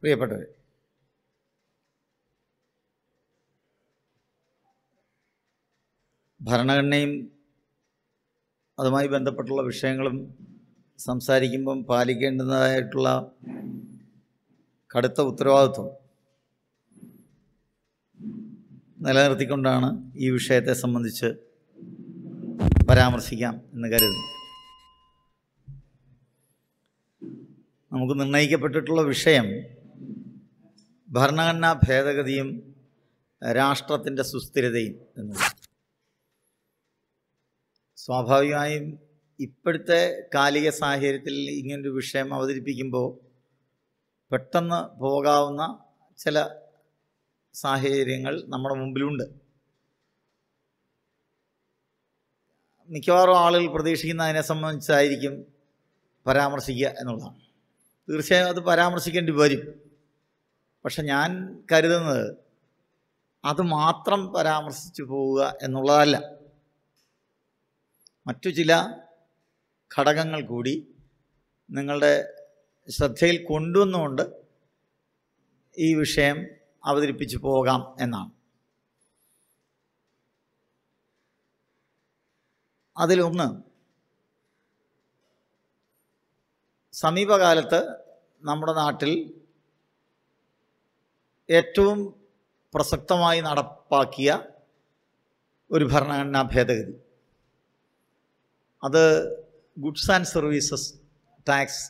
പ്രിയപ്പെട്ടവർ ഭരണഘടനയും അതുമായി ബന്ധപ്പെട്ടുള്ള വിഷയങ്ങളും സംസാരിക്കുമ്പം പാലിക്കേണ്ടതായിട്ടുള്ള കടുത്ത ഉത്തരവാദിത്വം നിലനിർത്തിക്കൊണ്ടാണ് ഈ വിഷയത്തെ സംബന്ധിച്ച് പരാമർശിക്കാം എന്ന് കരുതുന്നു നമുക്ക് നിർണ്ണയിക്കപ്പെട്ടിട്ടുള്ള വിഷയം ഭരണഘടനാ ഭേദഗതിയും രാഷ്ട്രത്തിൻ്റെ സുസ്ഥിരതയും എന്ന് സ്വാഭാവികമായും ഇപ്പോഴത്തെ കാലിക സാഹചര്യത്തിൽ ഇങ്ങനൊരു വിഷയം അവതരിപ്പിക്കുമ്പോൾ പെട്ടെന്ന് പോകാവുന്ന ചില സാഹചര്യങ്ങൾ നമ്മുടെ മുമ്പിലുണ്ട് മിക്കവാറും ആളുകൾ പ്രതീക്ഷിക്കുന്ന അതിനെ സംബന്ധിച്ചായിരിക്കും പരാമർശിക്കുക എന്നുള്ളതാണ് തീർച്ചയായും അത് പരാമർശിക്കേണ്ടി വരും പക്ഷെ ഞാൻ കരുതുന്നത് അത് മാത്രം പരാമർശിച്ചു പോവുക എന്നുള്ളതല്ല മറ്റു ചില ഘടകങ്ങൾ കൂടി നിങ്ങളുടെ ശ്രദ്ധയിൽ കൊണ്ടുവന്നുകൊണ്ട് ഈ വിഷയം അവതരിപ്പിച്ചു പോകാം എന്നാണ് അതിലൊന്ന് സമീപകാലത്ത് നമ്മുടെ നാട്ടിൽ ഏറ്റവും പ്രസക്തമായി നടപ്പാക്കിയ ഒരു ഭരണഘടനാ ഭേദഗതി അത് ഗുഡ്സ് ആൻഡ് സർവീസസ് ടാക്സ്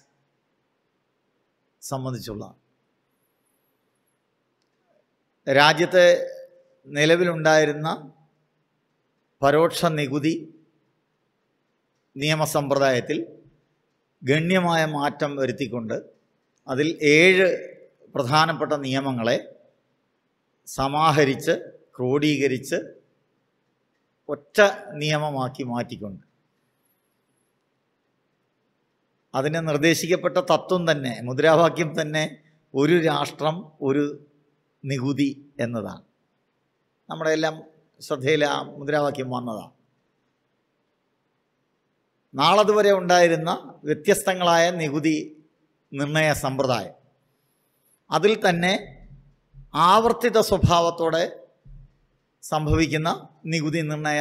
സംബന്ധിച്ചുള്ള രാജ്യത്തെ നിലവിലുണ്ടായിരുന്ന പരോക്ഷ നികുതി നിയമസമ്പ്രദായത്തിൽ ഗണ്യമായ മാറ്റം വരുത്തിക്കൊണ്ട് അതിൽ ഏഴ് പ്രധാനപ്പെട്ട നിയമങ്ങളെ സമാഹരിച്ച് ക്രോഡീകരിച്ച് ഒറ്റ നിയമമാക്കി മാറ്റിക്കൊണ്ട് അതിന് നിർദ്ദേശിക്കപ്പെട്ട തത്വം തന്നെ മുദ്രാവാക്യം തന്നെ ഒരു രാഷ്ട്രം ഒരു നികുതി എന്നതാണ് നമ്മുടെ എല്ലാം ശ്രദ്ധയിൽ ആ മുദ്രാവാക്യം വന്നതാണ് നാളതുവരെ ഉണ്ടായിരുന്ന വ്യത്യസ്തങ്ങളായ നികുതി നിർണയ സമ്പ്രദായം അതിൽ തന്നെ ആവർത്തിത സ്വഭാവത്തോടെ സംഭവിക്കുന്ന നികുതി നിർണയ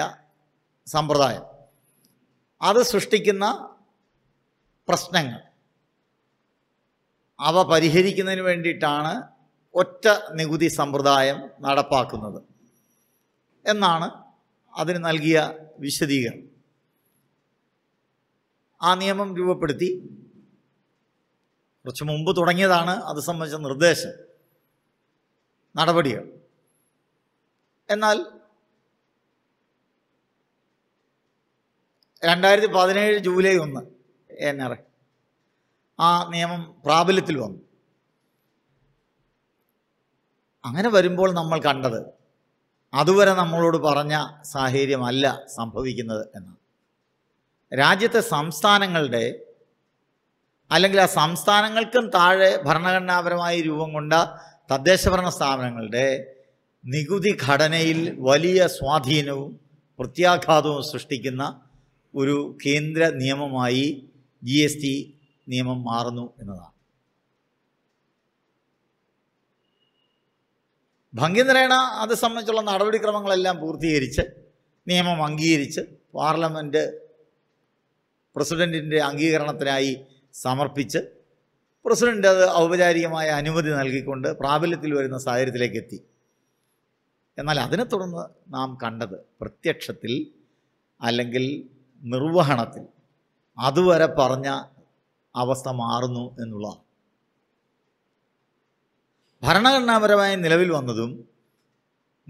സമ്പ്രദായം അത് സൃഷ്ടിക്കുന്ന പ്രശ്നങ്ങൾ അവ പരിഹരിക്കുന്നതിന് വേണ്ടിയിട്ടാണ് ഒറ്റ നികുതി സമ്പ്രദായം നടപ്പാക്കുന്നത് എന്നാണ് അതിന് നൽകിയ വിശദീകരണം ആ നിയമം രൂപപ്പെടുത്തി കുറച്ച് മുമ്പ് തുടങ്ങിയതാണ് അത് സംബന്ധിച്ച നിർദ്ദേശം നടപടികൾ എന്നാൽ രണ്ടായിരത്തി പതിനേഴ് ജൂലൈ ഒന്ന് എൻ ആർ ആ നിയമം പ്രാബല്യത്തിൽ വന്നു അങ്ങനെ വരുമ്പോൾ നമ്മൾ കണ്ടത് അതുവരെ നമ്മളോട് പറഞ്ഞ സാഹചര്യമല്ല സംഭവിക്കുന്നത് എന്നാണ് രാജ്യത്തെ സംസ്ഥാനങ്ങളുടെ അല്ലെങ്കിൽ ആ സംസ്ഥാനങ്ങൾക്കും താഴെ ഭരണഘടനാപരമായി രൂപം കൊണ്ട തദ്ദേശഭരണ സ്ഥാപനങ്ങളുടെ നികുതി ഘടനയിൽ വലിയ സ്വാധീനവും പ്രത്യാഘാതവും സൃഷ്ടിക്കുന്ന ഒരു കേന്ദ്ര നിയമമായി ജി എസ് ടി നിയമം മാറുന്നു എന്നതാണ് ഭംഗിനരേണ അത് സംബന്ധിച്ചുള്ള നടപടിക്രമങ്ങളെല്ലാം പൂർത്തീകരിച്ച് നിയമം അംഗീകരിച്ച് പാർലമെൻറ്റ് പ്രസിഡൻറ്റിൻ്റെ അംഗീകരണത്തിനായി സമർപ്പിച്ച് പ്രസിഡൻ്റ് അത് ഔപചാരികമായ അനുമതി നൽകിക്കൊണ്ട് പ്രാബല്യത്തിൽ വരുന്ന സാഹചര്യത്തിലേക്ക് എത്തി എന്നാൽ അതിനെ തുടർന്ന് നാം കണ്ടത് പ്രത്യക്ഷത്തിൽ അല്ലെങ്കിൽ നിർവഹണത്തിൽ അതുവരെ പറഞ്ഞ അവസ്ഥ മാറുന്നു എന്നുള്ളതാണ് ഭരണഘടനാപരമായി നിലവിൽ വന്നതും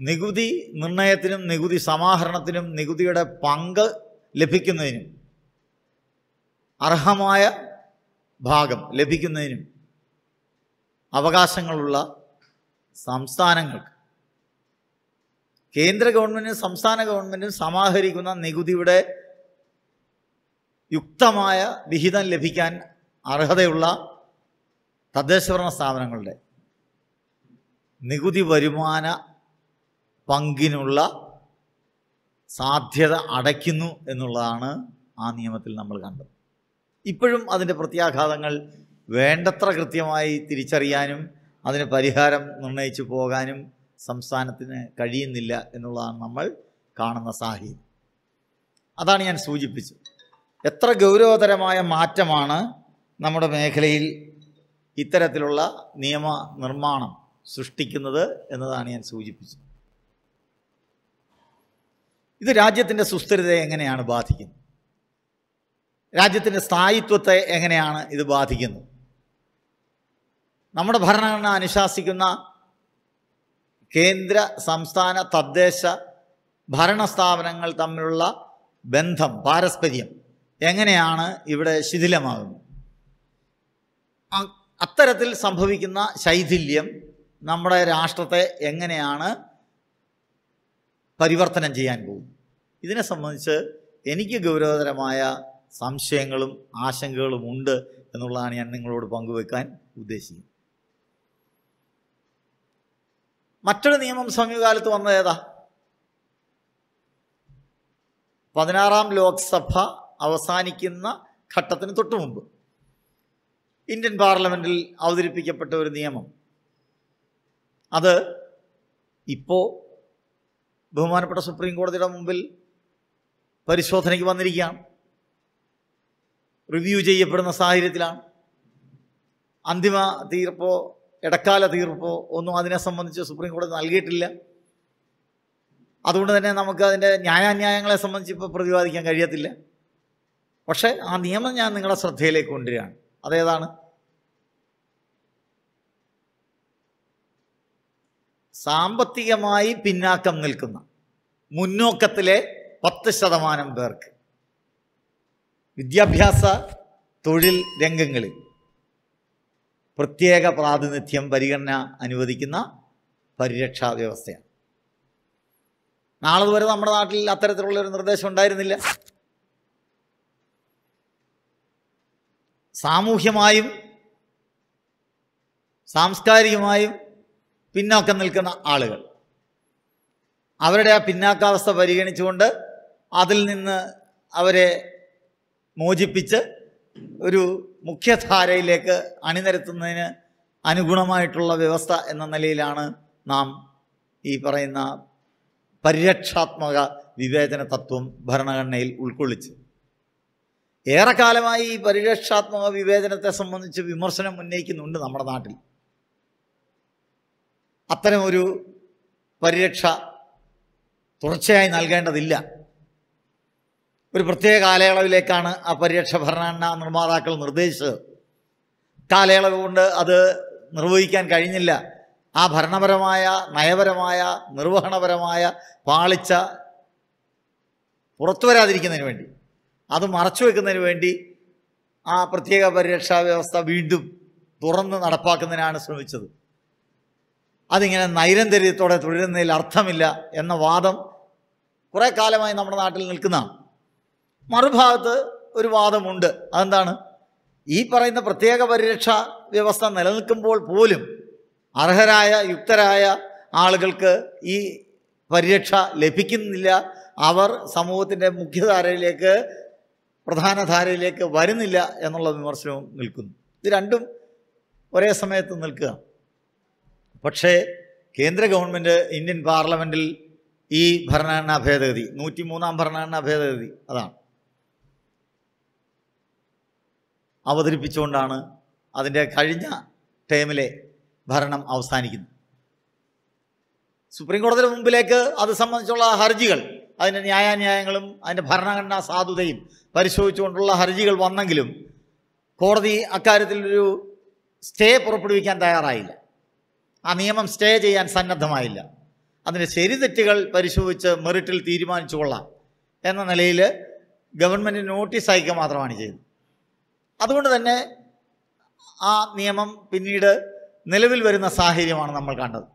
നികുതി നിർണയത്തിനും നികുതി സമാഹരണത്തിനും നികുതിയുടെ പങ്ക് ലഭിക്കുന്നതിനും അർഹമായ ഭാഗം ലഭിക്കുന്നതിനും അവകാശങ്ങളുള്ള സംസ്ഥാനങ്ങൾക്ക് കേന്ദ്ര ഗവൺമെൻറ്റും സംസ്ഥാന ഗവൺമെൻറ്റും സമാഹരിക്കുന്ന നികുതിയുടെ യുക്തമായ വിഹിതം ലഭിക്കാൻ അർഹതയുള്ള തദ്ദേശഭരണ സ്ഥാപനങ്ങളുടെ നികുതി വരുമാന പങ്കിനുള്ള സാധ്യത അടയ്ക്കുന്നു എന്നുള്ളതാണ് ആ നിയമത്തിൽ നമ്മൾ കണ്ടത് ഇപ്പോഴും അതിൻ്റെ പ്രത്യാഘാതങ്ങൾ വേണ്ടത്ര കൃത്യമായി തിരിച്ചറിയാനും അതിന് പരിഹാരം നിർണയിച്ചു പോകാനും സംസ്ഥാനത്തിന് കഴിയുന്നില്ല എന്നുള്ളതാണ് നമ്മൾ കാണുന്ന സാഹചര്യം അതാണ് ഞാൻ സൂചിപ്പിച്ചത് എത്ര ഗൗരവതരമായ മാറ്റമാണ് നമ്മുടെ മേഖലയിൽ ഇത്തരത്തിലുള്ള നിയമ നിർമ്മാണം സൃഷ്ടിക്കുന്നത് എന്നതാണ് ഞാൻ സൂചിപ്പിച്ചത് ഇത് രാജ്യത്തിൻ്റെ സുസ്ഥിരതയെ എങ്ങനെയാണ് ബാധിക്കുന്നത് രാജ്യത്തിൻ്റെ സ്ഥായിത്വത്തെ എങ്ങനെയാണ് ഇത് ബാധിക്കുന്നത് നമ്മുടെ ഭരണഘടന അനുശാസിക്കുന്ന കേന്ദ്ര സംസ്ഥാന തദ്ദേശ ഭരണ സ്ഥാപനങ്ങൾ തമ്മിലുള്ള ബന്ധം പാരസ്പര്യം എങ്ങനെയാണ് ഇവിടെ ശിഥിലമാകുന്നത് അത്തരത്തിൽ സംഭവിക്കുന്ന ശൈഥില്യം നമ്മുടെ രാഷ്ട്രത്തെ എങ്ങനെയാണ് പരിവർത്തനം ചെയ്യാൻ പോകുന്നത് ഇതിനെ സംബന്ധിച്ച് എനിക്ക് ഗൗരവതരമായ സംശയങ്ങളും ആശങ്കകളും ഉണ്ട് എന്നുള്ളതാണ് ഞാൻ നിങ്ങളോട് പങ്കുവെക്കാൻ ഉദ്ദേശിക്കുന്നത് മറ്റൊരു നിയമം സമീപകാലത്ത് വന്നത് ഏതാ പതിനാറാം ലോക്സഭ അവസാനിക്കുന്ന ഘട്ടത്തിന് തൊട്ടുമുമ്പ് മുമ്പ് ഇന്ത്യൻ പാർലമെൻറ്റിൽ അവതരിപ്പിക്കപ്പെട്ട ഒരു നിയമം അത് ഇപ്പോൾ ബഹുമാനപ്പെട്ട സുപ്രീം കോടതിയുടെ മുമ്പിൽ പരിശോധനയ്ക്ക് വന്നിരിക്കുകയാണ് റിവ്യൂ ചെയ്യപ്പെടുന്ന സാഹചര്യത്തിലാണ് അന്തിമ തീർപ്പോ ഇടക്കാല തീർപ്പോ ഒന്നും അതിനെ സംബന്ധിച്ച് സുപ്രീം കോടതി നൽകിയിട്ടില്ല അതുകൊണ്ട് തന്നെ നമുക്ക് അതിൻ്റെ ന്യായാന്യായങ്ങളെ സംബന്ധിച്ച് ഇപ്പോൾ പ്രതിപാദിക്കാൻ കഴിയത്തില്ല പക്ഷേ ആ നിയമം ഞാൻ നിങ്ങളുടെ ശ്രദ്ധയിലേക്ക് കൊണ്ടുവരികയാണ് അതേതാണ് സാമ്പത്തികമായി പിന്നാക്കം നിൽക്കുന്ന മുന്നോക്കത്തിലെ പത്ത് ശതമാനം പേർക്ക് വിദ്യാഭ്യാസ തൊഴിൽ രംഗങ്ങളിൽ പ്രത്യേക പ്രാതിനിധ്യം പരിഗണന അനുവദിക്കുന്ന പരിരക്ഷാ വ്യവസ്ഥയാണ് നാളെ വരെ നമ്മുടെ നാട്ടിൽ അത്തരത്തിലുള്ള ഒരു നിർദ്ദേശം ഉണ്ടായിരുന്നില്ല സാമൂഹ്യമായും സാംസ്കാരികമായും പിന്നോക്കം നിൽക്കുന്ന ആളുകൾ അവരുടെ ആ പിന്നാക്കാവസ്ഥ പരിഗണിച്ചുകൊണ്ട് അതിൽ നിന്ന് അവരെ മോചിപ്പിച്ച് ഒരു മുഖ്യധാരയിലേക്ക് അണിനിരത്തുന്നതിന് അനുഗുണമായിട്ടുള്ള വ്യവസ്ഥ എന്ന നിലയിലാണ് നാം ഈ പറയുന്ന പരിരക്ഷാത്മക വിവേചന തത്വം ഭരണഘടനയിൽ ഉൾക്കൊള്ളിച്ചത് ഏറെക്കാലമായി ഈ പരിരക്ഷാത്മക വിവേചനത്തെ സംബന്ധിച്ച് വിമർശനം ഉന്നയിക്കുന്നുണ്ട് നമ്മുടെ നാട്ടിൽ അത്തരമൊരു പരിരക്ഷ തുടർച്ചയായി നൽകേണ്ടതില്ല ഒരു പ്രത്യേക കാലയളവിലേക്കാണ് ആ പരിരക്ഷ ഭരണഘടന നിർമ്മാതാക്കൾ നിർദ്ദേശിച്ചത് കാലയളവ് കൊണ്ട് അത് നിർവഹിക്കാൻ കഴിഞ്ഞില്ല ആ ഭരണപരമായ നയപരമായ നിർവഹണപരമായ പാളിച്ച പുറത്തു വരാതിരിക്കുന്നതിന് വേണ്ടി അത് മറച്ചു വെക്കുന്നതിന് വേണ്ടി ആ പ്രത്യേക പരിരക്ഷാ വ്യവസ്ഥ വീണ്ടും തുറന്ന് നടപ്പാക്കുന്നതിനാണ് ശ്രമിച്ചത് അതിങ്ങനെ നൈരന്തര്യത്തോടെ തുടരുന്നതിൽ അർത്ഥമില്ല എന്ന വാദം കുറേ കാലമായി നമ്മുടെ നാട്ടിൽ നിൽക്കുന്നതാണ് മറുഭാഗത്ത് ഒരു വാദമുണ്ട് അതെന്താണ് ഈ പറയുന്ന പ്രത്യേക പരിരക്ഷ വ്യവസ്ഥ നിലനിൽക്കുമ്പോൾ പോലും അർഹരായ യുക്തരായ ആളുകൾക്ക് ഈ പരിരക്ഷ ലഭിക്കുന്നില്ല അവർ സമൂഹത്തിൻ്റെ മുഖ്യധാരയിലേക്ക് പ്രധാനധാരയിലേക്ക് വരുന്നില്ല എന്നുള്ള വിമർശനവും നിൽക്കുന്നു ഇത് രണ്ടും ഒരേ സമയത്ത് നിൽക്കുക പക്ഷേ കേന്ദ്ര ഗവൺമെൻറ് ഇന്ത്യൻ പാർലമെൻറ്റിൽ ഈ ഭരണഘടനാ ഭേദഗതി മൂന്നാം ഭരണഘടനാ ഭേദഗതി അതാണ് അവതരിപ്പിച്ചുകൊണ്ടാണ് അതിൻ്റെ കഴിഞ്ഞ ടേമിലെ ഭരണം അവസാനിക്കുന്നത് സുപ്രീം കോടതിയുടെ മുമ്പിലേക്ക് അത് സംബന്ധിച്ചുള്ള ഹർജികൾ അതിൻ്റെ ന്യായാന്യായങ്ങളും അതിൻ്റെ ഭരണഘടനാ സാധുതയും പരിശോധിച്ചുകൊണ്ടുള്ള ഹർജികൾ വന്നെങ്കിലും കോടതി ഒരു സ്റ്റേ പുറപ്പെടുവിക്കാൻ തയ്യാറായില്ല ആ നിയമം സ്റ്റേ ചെയ്യാൻ സന്നദ്ധമായില്ല അതിൻ്റെ ശരി തെറ്റുകൾ പരിശോധിച്ച് മെറിറ്റിൽ തീരുമാനിച്ചു കൊള്ളാം എന്ന നിലയിൽ ഗവൺമെൻറ് നോട്ടീസ് അയക്കുക മാത്രമാണ് ചെയ്തത് അതുകൊണ്ട് തന്നെ ആ നിയമം പിന്നീട് നിലവിൽ വരുന്ന സാഹചര്യമാണ് നമ്മൾ കണ്ടത്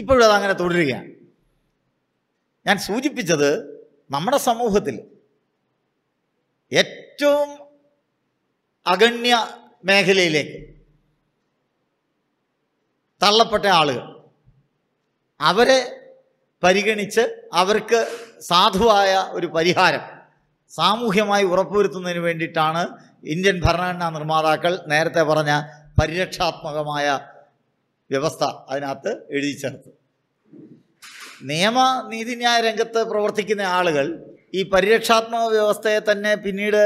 ഇപ്പോഴും അതങ്ങനെ തുടരുകയാണ് ഞാൻ സൂചിപ്പിച്ചത് നമ്മുടെ സമൂഹത്തിൽ ഏറ്റവും അഗണ്യ മേഖലയിലേക്ക് തള്ളപ്പെട്ട ആളുകൾ അവരെ പരിഗണിച്ച് അവർക്ക് സാധുവായ ഒരു പരിഹാരം സാമൂഹ്യമായി ഉറപ്പുവരുത്തുന്നതിന് വേണ്ടിയിട്ടാണ് ഇന്ത്യൻ ഭരണഘടനാ നിർമ്മാതാക്കൾ നേരത്തെ പറഞ്ഞ പരിരക്ഷാത്മകമായ വ്യവസ്ഥ അതിനകത്ത് എഴുതി ചേർത്തു നിയമ നീതിന്യായ രംഗത്ത് പ്രവർത്തിക്കുന്ന ആളുകൾ ഈ പരിരക്ഷാത്മക വ്യവസ്ഥയെ തന്നെ പിന്നീട്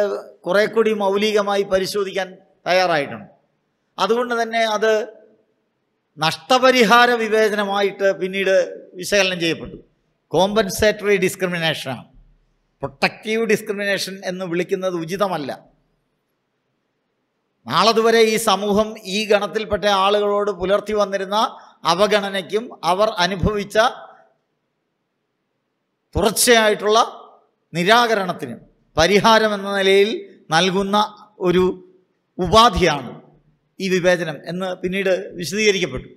കുറെ കൂടി മൗലികമായി പരിശോധിക്കാൻ തയ്യാറായിട്ടുണ്ട് അതുകൊണ്ട് തന്നെ അത് നഷ്ടപരിഹാര വിവേചനമായിട്ട് പിന്നീട് വിശകലനം ചെയ്യപ്പെട്ടു കോമ്പൻസേറ്ററി ഡിസ്ക്രിമിനേഷനാണ് പ്രൊട്ടക്റ്റീവ് ഡിസ്ക്രിമിനേഷൻ എന്ന് വിളിക്കുന്നത് ഉചിതമല്ല നാളതുവരെ ഈ സമൂഹം ഈ ഗണത്തിൽപ്പെട്ട ആളുകളോട് പുലർത്തി വന്നിരുന്ന അവഗണനയ്ക്കും അവർ അനുഭവിച്ച തുടർച്ചയായിട്ടുള്ള നിരാകരണത്തിനും പരിഹാരം എന്ന നിലയിൽ നൽകുന്ന ഒരു ഉപാധിയാണ് ഈ വിവേചനം എന്ന് പിന്നീട് വിശദീകരിക്കപ്പെട്ടു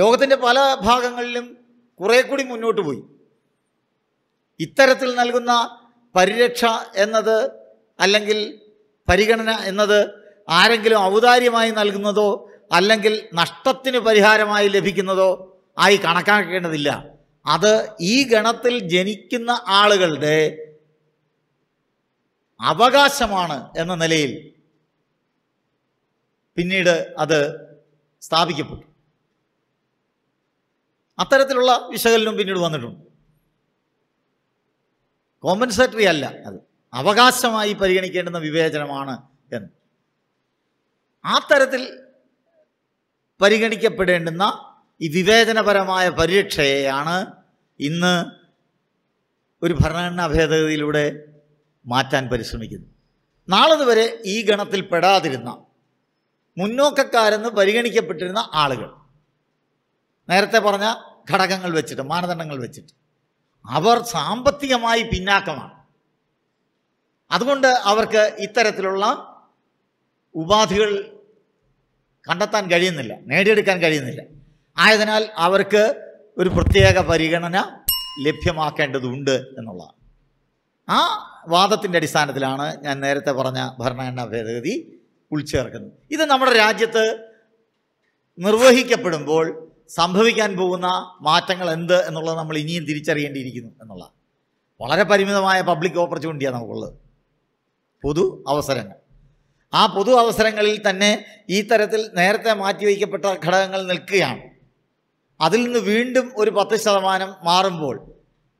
ലോകത്തിൻ്റെ പല ഭാഗങ്ങളിലും കുറേ കൂടി മുന്നോട്ട് പോയി ഇത്തരത്തിൽ നൽകുന്ന പരിരക്ഷ എന്നത് അല്ലെങ്കിൽ പരിഗണന എന്നത് ആരെങ്കിലും ഔദാര്യമായി നൽകുന്നതോ അല്ലെങ്കിൽ നഷ്ടത്തിന് പരിഹാരമായി ലഭിക്കുന്നതോ ആയി കണക്കാക്കേണ്ടതില്ല അത് ഈ ഗണത്തിൽ ജനിക്കുന്ന ആളുകളുടെ അവകാശമാണ് എന്ന നിലയിൽ പിന്നീട് അത് സ്ഥാപിക്കപ്പെട്ടു അത്തരത്തിലുള്ള വിശകലനം പിന്നീട് വന്നിട്ടുണ്ട് കോമ്പൻസേറ്ററി അല്ല അത് അവകാശമായി പരിഗണിക്കേണ്ടുന്ന വിവേചനമാണ് എന്ന് ആ തരത്തിൽ പരിഗണിക്കപ്പെടേണ്ടുന്ന ഈ വിവേചനപരമായ പരിരക്ഷയെയാണ് ഇന്ന് ഒരു ഭരണഘടനാ ഭേദഗതിയിലൂടെ മാറ്റാൻ പരിശ്രമിക്കുന്നു നാളതുവരെ ഈ ഗണത്തിൽ പെടാതിരുന്ന മുന്നോക്കക്കാരെന്ന് പരിഗണിക്കപ്പെട്ടിരുന്ന ആളുകൾ നേരത്തെ പറഞ്ഞ ഘടകങ്ങൾ വെച്ചിട്ട് മാനദണ്ഡങ്ങൾ വെച്ചിട്ട് അവർ സാമ്പത്തികമായി പിന്നാക്കമാണ് അതുകൊണ്ട് അവർക്ക് ഇത്തരത്തിലുള്ള ഉപാധികൾ കണ്ടെത്താൻ കഴിയുന്നില്ല നേടിയെടുക്കാൻ കഴിയുന്നില്ല ആയതിനാൽ അവർക്ക് ഒരു പ്രത്യേക പരിഗണന ലഭ്യമാക്കേണ്ടതുണ്ട് എന്നുള്ള ആ വാദത്തിൻ്റെ അടിസ്ഥാനത്തിലാണ് ഞാൻ നേരത്തെ പറഞ്ഞ ഭരണഘടനാ ഭേദഗതി ഉൾച്ചേർക്കുന്നത് ഇത് നമ്മുടെ രാജ്യത്ത് നിർവഹിക്കപ്പെടുമ്പോൾ സംഭവിക്കാൻ പോകുന്ന മാറ്റങ്ങൾ എന്ത് എന്നുള്ളത് നമ്മൾ ഇനിയും തിരിച്ചറിയേണ്ടിയിരിക്കുന്നു എന്നുള്ള വളരെ പരിമിതമായ പബ്ലിക് ഓപ്പർച്യൂണിറ്റിയാണ് നമുക്കുള്ളത് പൊതു അവസരങ്ങൾ ആ പൊതു അവസരങ്ങളിൽ തന്നെ ഈ തരത്തിൽ നേരത്തെ മാറ്റിവയ്ക്കപ്പെട്ട ഘടകങ്ങൾ നിൽക്കുകയാണ് അതിൽ നിന്ന് വീണ്ടും ഒരു പത്ത് ശതമാനം മാറുമ്പോൾ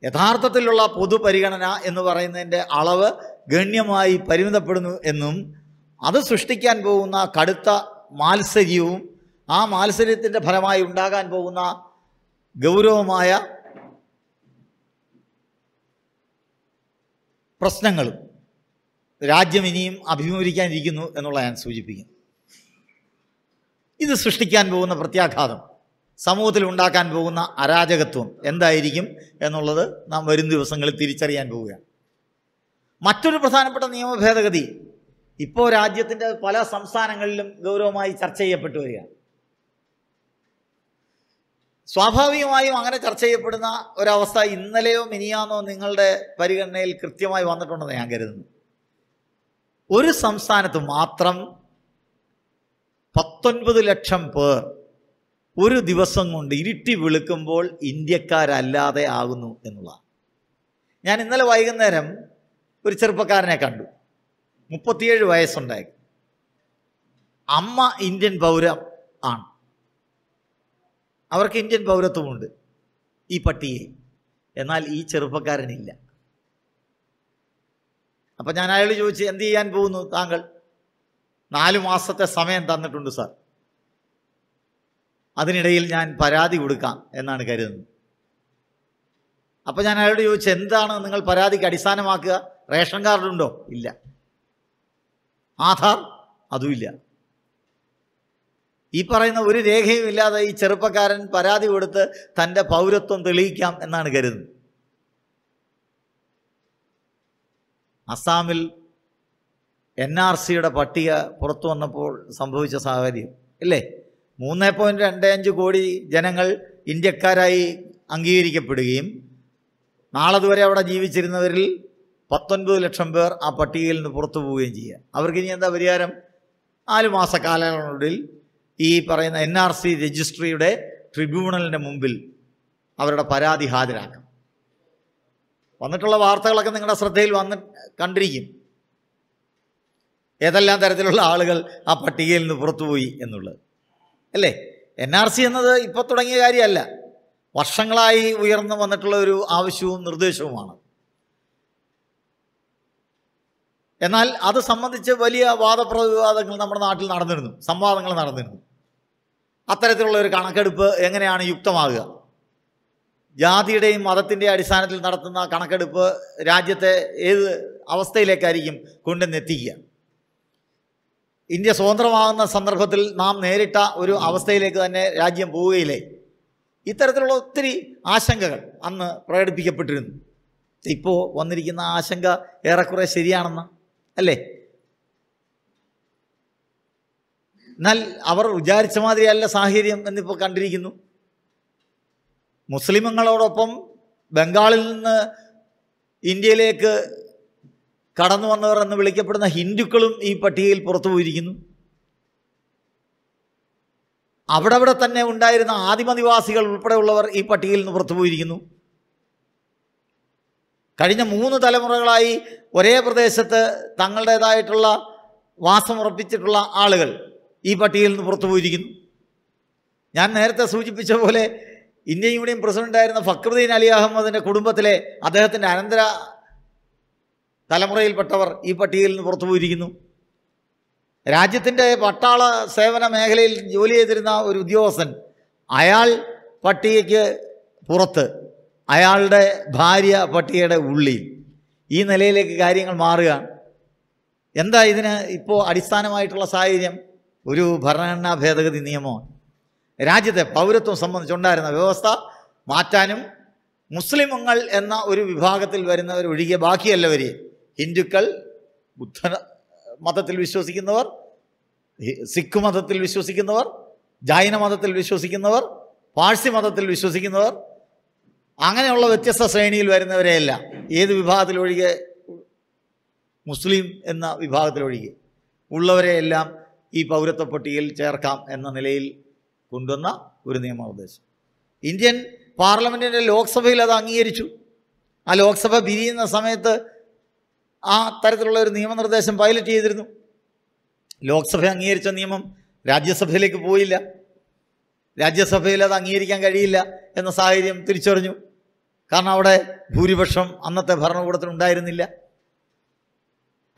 യഥാർത്ഥത്തിലുള്ള പൊതുപരിഗണന എന്ന് പറയുന്നതിൻ്റെ അളവ് ഗണ്യമായി പരിമിതപ്പെടുന്നു എന്നും അത് സൃഷ്ടിക്കാൻ പോകുന്ന കടുത്ത മാത്സര്യവും ആ മാത്സര്യത്തിൻ്റെ ഫലമായി ഉണ്ടാകാൻ പോകുന്ന ഗൗരവമായ പ്രശ്നങ്ങളും രാജ്യം ഇനിയും അഭിമുഖീകരിക്കാനിരിക്കുന്നു എന്നുള്ള ഞാൻ സൂചിപ്പിക്കുന്നു ഇത് സൃഷ്ടിക്കാൻ പോകുന്ന പ്രത്യാഘാതം സമൂഹത്തിൽ ഉണ്ടാക്കാൻ പോകുന്ന അരാജകത്വം എന്തായിരിക്കും എന്നുള്ളത് നാം വരും ദിവസങ്ങളിൽ തിരിച്ചറിയാൻ പോവുകയാണ് മറ്റൊരു പ്രധാനപ്പെട്ട നിയമ ഭേദഗതി ഇപ്പോൾ രാജ്യത്തിൻ്റെ പല സംസ്ഥാനങ്ങളിലും ഗൗരവമായി ചർച്ച ചെയ്യപ്പെട്ടു വരികയാണ് സ്വാഭാവികമായും അങ്ങനെ ചർച്ച ചെയ്യപ്പെടുന്ന ഒരവസ്ഥ ഇന്നലെയോ മിനിയാന്നോ നിങ്ങളുടെ പരിഗണനയിൽ കൃത്യമായി വന്നിട്ടുണ്ടെന്ന് ഞാൻ കരുതുന്നു ഒരു സംസ്ഥാനത്ത് മാത്രം പത്തൊൻപത് ലക്ഷം പേർ ഒരു ദിവസം കൊണ്ട് ഇരുട്ടി വിളിക്കുമ്പോൾ ഇന്ത്യക്കാരല്ലാതെ ആകുന്നു എന്നുള്ളതാണ് ഞാൻ ഇന്നലെ വൈകുന്നേരം ഒരു ചെറുപ്പക്കാരനെ കണ്ടു മുപ്പത്തിയേഴ് വയസ്സുണ്ടായി അമ്മ ഇന്ത്യൻ പൗര ആണ് അവർക്ക് ഇന്ത്യൻ പൗരത്വമുണ്ട് ഈ പട്ടിയെ എന്നാൽ ഈ ചെറുപ്പക്കാരനില്ല അപ്പം ഞാൻ അയാൾ ചോദിച്ചു എന്ത് ചെയ്യാൻ പോകുന്നു താങ്കൾ നാല് മാസത്തെ സമയം തന്നിട്ടുണ്ട് സാർ അതിനിടയിൽ ഞാൻ പരാതി കൊടുക്കാം എന്നാണ് കരുതുന്നത് അപ്പോൾ ഞാൻ അയാളോട് ചോദിച്ചു എന്താണ് നിങ്ങൾ പരാതിക്ക് അടിസ്ഥാനമാക്കുക റേഷൻ കാർഡുണ്ടോ ഇല്ല ആധാർ അതുമില്ല ഈ പറയുന്ന ഒരു രേഖയും ഇല്ലാതെ ഈ ചെറുപ്പക്കാരൻ പരാതി കൊടുത്ത് തൻ്റെ പൗരത്വം തെളിയിക്കാം എന്നാണ് കരുതുന്നത് അസ്സാമിൽ എൻ ആർ സിയുടെ പട്ടിക പുറത്തു വന്നപ്പോൾ സംഭവിച്ച സാഹചര്യം ഇല്ലേ മൂന്ന് പോയിൻറ്റ് രണ്ട് അഞ്ച് കോടി ജനങ്ങൾ ഇന്ത്യക്കാരായി അംഗീകരിക്കപ്പെടുകയും നാളതുവരെ അവിടെ ജീവിച്ചിരുന്നവരിൽ പത്തൊൻപത് ലക്ഷം പേർ ആ പട്ടികയിൽ നിന്ന് പുറത്തു പോവുകയും ചെയ്യുക അവർക്ക് ഇനി എന്താ പരിഹാരം നാല് മാസ കാലങ്ങളിൽ ഈ പറയുന്ന എൻ ആർ സി രജിസ്ട്രിയുടെ ട്രിബ്യൂണലിൻ്റെ മുമ്പിൽ അവരുടെ പരാതി ഹാജരാക്കാം വന്നിട്ടുള്ള വാർത്തകളൊക്കെ നിങ്ങളുടെ ശ്രദ്ധയിൽ വന്ന് കണ്ടിരിക്കും ഏതെല്ലാം തരത്തിലുള്ള ആളുകൾ ആ പട്ടികയിൽ നിന്ന് പുറത്തുപോയി എന്നുള്ളത് അല്ലേ എൻ ആർ സി എന്നത് ഇപ്പോൾ തുടങ്ങിയ കാര്യമല്ല വർഷങ്ങളായി ഉയർന്നു വന്നിട്ടുള്ള ഒരു ആവശ്യവും നിർദ്ദേശവുമാണ് എന്നാൽ അത് സംബന്ധിച്ച് വലിയ വാദപ്രതിവാദങ്ങൾ നമ്മുടെ നാട്ടിൽ നടന്നിരുന്നു സംവാദങ്ങൾ നടന്നിരുന്നു അത്തരത്തിലുള്ള ഒരു കണക്കെടുപ്പ് എങ്ങനെയാണ് യുക്തമാകുക ജാതിയുടെയും മതത്തിൻ്റെയും അടിസ്ഥാനത്തിൽ നടത്തുന്ന കണക്കെടുപ്പ് രാജ്യത്തെ ഏത് അവസ്ഥയിലേക്കായിരിക്കും കൊണ്ടുവന്നെത്തിക്കുക ഇന്ത്യ സ്വതന്ത്രമാകുന്ന സന്ദർഭത്തിൽ നാം നേരിട്ട ഒരു അവസ്ഥയിലേക്ക് തന്നെ രാജ്യം പോവുകയില്ലേ ഇത്തരത്തിലുള്ള ഒത്തിരി ആശങ്കകൾ അന്ന് പ്രകടിപ്പിക്കപ്പെട്ടിരുന്നു ഇപ്പോൾ വന്നിരിക്കുന്ന ആശങ്ക ഏറെക്കുറെ ശരിയാണെന്ന് അല്ലേ എന്നാൽ അവർ വിചാരിച്ച മാതിരിയല്ല സാഹചര്യം എന്നിപ്പോൾ കണ്ടിരിക്കുന്നു മുസ്ലിമങ്ങളോടൊപ്പം ബംഗാളിൽ നിന്ന് ഇന്ത്യയിലേക്ക് കടന്നു വന്നവർ എന്ന് വിളിക്കപ്പെടുന്ന ഹിന്ദുക്കളും ഈ പട്ടികയിൽ പുറത്തു പോയിരിക്കുന്നു അവിടെ അവിടെ തന്നെ ഉണ്ടായിരുന്ന ആദിമനിവാസികൾ ഉൾപ്പെടെയുള്ളവർ ഈ പട്ടികയിൽ നിന്ന് പുറത്തു പോയിരിക്കുന്നു കഴിഞ്ഞ മൂന്ന് തലമുറകളായി ഒരേ പ്രദേശത്ത് തങ്ങളുടേതായിട്ടുള്ള വാസമുറപ്പിച്ചിട്ടുള്ള ആളുകൾ ഈ പട്ടികയിൽ നിന്ന് പുറത്തു പോയിരിക്കുന്നു ഞാൻ നേരത്തെ സൂചിപ്പിച്ച പോലെ ഇന്ത്യൻ യൂണിയൻ പ്രസിഡന്റായിരുന്ന ഫക്രുദ്ദീൻ അലി അഹമ്മദിൻ്റെ കുടുംബത്തിലെ അദ്ദേഹത്തിൻ്റെ അനന്തര തലമുറയിൽപ്പെട്ടവർ ഈ പട്ടികയിൽ നിന്ന് പുറത്തു രാജ്യത്തിൻ്റെ പട്ടാള സേവന മേഖലയിൽ ജോലി ചെയ്തിരുന്ന ഒരു ഉദ്യോഗസ്ഥൻ അയാൾ പട്ടികയ്ക്ക് പുറത്ത് അയാളുടെ ഭാര്യ പട്ടികയുടെ ഉള്ളിൽ ഈ നിലയിലേക്ക് കാര്യങ്ങൾ മാറുകയാണ് എന്താ ഇതിന് ഇപ്പോൾ അടിസ്ഥാനമായിട്ടുള്ള സാഹചര്യം ഒരു ഭരണഘടനാ ഭേദഗതി നിയമമാണ് രാജ്യത്തെ പൗരത്വം സംബന്ധിച്ചുണ്ടായിരുന്ന വ്യവസ്ഥ മാറ്റാനും മുസ്ലിമുങ്ങൾ എന്ന ഒരു വിഭാഗത്തിൽ വരുന്നവർ ഒഴികെ ബാക്കിയല്ലവർ ഹിന്ദുക്കൾ ബുദ്ധ മതത്തിൽ വിശ്വസിക്കുന്നവർ സിഖ് മതത്തിൽ വിശ്വസിക്കുന്നവർ ജൈന മതത്തിൽ വിശ്വസിക്കുന്നവർ പാഴ്സി മതത്തിൽ വിശ്വസിക്കുന്നവർ അങ്ങനെയുള്ള വ്യത്യസ്ത ശ്രേണിയിൽ വരുന്നവരെയല്ല ഏത് വിഭാഗത്തിലൊഴികെ മുസ്ലിം എന്ന വിഭാഗത്തിലൊഴികെ ഉള്ളവരെയെല്ലാം ഈ പൗരത്വ പട്ടികയിൽ ചേർക്കാം എന്ന നിലയിൽ കൊണ്ടുവന്ന ഒരു നിയമനിർദ്ദേശം ഇന്ത്യൻ പാർലമെൻറ്റിൻ്റെ ലോക്സഭയിൽ അത് അംഗീകരിച്ചു ആ ലോക്സഭ പിരിയുന്ന സമയത്ത് ആ തരത്തിലുള്ള ഒരു നിയമനിർദ്ദേശം പൈലറ്റ് ചെയ്തിരുന്നു ലോക്സഭ അംഗീകരിച്ച നിയമം രാജ്യസഭയിലേക്ക് പോയില്ല രാജ്യസഭയിൽ അത് അംഗീകരിക്കാൻ കഴിയില്ല എന്ന സാഹചര്യം തിരിച്ചറിഞ്ഞു കാരണം അവിടെ ഭൂരിപക്ഷം അന്നത്തെ ഭരണകൂടത്തിനുണ്ടായിരുന്നില്ല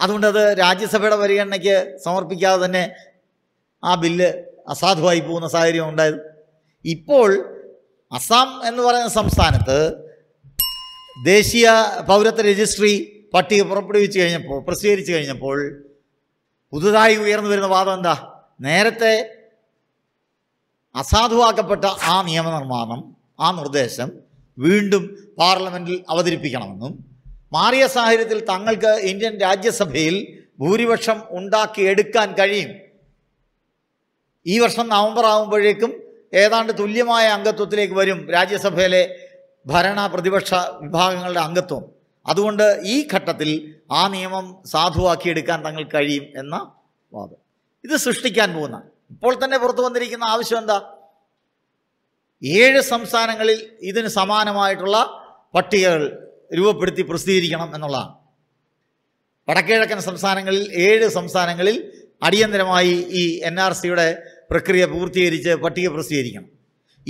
അതുകൊണ്ട് അത് രാജ്യസഭയുടെ പരിഗണനയ്ക്ക് സമർപ്പിക്കാതെ തന്നെ ആ ബില്ല് അസാധുവായി പോകുന്ന സാഹചര്യം ഉണ്ടായത് ഇപ്പോൾ അസാം എന്ന് പറയുന്ന സംസ്ഥാനത്ത് ദേശീയ പൗരത്വ രജിസ്ട്രി പട്ടിക പുറപ്പെടുവിച്ച് കഴിഞ്ഞപ്പോൾ പ്രസിദ്ധീകരിച്ചു കഴിഞ്ഞപ്പോൾ പുതുതായി ഉയർന്നു വരുന്ന വാദം എന്താ നേരത്തെ അസാധുവാക്കപ്പെട്ട ആ നിയമനിർമ്മാണം ആ നിർദ്ദേശം വീണ്ടും പാർലമെൻറ്റിൽ അവതരിപ്പിക്കണമെന്നും മാറിയ സാഹചര്യത്തിൽ തങ്ങൾക്ക് ഇന്ത്യൻ രാജ്യസഭയിൽ ഭൂരിപക്ഷം ഉണ്ടാക്കിയെടുക്കാൻ കഴിയും ഈ വർഷം നവംബർ ആകുമ്പോഴേക്കും ഏതാണ്ട് തുല്യമായ അംഗത്വത്തിലേക്ക് വരും രാജ്യസഭയിലെ ഭരണ പ്രതിപക്ഷ വിഭാഗങ്ങളുടെ അംഗത്വം അതുകൊണ്ട് ഈ ഘട്ടത്തിൽ ആ നിയമം സാധുവാക്കിയെടുക്കാൻ തങ്ങൾ കഴിയും എന്ന വാദം ഇത് സൃഷ്ടിക്കാൻ പോകുന്ന ഇപ്പോൾ തന്നെ പുറത്തു വന്നിരിക്കുന്ന ആവശ്യം എന്താ ഏഴ് സംസ്ഥാനങ്ങളിൽ ഇതിന് സമാനമായിട്ടുള്ള പട്ടികകൾ രൂപപ്പെടുത്തി പ്രസിദ്ധീകരിക്കണം എന്നുള്ളതാണ് വടക്കിഴക്കൻ സംസ്ഥാനങ്ങളിൽ ഏഴ് സംസ്ഥാനങ്ങളിൽ അടിയന്തരമായി ഈ എൻ ആർ സിയുടെ പ്രക്രിയ പൂർത്തീകരിച്ച് പട്ടിക പ്രസിദ്ധീകരിക്കണം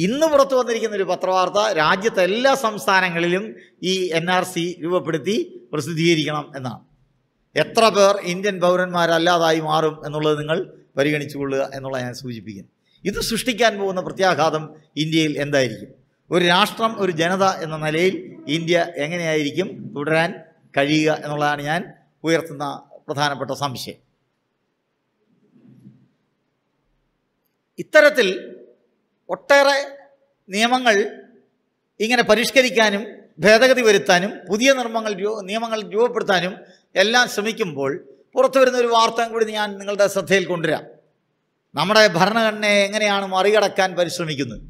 ഇന്ന് പുറത്തു വന്നിരിക്കുന്ന ഒരു പത്രവാർത്ത രാജ്യത്തെ എല്ലാ സംസ്ഥാനങ്ങളിലും ഈ എൻ ആർ സി രൂപപ്പെടുത്തി പ്രസിദ്ധീകരിക്കണം എന്നാണ് എത്ര പേർ ഇന്ത്യൻ പൗരന്മാരല്ലാതായി മാറും എന്നുള്ളത് നിങ്ങൾ പരിഗണിച്ചു കൊള്ളുക എന്നുള്ള ഞാൻ സൂചിപ്പിക്കുന്നു ഇത് സൃഷ്ടിക്കാൻ പോകുന്ന പ്രത്യാഘാതം ഇന്ത്യയിൽ എന്തായിരിക്കും ഒരു രാഷ്ട്രം ഒരു ജനത എന്ന നിലയിൽ ഇന്ത്യ എങ്ങനെയായിരിക്കും തുടരാൻ കഴിയുക എന്നുള്ളതാണ് ഞാൻ ഉയർത്തുന്ന പ്രധാനപ്പെട്ട സംശയം ഇത്തരത്തിൽ ഒട്ടേറെ നിയമങ്ങൾ ഇങ്ങനെ പരിഷ്കരിക്കാനും ഭേദഗതി വരുത്താനും പുതിയ നിർമ്മങ്ങൾ നിയമങ്ങൾ രൂപപ്പെടുത്താനും എല്ലാം ശ്രമിക്കുമ്പോൾ പുറത്തു വരുന്ന ഒരു വാർത്ത കൂടി ഞാൻ നിങ്ങളുടെ ശ്രദ്ധയിൽ കൊണ്ടുവരാം നമ്മുടെ ഭരണഘടനയെ എങ്ങനെയാണ് മറികടക്കാൻ പരിശ്രമിക്കുന്നത്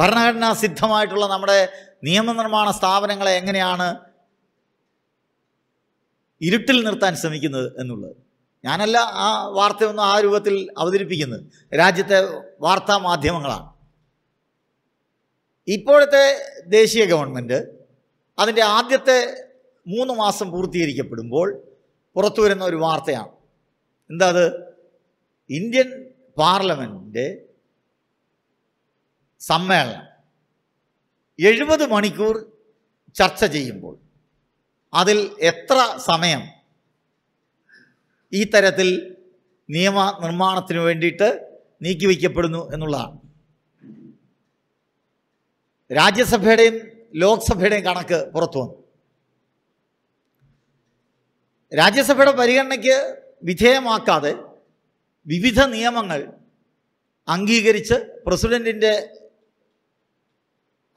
ഭരണഘടനാ സിദ്ധമായിട്ടുള്ള നമ്മുടെ നിയമനിർമ്മാണ സ്ഥാപനങ്ങളെ എങ്ങനെയാണ് ഇരുട്ടിൽ നിർത്താൻ ശ്രമിക്കുന്നത് എന്നുള്ളത് ഞാനല്ല ആ വാർത്തയൊന്നും ആ രൂപത്തിൽ അവതരിപ്പിക്കുന്നത് രാജ്യത്തെ വാർത്താ മാധ്യമങ്ങളാണ് ഇപ്പോഴത്തെ ദേശീയ ഗവൺമെൻറ് അതിൻ്റെ ആദ്യത്തെ മൂന്ന് മാസം പൂർത്തീകരിക്കപ്പെടുമ്പോൾ പുറത്തു വരുന്ന ഒരു വാർത്തയാണ് എന്താ അത് ഇന്ത്യൻ പാർലമെൻറ്റിൻ്റെ സമ്മേളനം എഴുപത് മണിക്കൂർ ചർച്ച ചെയ്യുമ്പോൾ അതിൽ എത്ര സമയം ഈ തരത്തിൽ നിയമനിർമ്മാണത്തിന് വേണ്ടിയിട്ട് നീക്കിവയ്ക്കപ്പെടുന്നു എന്നുള്ളതാണ് രാജ്യസഭയുടെയും ലോക്സഭയുടെയും കണക്ക് പുറത്തു വന്നു രാജ്യസഭയുടെ പരിഗണനയ്ക്ക് വിധേയമാക്കാതെ വിവിധ നിയമങ്ങൾ അംഗീകരിച്ച് പ്രസിഡൻറ്റിൻ്റെ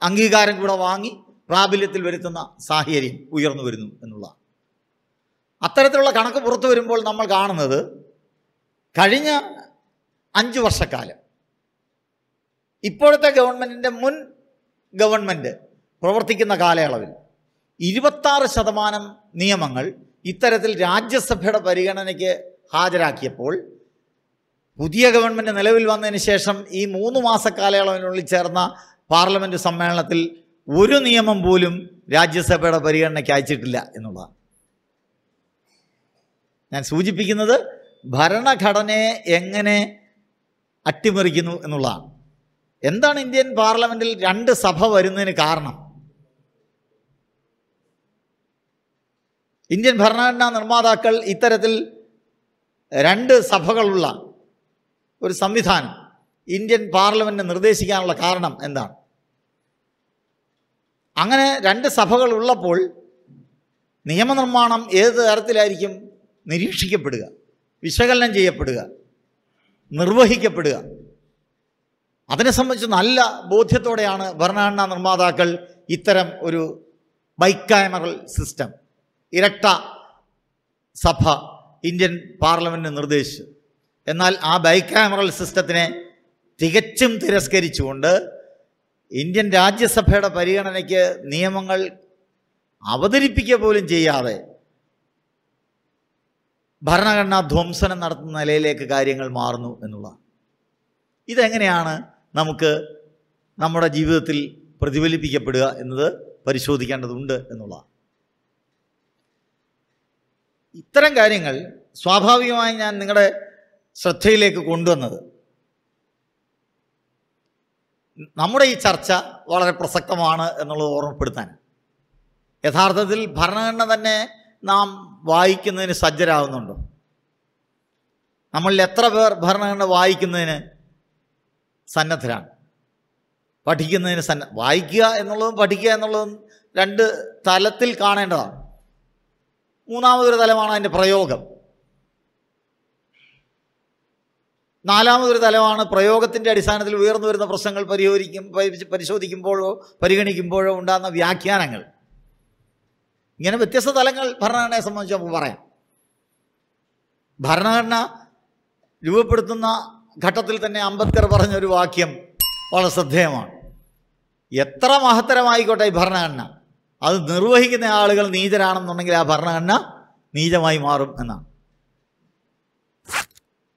അംഗീകാരം കൂടെ വാങ്ങി പ്രാബല്യത്തിൽ വരുത്തുന്ന സാഹചര്യം ഉയർന്നു വരുന്നു എന്നുള്ളതാണ് അത്തരത്തിലുള്ള കണക്ക് പുറത്തു വരുമ്പോൾ നമ്മൾ കാണുന്നത് കഴിഞ്ഞ അഞ്ച് വർഷക്കാലം ഇപ്പോഴത്തെ ഗവൺമെൻറ്റിൻ്റെ മുൻ ഗവൺമെൻറ് പ്രവർത്തിക്കുന്ന കാലയളവിൽ ഇരുപത്താറ് ശതമാനം നിയമങ്ങൾ ഇത്തരത്തിൽ രാജ്യസഭയുടെ പരിഗണനയ്ക്ക് ഹാജരാക്കിയപ്പോൾ പുതിയ ഗവൺമെൻറ് നിലവിൽ വന്നതിന് ശേഷം ഈ മൂന്ന് മാസ കാലയളവിനുള്ളിൽ ചേർന്ന പാർലമെൻറ്റ് സമ്മേളനത്തിൽ ഒരു നിയമം പോലും രാജ്യസഭയുടെ പരിഗണനയ്ക്ക് അയച്ചിട്ടില്ല എന്നുള്ളതാണ് ഞാൻ സൂചിപ്പിക്കുന്നത് ഭരണഘടനയെ എങ്ങനെ അട്ടിമറിക്കുന്നു എന്നുള്ളതാണ് എന്താണ് ഇന്ത്യൻ പാർലമെൻറ്റിൽ രണ്ട് സഭ വരുന്നതിന് കാരണം ഇന്ത്യൻ ഭരണഘടനാ നിർമ്മാതാക്കൾ ഇത്തരത്തിൽ രണ്ട് സഭകളുള്ള ഒരു സംവിധാനം ഇന്ത്യൻ പാർലമെൻറ്റിന് നിർദ്ദേശിക്കാനുള്ള കാരണം എന്താണ് അങ്ങനെ രണ്ട് സഭകൾ ഉള്ളപ്പോൾ നിയമനിർമ്മാണം ഏത് തരത്തിലായിരിക്കും നിരീക്ഷിക്കപ്പെടുക വിശകലനം ചെയ്യപ്പെടുക നിർവഹിക്കപ്പെടുക അതിനെ സംബന്ധിച്ച് നല്ല ബോധ്യത്തോടെയാണ് ഭരണഘടനാ നിർമ്മാതാക്കൾ ഇത്തരം ഒരു ബൈക്കാമറൽ സിസ്റ്റം ഇരട്ട സഭ ഇന്ത്യൻ പാർലമെൻറ്റിന് നിർദ്ദേശിച്ചു എന്നാൽ ആ ബൈക്കാമറൽ സിസ്റ്റത്തിനെ തികച്ചും തിരസ്കരിച്ചുകൊണ്ട് ഇന്ത്യൻ രാജ്യസഭയുടെ പരിഗണനയ്ക്ക് നിയമങ്ങൾ അവതരിപ്പിക്കുക പോലും ചെയ്യാതെ ഭരണഘടനാ ധ്വംസനം നടത്തുന്ന നിലയിലേക്ക് കാര്യങ്ങൾ മാറുന്നു എന്നുള്ളതാണ് ഇതെങ്ങനെയാണ് നമുക്ക് നമ്മുടെ ജീവിതത്തിൽ പ്രതിഫലിപ്പിക്കപ്പെടുക എന്നത് പരിശോധിക്കേണ്ടതുണ്ട് എന്നുള്ളതാണ് ഇത്തരം കാര്യങ്ങൾ സ്വാഭാവികമായി ഞാൻ നിങ്ങളുടെ ശ്രദ്ധയിലേക്ക് കൊണ്ടുവന്നത് നമ്മുടെ ഈ ചർച്ച വളരെ പ്രസക്തമാണ് എന്നുള്ളത് ഓർമ്മപ്പെടുത്താൻ യഥാർത്ഥത്തിൽ ഭരണഘടന തന്നെ നാം വായിക്കുന്നതിന് സജ്ജരാകുന്നുണ്ടോ നമ്മളിൽ എത്ര പേർ ഭരണഘടന വായിക്കുന്നതിന് സന്നദ്ധരാണ് പഠിക്കുന്നതിന് സന്ന വായിക്കുക എന്നുള്ളതും പഠിക്കുക എന്നുള്ളതും രണ്ട് തലത്തിൽ കാണേണ്ടതാണ് മൂന്നാമതൊരു തലമാണ് അതിൻ്റെ പ്രയോഗം നാലാമതൊരു തലമാണ് പ്രയോഗത്തിൻ്റെ അടിസ്ഥാനത്തിൽ ഉയർന്നു വരുന്ന പ്രശ്നങ്ങൾ പരിഹരിക്കും പരിശോധിക്കുമ്പോഴോ പരിഗണിക്കുമ്പോഴോ ഉണ്ടാകുന്ന വ്യാഖ്യാനങ്ങൾ ഇങ്ങനെ വ്യത്യസ്ത തലങ്ങൾ ഭരണഘടനയെ സംബന്ധിച്ച് നമുക്ക് പറയാം ഭരണഘടന രൂപപ്പെടുത്തുന്ന ഘട്ടത്തിൽ തന്നെ അംബേദ്കർ പറഞ്ഞൊരു വാക്യം വളരെ ശ്രദ്ധേയമാണ് എത്ര മഹത്തരമായിക്കോട്ടെ ഈ ഭരണഘടന അത് നിർവഹിക്കുന്ന ആളുകൾ നീചരാണെന്നുണ്ടെങ്കിൽ ആ ഭരണഘടന നീചമായി മാറും എന്നാണ്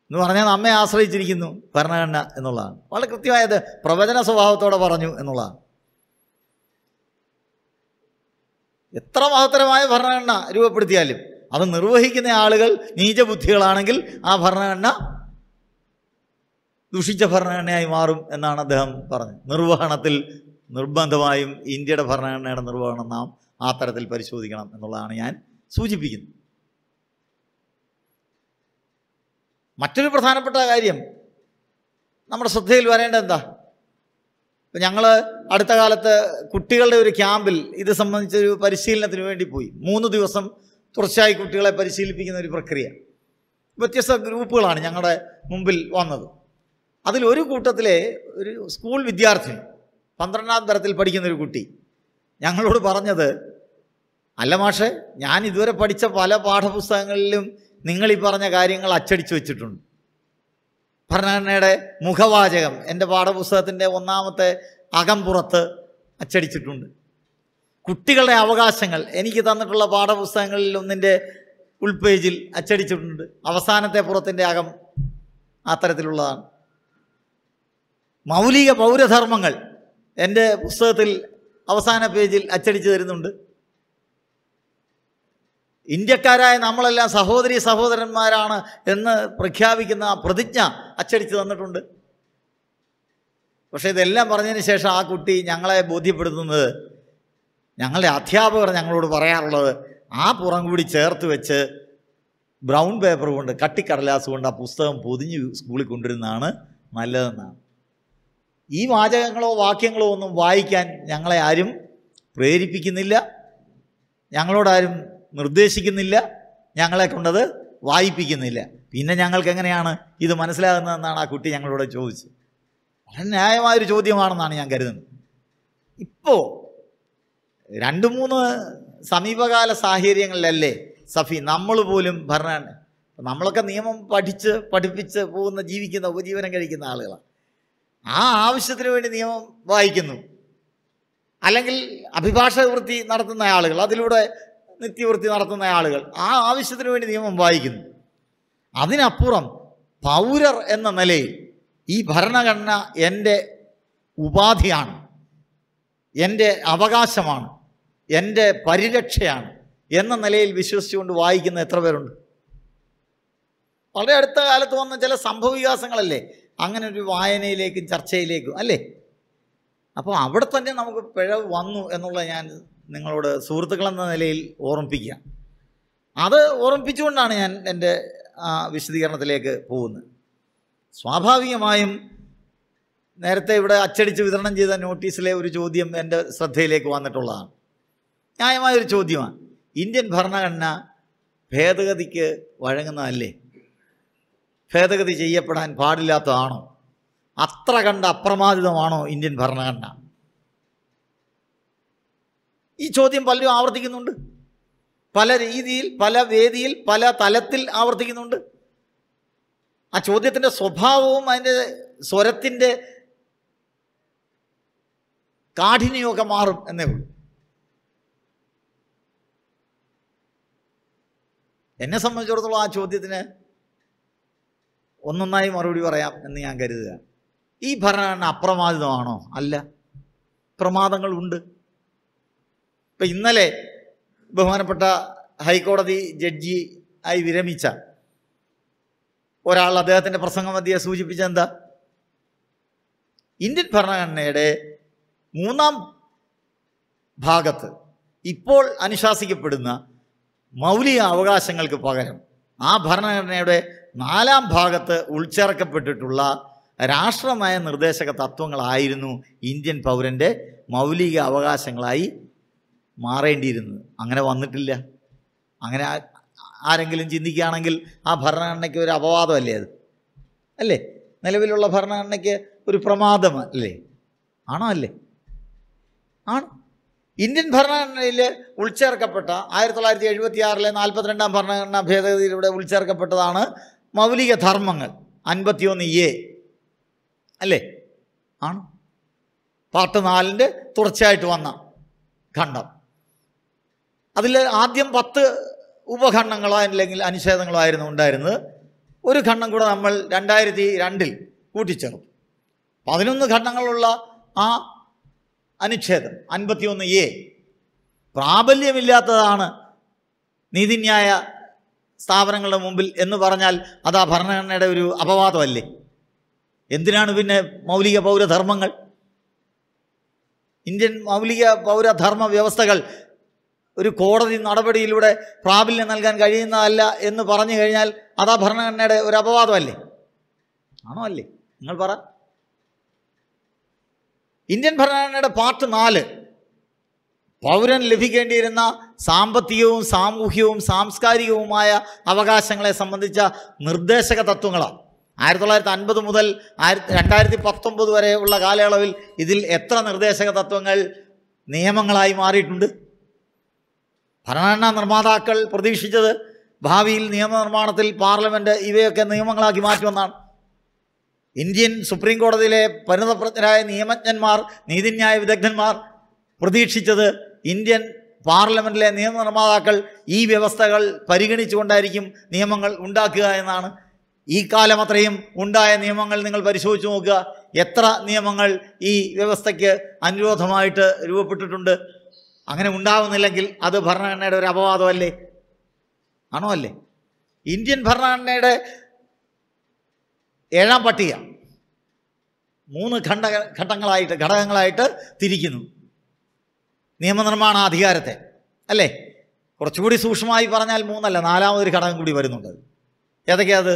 എന്ന് പറഞ്ഞാൽ നമ്മെ ആശ്രയിച്ചിരിക്കുന്നു ഭരണഘടന എന്നുള്ളതാണ് വളരെ കൃത്യമായത് പ്രവചന സ്വഭാവത്തോടെ പറഞ്ഞു എന്നുള്ളതാണ് എത്ര മഹത്തരമായ ഭരണഘടന രൂപപ്പെടുത്തിയാലും അത് നിർവഹിക്കുന്ന ആളുകൾ നീചബുദ്ധികളാണെങ്കിൽ ആ ഭരണഘടന ദുഷിച്ച ഭരണഘടനയായി മാറും എന്നാണ് അദ്ദേഹം പറഞ്ഞത് നിർവഹണത്തിൽ നിർബന്ധമായും ഇന്ത്യയുടെ ഭരണഘടനയുടെ നിർവഹണം നാം ആ തരത്തിൽ പരിശോധിക്കണം എന്നുള്ളതാണ് ഞാൻ സൂചിപ്പിക്കുന്നത് മറ്റൊരു പ്രധാനപ്പെട്ട കാര്യം നമ്മുടെ ശ്രദ്ധയിൽ വരേണ്ട എന്താ ഞങ്ങൾ അടുത്ത കാലത്ത് കുട്ടികളുടെ ഒരു ക്യാമ്പിൽ ഇത് സംബന്ധിച്ചൊരു പരിശീലനത്തിന് വേണ്ടി പോയി മൂന്ന് ദിവസം തുടർച്ചയായി കുട്ടികളെ പരിശീലിപ്പിക്കുന്ന ഒരു പ്രക്രിയ വ്യത്യസ്ത ഗ്രൂപ്പുകളാണ് ഞങ്ങളുടെ മുമ്പിൽ വന്നത് അതിൽ ഒരു കൂട്ടത്തിലെ ഒരു സ്കൂൾ വിദ്യാർത്ഥി പന്ത്രണ്ടാം തരത്തിൽ പഠിക്കുന്ന ഒരു കുട്ടി ഞങ്ങളോട് പറഞ്ഞത് അല്ല മാഷെ ഞാൻ ഇതുവരെ പഠിച്ച പല പാഠപുസ്തകങ്ങളിലും നിങ്ങൾ ഈ പറഞ്ഞ കാര്യങ്ങൾ അച്ചടിച്ചു വെച്ചിട്ടുണ്ട് ഭരണഘടനയുടെ മുഖവാചകം എൻ്റെ പാഠപുസ്തകത്തിൻ്റെ ഒന്നാമത്തെ അകംപുറത്ത് അച്ചടിച്ചിട്ടുണ്ട് കുട്ടികളുടെ അവകാശങ്ങൾ എനിക്ക് തന്നിട്ടുള്ള പാഠപുസ്തകങ്ങളിൽ ഒന്നിൻ്റെ ഉൾപേജിൽ അച്ചടിച്ചിട്ടുണ്ട് അവസാനത്തെ പുറത്തിൻ്റെ അകം അത്തരത്തിലുള്ളതാണ് മൗലിക പൗരധർമ്മങ്ങൾ എൻ്റെ പുസ്തകത്തിൽ അവസാന പേജിൽ അച്ചടിച്ചു തരുന്നുണ്ട് ഇന്ത്യക്കാരായ നമ്മളെല്ലാം സഹോദരി സഹോദരന്മാരാണ് എന്ന് പ്രഖ്യാപിക്കുന്ന ആ പ്രതിജ്ഞ അച്ചടിച്ച് തന്നിട്ടുണ്ട് പക്ഷേ ഇതെല്ലാം പറഞ്ഞതിന് ശേഷം ആ കുട്ടി ഞങ്ങളെ ബോധ്യപ്പെടുത്തുന്നത് ഞങ്ങളുടെ അധ്യാപകർ ഞങ്ങളോട് പറയാറുള്ളത് ആ പുറം കൂടി ചേർത്ത് വെച്ച് ബ്രൗൺ പേപ്പർ കൊണ്ട് കട്ടിക്കടലാസ് കൊണ്ട് ആ പുസ്തകം പൊതിഞ്ഞ് സ്കൂളിൽ കൊണ്ടിരുന്നതാണ് നല്ലതെന്നാണ് ഈ വാചകങ്ങളോ വാക്യങ്ങളോ ഒന്നും വായിക്കാൻ ഞങ്ങളെ ആരും പ്രേരിപ്പിക്കുന്നില്ല ഞങ്ങളോടാരും നിർദ്ദേശിക്കുന്നില്ല ഞങ്ങളെ കൊണ്ടത് വായിപ്പിക്കുന്നില്ല പിന്നെ ഞങ്ങൾക്ക് എങ്ങനെയാണ് ഇത് മനസ്സിലാകുന്നതെന്നാണ് ആ കുട്ടി ഞങ്ങളോട് ചോദിച്ചത് വളരെ ന്യായമായൊരു ചോദ്യമാണെന്നാണ് ഞാൻ കരുതുന്നത് ഇപ്പോൾ രണ്ട് മൂന്ന് സമീപകാല സാഹചര്യങ്ങളിലല്ലേ സഫി നമ്മൾ പോലും ഭരണ നമ്മളൊക്കെ നിയമം പഠിച്ച് പഠിപ്പിച്ച് പോകുന്ന ജീവിക്കുന്ന ഉപജീവനം കഴിക്കുന്ന ആളുകളാണ് ആ ആവശ്യത്തിന് വേണ്ടി നിയമം വായിക്കുന്നു അല്ലെങ്കിൽ അഭിഭാഷക വൃത്തി നടത്തുന്ന ആളുകൾ അതിലൂടെ നിത്യവൃത്തി നടത്തുന്ന ആളുകൾ ആ ആവശ്യത്തിന് വേണ്ടി നിയമം വായിക്കുന്നു അതിനപ്പുറം പൗരർ എന്ന നിലയിൽ ഈ ഭരണഘടന എൻ്റെ ഉപാധിയാണ് എൻ്റെ അവകാശമാണ് എൻ്റെ പരിരക്ഷയാണ് എന്ന നിലയിൽ വിശ്വസിച്ചുകൊണ്ട് വായിക്കുന്ന എത്ര പേരുണ്ട് വളരെ അടുത്ത കാലത്ത് വന്ന ചില സംഭവവികാസങ്ങളല്ലേ അങ്ങനെ ഒരു വായനയിലേക്കും ചർച്ചയിലേക്കും അല്ലേ അപ്പോൾ അവിടെ തന്നെ നമുക്ക് പിഴവ് വന്നു എന്നുള്ളത് ഞാൻ നിങ്ങളോട് സുഹൃത്തുക്കളെന്ന നിലയിൽ ഓർമ്മിപ്പിക്കുക അത് ഓർമ്മിപ്പിച്ചുകൊണ്ടാണ് ഞാൻ എൻ്റെ വിശദീകരണത്തിലേക്ക് പോകുന്നത് സ്വാഭാവികമായും നേരത്തെ ഇവിടെ അച്ചടിച്ച് വിതരണം ചെയ്ത നോട്ടീസിലെ ഒരു ചോദ്യം എൻ്റെ ശ്രദ്ധയിലേക്ക് വന്നിട്ടുള്ളതാണ് ന്യായമായൊരു ചോദ്യമാണ് ഇന്ത്യൻ ഭരണഘടന ഭേദഗതിക്ക് വഴങ്ങുന്നതല്ലേ ഭേദഗതി ചെയ്യപ്പെടാൻ പാടില്ലാത്തതാണോ അത്ര കണ്ട് അപ്രമാദിതമാണോ ഇന്ത്യൻ ഭരണഘടന ഈ ചോദ്യം പലരും ആവർത്തിക്കുന്നുണ്ട് പല രീതിയിൽ പല വേദിയിൽ പല തലത്തിൽ ആവർത്തിക്കുന്നുണ്ട് ആ ചോദ്യത്തിൻ്റെ സ്വഭാവവും അതിൻ്റെ സ്വരത്തിൻ്റെ കാഠിന്യമൊക്കെ മാറും എന്നേ ഉള്ളൂ എന്നെ സംബന്ധിച്ചിടത്തോളം ആ ചോദ്യത്തിന് ഒന്നൊന്നായി മറുപടി പറയാം എന്ന് ഞാൻ കരുതുക ഈ ഭരണഘടന അപ്രമാദിതമാണോ അല്ല പ്രമാദങ്ങളുണ്ട് ഇപ്പം ഇന്നലെ ബഹുമാനപ്പെട്ട ഹൈക്കോടതി ജഡ്ജി ആയി വിരമിച്ച ഒരാൾ അദ്ദേഹത്തിൻ്റെ പ്രസംഗം മധ്യയെ എന്താ ഇന്ത്യൻ ഭരണഘടനയുടെ മൂന്നാം ഭാഗത്ത് ഇപ്പോൾ അനുശാസിക്കപ്പെടുന്ന മൗലിക അവകാശങ്ങൾക്ക് പകരം ആ ഭരണഘടനയുടെ നാലാം ഭാഗത്ത് ഉൾച്ചേർക്കപ്പെട്ടിട്ടുള്ള രാഷ്ട്രമായ നിർദ്ദേശക തത്വങ്ങളായിരുന്നു ഇന്ത്യൻ പൗരൻ്റെ മൗലിക അവകാശങ്ങളായി മാറേണ്ടിയിരുന്നത് അങ്ങനെ വന്നിട്ടില്ല അങ്ങനെ ആരെങ്കിലും ചിന്തിക്കുകയാണെങ്കിൽ ആ ഭരണഘടനയ്ക്ക് ഒരു അപവാദമല്ലേ അത് അല്ലേ നിലവിലുള്ള ഭരണഘടനയ്ക്ക് ഒരു അല്ലേ ആണോ അല്ലേ ആണ് ഇന്ത്യൻ ഭരണഘടനയിൽ ഉൾച്ചേർക്കപ്പെട്ട ആയിരത്തി തൊള്ളായിരത്തി എഴുപത്തി ആറിലെ നാൽപ്പത്തിരണ്ടാം ഭരണഘടനാ ഭേദഗതിയിലൂടെ ഉൾച്ചേർക്കപ്പെട്ടതാണ് മൗലിക ധർമ്മങ്ങൾ അൻപത്തിയൊന്ന് എ അല്ലേ ആണ് പാർട്ട് നാലിൻ്റെ തുടർച്ചയായിട്ട് വന്ന ഖണ്ഡം അതിൽ ആദ്യം പത്ത് ഉപഖണ്ഡങ്ങളോ അല്ലെങ്കിൽ അനുച്ഛേദങ്ങളോ ആയിരുന്നു ഉണ്ടായിരുന്നത് ഒരു ഖണ്ഡം കൂടെ നമ്മൾ രണ്ടായിരത്തി രണ്ടിൽ കൂട്ടിച്ചേർത്തു പതിനൊന്ന് ഖണ്ഡങ്ങളുള്ള ആ അനുച്ഛേദം അൻപത്തിയൊന്ന് എ പ്രാബല്യമില്ലാത്തതാണ് നീതിന്യായ സ്ഥാപനങ്ങളുടെ മുമ്പിൽ എന്ന് പറഞ്ഞാൽ അത് ആ ഭരണഘടനയുടെ ഒരു അപവാദമല്ലേ എന്തിനാണ് പിന്നെ മൗലിക പൗരധർമ്മങ്ങൾ ഇന്ത്യൻ മൗലിക പൗരധർമ്മ വ്യവസ്ഥകൾ ഒരു കോടതി നടപടിയിലൂടെ പ്രാബല്യം നൽകാൻ കഴിയുന്നതല്ല എന്ന് പറഞ്ഞു കഴിഞ്ഞാൽ അതാ ഭരണഘടനയുടെ ഒരു അപവാദമല്ലേ ആണോ അല്ലേ നിങ്ങൾ പറ ഇന്ത്യൻ ഭരണഘടനയുടെ പാർട്ട് നാല് പൗരൻ ലഭിക്കേണ്ടിയിരുന്ന സാമ്പത്തികവും സാമൂഹ്യവും സാംസ്കാരികവുമായ അവകാശങ്ങളെ സംബന്ധിച്ച നിർദ്ദേശക തത്വങ്ങളാണ് ആയിരത്തി തൊള്ളായിരത്തി അൻപത് മുതൽ ആയിരത്തി രണ്ടായിരത്തി പത്തൊമ്പത് വരെ ഉള്ള കാലയളവിൽ ഇതിൽ എത്ര നിർദ്ദേശക തത്വങ്ങൾ നിയമങ്ങളായി മാറിയിട്ടുണ്ട് ഭരണഘടനാ നിർമ്മാതാക്കൾ പ്രതീക്ഷിച്ചത് ഭാവിയിൽ നിയമനിർമ്മാണത്തിൽ പാർലമെൻറ്റ് ഇവയൊക്കെ നിയമങ്ങളാക്കി മാറ്റുമെന്നാണ് ഇന്ത്യൻ സുപ്രീം കോടതിയിലെ പരിണതപ്രജ്ഞരായ നിയമജ്ഞന്മാർ നീതിന്യായ വിദഗ്ധന്മാർ പ്രതീക്ഷിച്ചത് ഇന്ത്യൻ പാർലമെൻറ്റിലെ നിയമനിർമ്മാതാക്കൾ ഈ വ്യവസ്ഥകൾ പരിഗണിച്ചുകൊണ്ടായിരിക്കും നിയമങ്ങൾ ഉണ്ടാക്കുക എന്നാണ് ഈ കാലം അത്രയും ഉണ്ടായ നിയമങ്ങൾ നിങ്ങൾ പരിശോധിച്ച് നോക്കുക എത്ര നിയമങ്ങൾ ഈ വ്യവസ്ഥയ്ക്ക് അനുരോധമായിട്ട് രൂപപ്പെട്ടിട്ടുണ്ട് അങ്ങനെ ഉണ്ടാവുന്നില്ലെങ്കിൽ അത് ഭരണഘടനയുടെ ഒരു അപവാദമല്ലേ ആണോ അല്ലേ ഇന്ത്യൻ ഭരണഘടനയുടെ ഏഴാം പട്ടിക മൂന്ന് ഖണ്ഡ ഘട്ടങ്ങളായിട്ട് ഘടകങ്ങളായിട്ട് തിരിക്കുന്നു നിയമനിർമ്മാണ അധികാരത്തെ അല്ലേ കുറച്ചുകൂടി സൂക്ഷ്മമായി പറഞ്ഞാൽ മൂന്നല്ല നാലാമതൊരു ഘടകം കൂടി വരുന്നുണ്ട് ഏതൊക്കെയാത്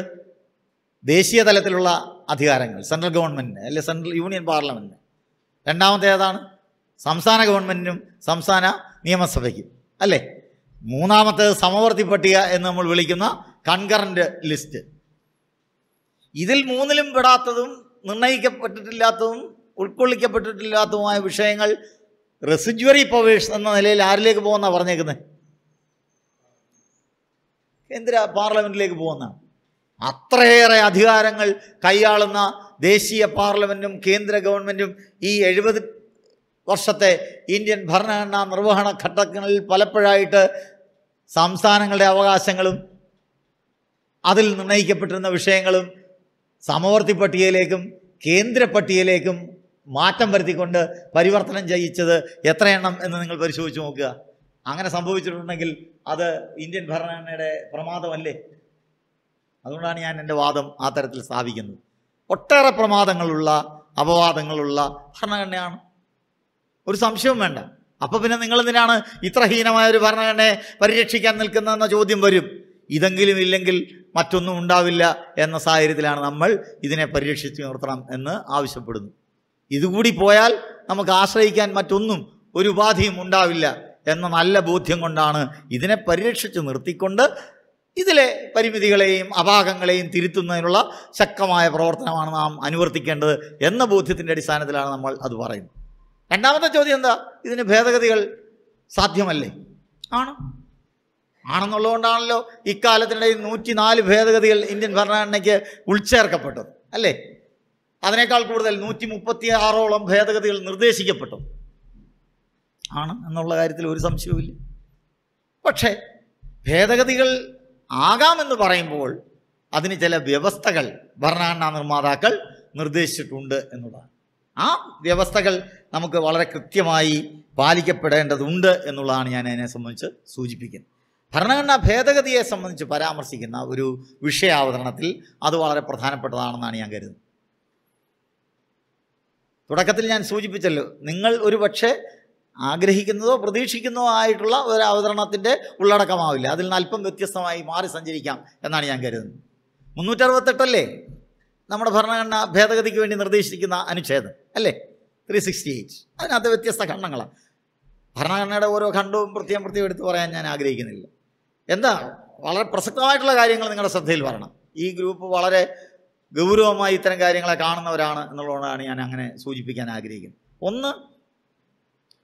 ദേശീയ തലത്തിലുള്ള അധികാരങ്ങൾ സെൻട്രൽ ഗവൺമെൻറ്റിന് അല്ലെ സെൻട്രൽ യൂണിയൻ പാർലമെൻറ്റിന് രണ്ടാമത്തേതാണ് സംസ്ഥാന ഗവൺമെൻറ്റിനും സംസ്ഥാന നിയമസഭയ്ക്കും അല്ലേ മൂന്നാമത്തേത് സമവർത്തി പട്ടിക എന്ന് നമ്മൾ വിളിക്കുന്ന കൺകറൻറ്റ് ലിസ്റ്റ് ഇതിൽ മൂന്നിലും പെടാത്തതും നിർണ്ണയിക്കപ്പെട്ടിട്ടില്ലാത്തതും ഉൾക്കൊള്ളിക്കപ്പെട്ടിട്ടില്ലാത്തതുമായ വിഷയങ്ങൾ റെസിജ്വറി പവേഴ്സ് എന്ന നിലയിൽ ആരിലേക്ക് പോകുന്നാണ് പറഞ്ഞേക്കുന്നത് കേന്ദ്ര പാർലമെൻറ്റിലേക്ക് പോകുന്നതാണ് അത്രയേറെ അധികാരങ്ങൾ കൈയാളുന്ന ദേശീയ പാർലമെൻറ്റും കേന്ദ്ര ഗവൺമെൻറ്റും ഈ എഴുപത് വർഷത്തെ ഇന്ത്യൻ ഭരണഘടനാ നിർവഹണ ഘട്ടങ്ങളിൽ പലപ്പോഴായിട്ട് സംസ്ഥാനങ്ങളുടെ അവകാശങ്ങളും അതിൽ നിർണയിക്കപ്പെട്ടിരുന്ന വിഷയങ്ങളും സമവർത്തി പട്ടികയിലേക്കും കേന്ദ്ര പട്ടികയിലേക്കും മാറ്റം വരുത്തിക്കൊണ്ട് പരിവർത്തനം ചെയ്യിച്ചത് എത്രയെണ്ണം എന്ന് നിങ്ങൾ പരിശോധിച്ച് നോക്കുക അങ്ങനെ സംഭവിച്ചിട്ടുണ്ടെങ്കിൽ അത് ഇന്ത്യൻ ഭരണഘടനയുടെ പ്രമാദമല്ലേ അതുകൊണ്ടാണ് ഞാൻ എൻ്റെ വാദം ആ തരത്തിൽ സ്ഥാപിക്കുന്നത് ഒട്ടേറെ പ്രമാദങ്ങളുള്ള അപവാദങ്ങളുള്ള ഭരണഘടനയാണ് ഒരു സംശയവും വേണ്ട അപ്പോൾ പിന്നെ നിങ്ങൾ എന്തിനാണ് ഇത്ര ഹീനമായ ഒരു ഭരണഘടനയെ പരിരക്ഷിക്കാൻ നിൽക്കുന്നതെന്ന ചോദ്യം വരും ഇതെങ്കിലും ഇല്ലെങ്കിൽ മറ്റൊന്നും ഉണ്ടാവില്ല എന്ന സാഹചര്യത്തിലാണ് നമ്മൾ ഇതിനെ പരിരക്ഷിച്ച് നിർത്തണം എന്ന് ആവശ്യപ്പെടുന്നു ഇതുകൂടി പോയാൽ നമുക്ക് ആശ്രയിക്കാൻ മറ്റൊന്നും ഒരു ഉപാധിയും ഉണ്ടാവില്ല എന്ന നല്ല ബോധ്യം കൊണ്ടാണ് ഇതിനെ പരിരക്ഷിച്ച് നിർത്തിക്കൊണ്ട് ഇതിലെ പരിമിതികളെയും അപാകങ്ങളെയും തിരുത്തുന്നതിനുള്ള ശക്തമായ പ്രവർത്തനമാണ് നാം അനുവർത്തിക്കേണ്ടത് എന്ന ബോധ്യത്തിൻ്റെ അടിസ്ഥാനത്തിലാണ് നമ്മൾ അത് പറയുന്നത് രണ്ടാമത്തെ ചോദ്യം എന്താ ഇതിന് ഭേദഗതികൾ സാധ്യമല്ലേ ആണ് ആണെന്നുള്ളതുകൊണ്ടാണല്ലോ ഇക്കാലത്തിനിടയിൽ നാല് ഭേദഗതികൾ ഇന്ത്യൻ ഭരണഘടനയ്ക്ക് ഉൾച്ചേർക്കപ്പെട്ടത് അല്ലേ അതിനേക്കാൾ കൂടുതൽ നൂറ്റി മുപ്പത്തി ആറോളം ഭേദഗതികൾ നിർദ്ദേശിക്കപ്പെട്ടു ആണ് എന്നുള്ള കാര്യത്തിൽ ഒരു സംശയവുമില്ല പക്ഷേ ഭേദഗതികൾ ആകാമെന്ന് പറയുമ്പോൾ അതിന് ചില വ്യവസ്ഥകൾ ഭരണഘടനാ നിർമ്മാതാക്കൾ നിർദ്ദേശിച്ചിട്ടുണ്ട് എന്നതാണ് ആ വ്യവസ്ഥകൾ നമുക്ക് വളരെ കൃത്യമായി പാലിക്കപ്പെടേണ്ടതുണ്ട് എന്നുള്ളതാണ് ഞാൻ അതിനെ സംബന്ധിച്ച് സൂചിപ്പിക്കുന്നത് ഭരണഘടനാ ഭേദഗതിയെ സംബന്ധിച്ച് പരാമർശിക്കുന്ന ഒരു വിഷയാവതരണത്തിൽ അത് വളരെ പ്രധാനപ്പെട്ടതാണെന്നാണ് ഞാൻ കരുതുന്നത് തുടക്കത്തിൽ ഞാൻ സൂചിപ്പിച്ചല്ലോ നിങ്ങൾ ഒരു പക്ഷേ ആഗ്രഹിക്കുന്നതോ പ്രതീക്ഷിക്കുന്നതോ ആയിട്ടുള്ള ഒരു അവതരണത്തിൻ്റെ ഉള്ളടക്കമാവില്ല അതിൽ നിന്ന് അല്പം വ്യത്യസ്തമായി മാറി സഞ്ചരിക്കാം എന്നാണ് ഞാൻ കരുതുന്നത് മുന്നൂറ്ററുപത്തെട്ടല്ലേ നമ്മുടെ ഭരണഘടന ഭേദഗതിക്ക് വേണ്ടി നിർദ്ദേശിക്കുന്ന അനുച്ഛേദം അല്ലേ ത്രീ സിക്സ്റ്റി എയ്റ്റ് അതിനകത്ത് വ്യത്യസ്ത ഖണ്ഡങ്ങളാണ് ഭരണഘടനയുടെ ഓരോ ഖണ്ഡവും പ്രത്യേകം പ്രത്യേകം എടുത്തു പറയാൻ ഞാൻ ആഗ്രഹിക്കുന്നില്ല എന്താ വളരെ പ്രസക്തമായിട്ടുള്ള കാര്യങ്ങൾ നിങ്ങളുടെ ശ്രദ്ധയിൽ വരണം ഈ ഗ്രൂപ്പ് വളരെ ഗൗരവമായി ഇത്തരം കാര്യങ്ങളെ കാണുന്നവരാണ് എന്നുള്ളതുകൊണ്ടാണ് ഞാൻ അങ്ങനെ സൂചിപ്പിക്കാൻ ആഗ്രഹിക്കുന്നത് ഒന്ന്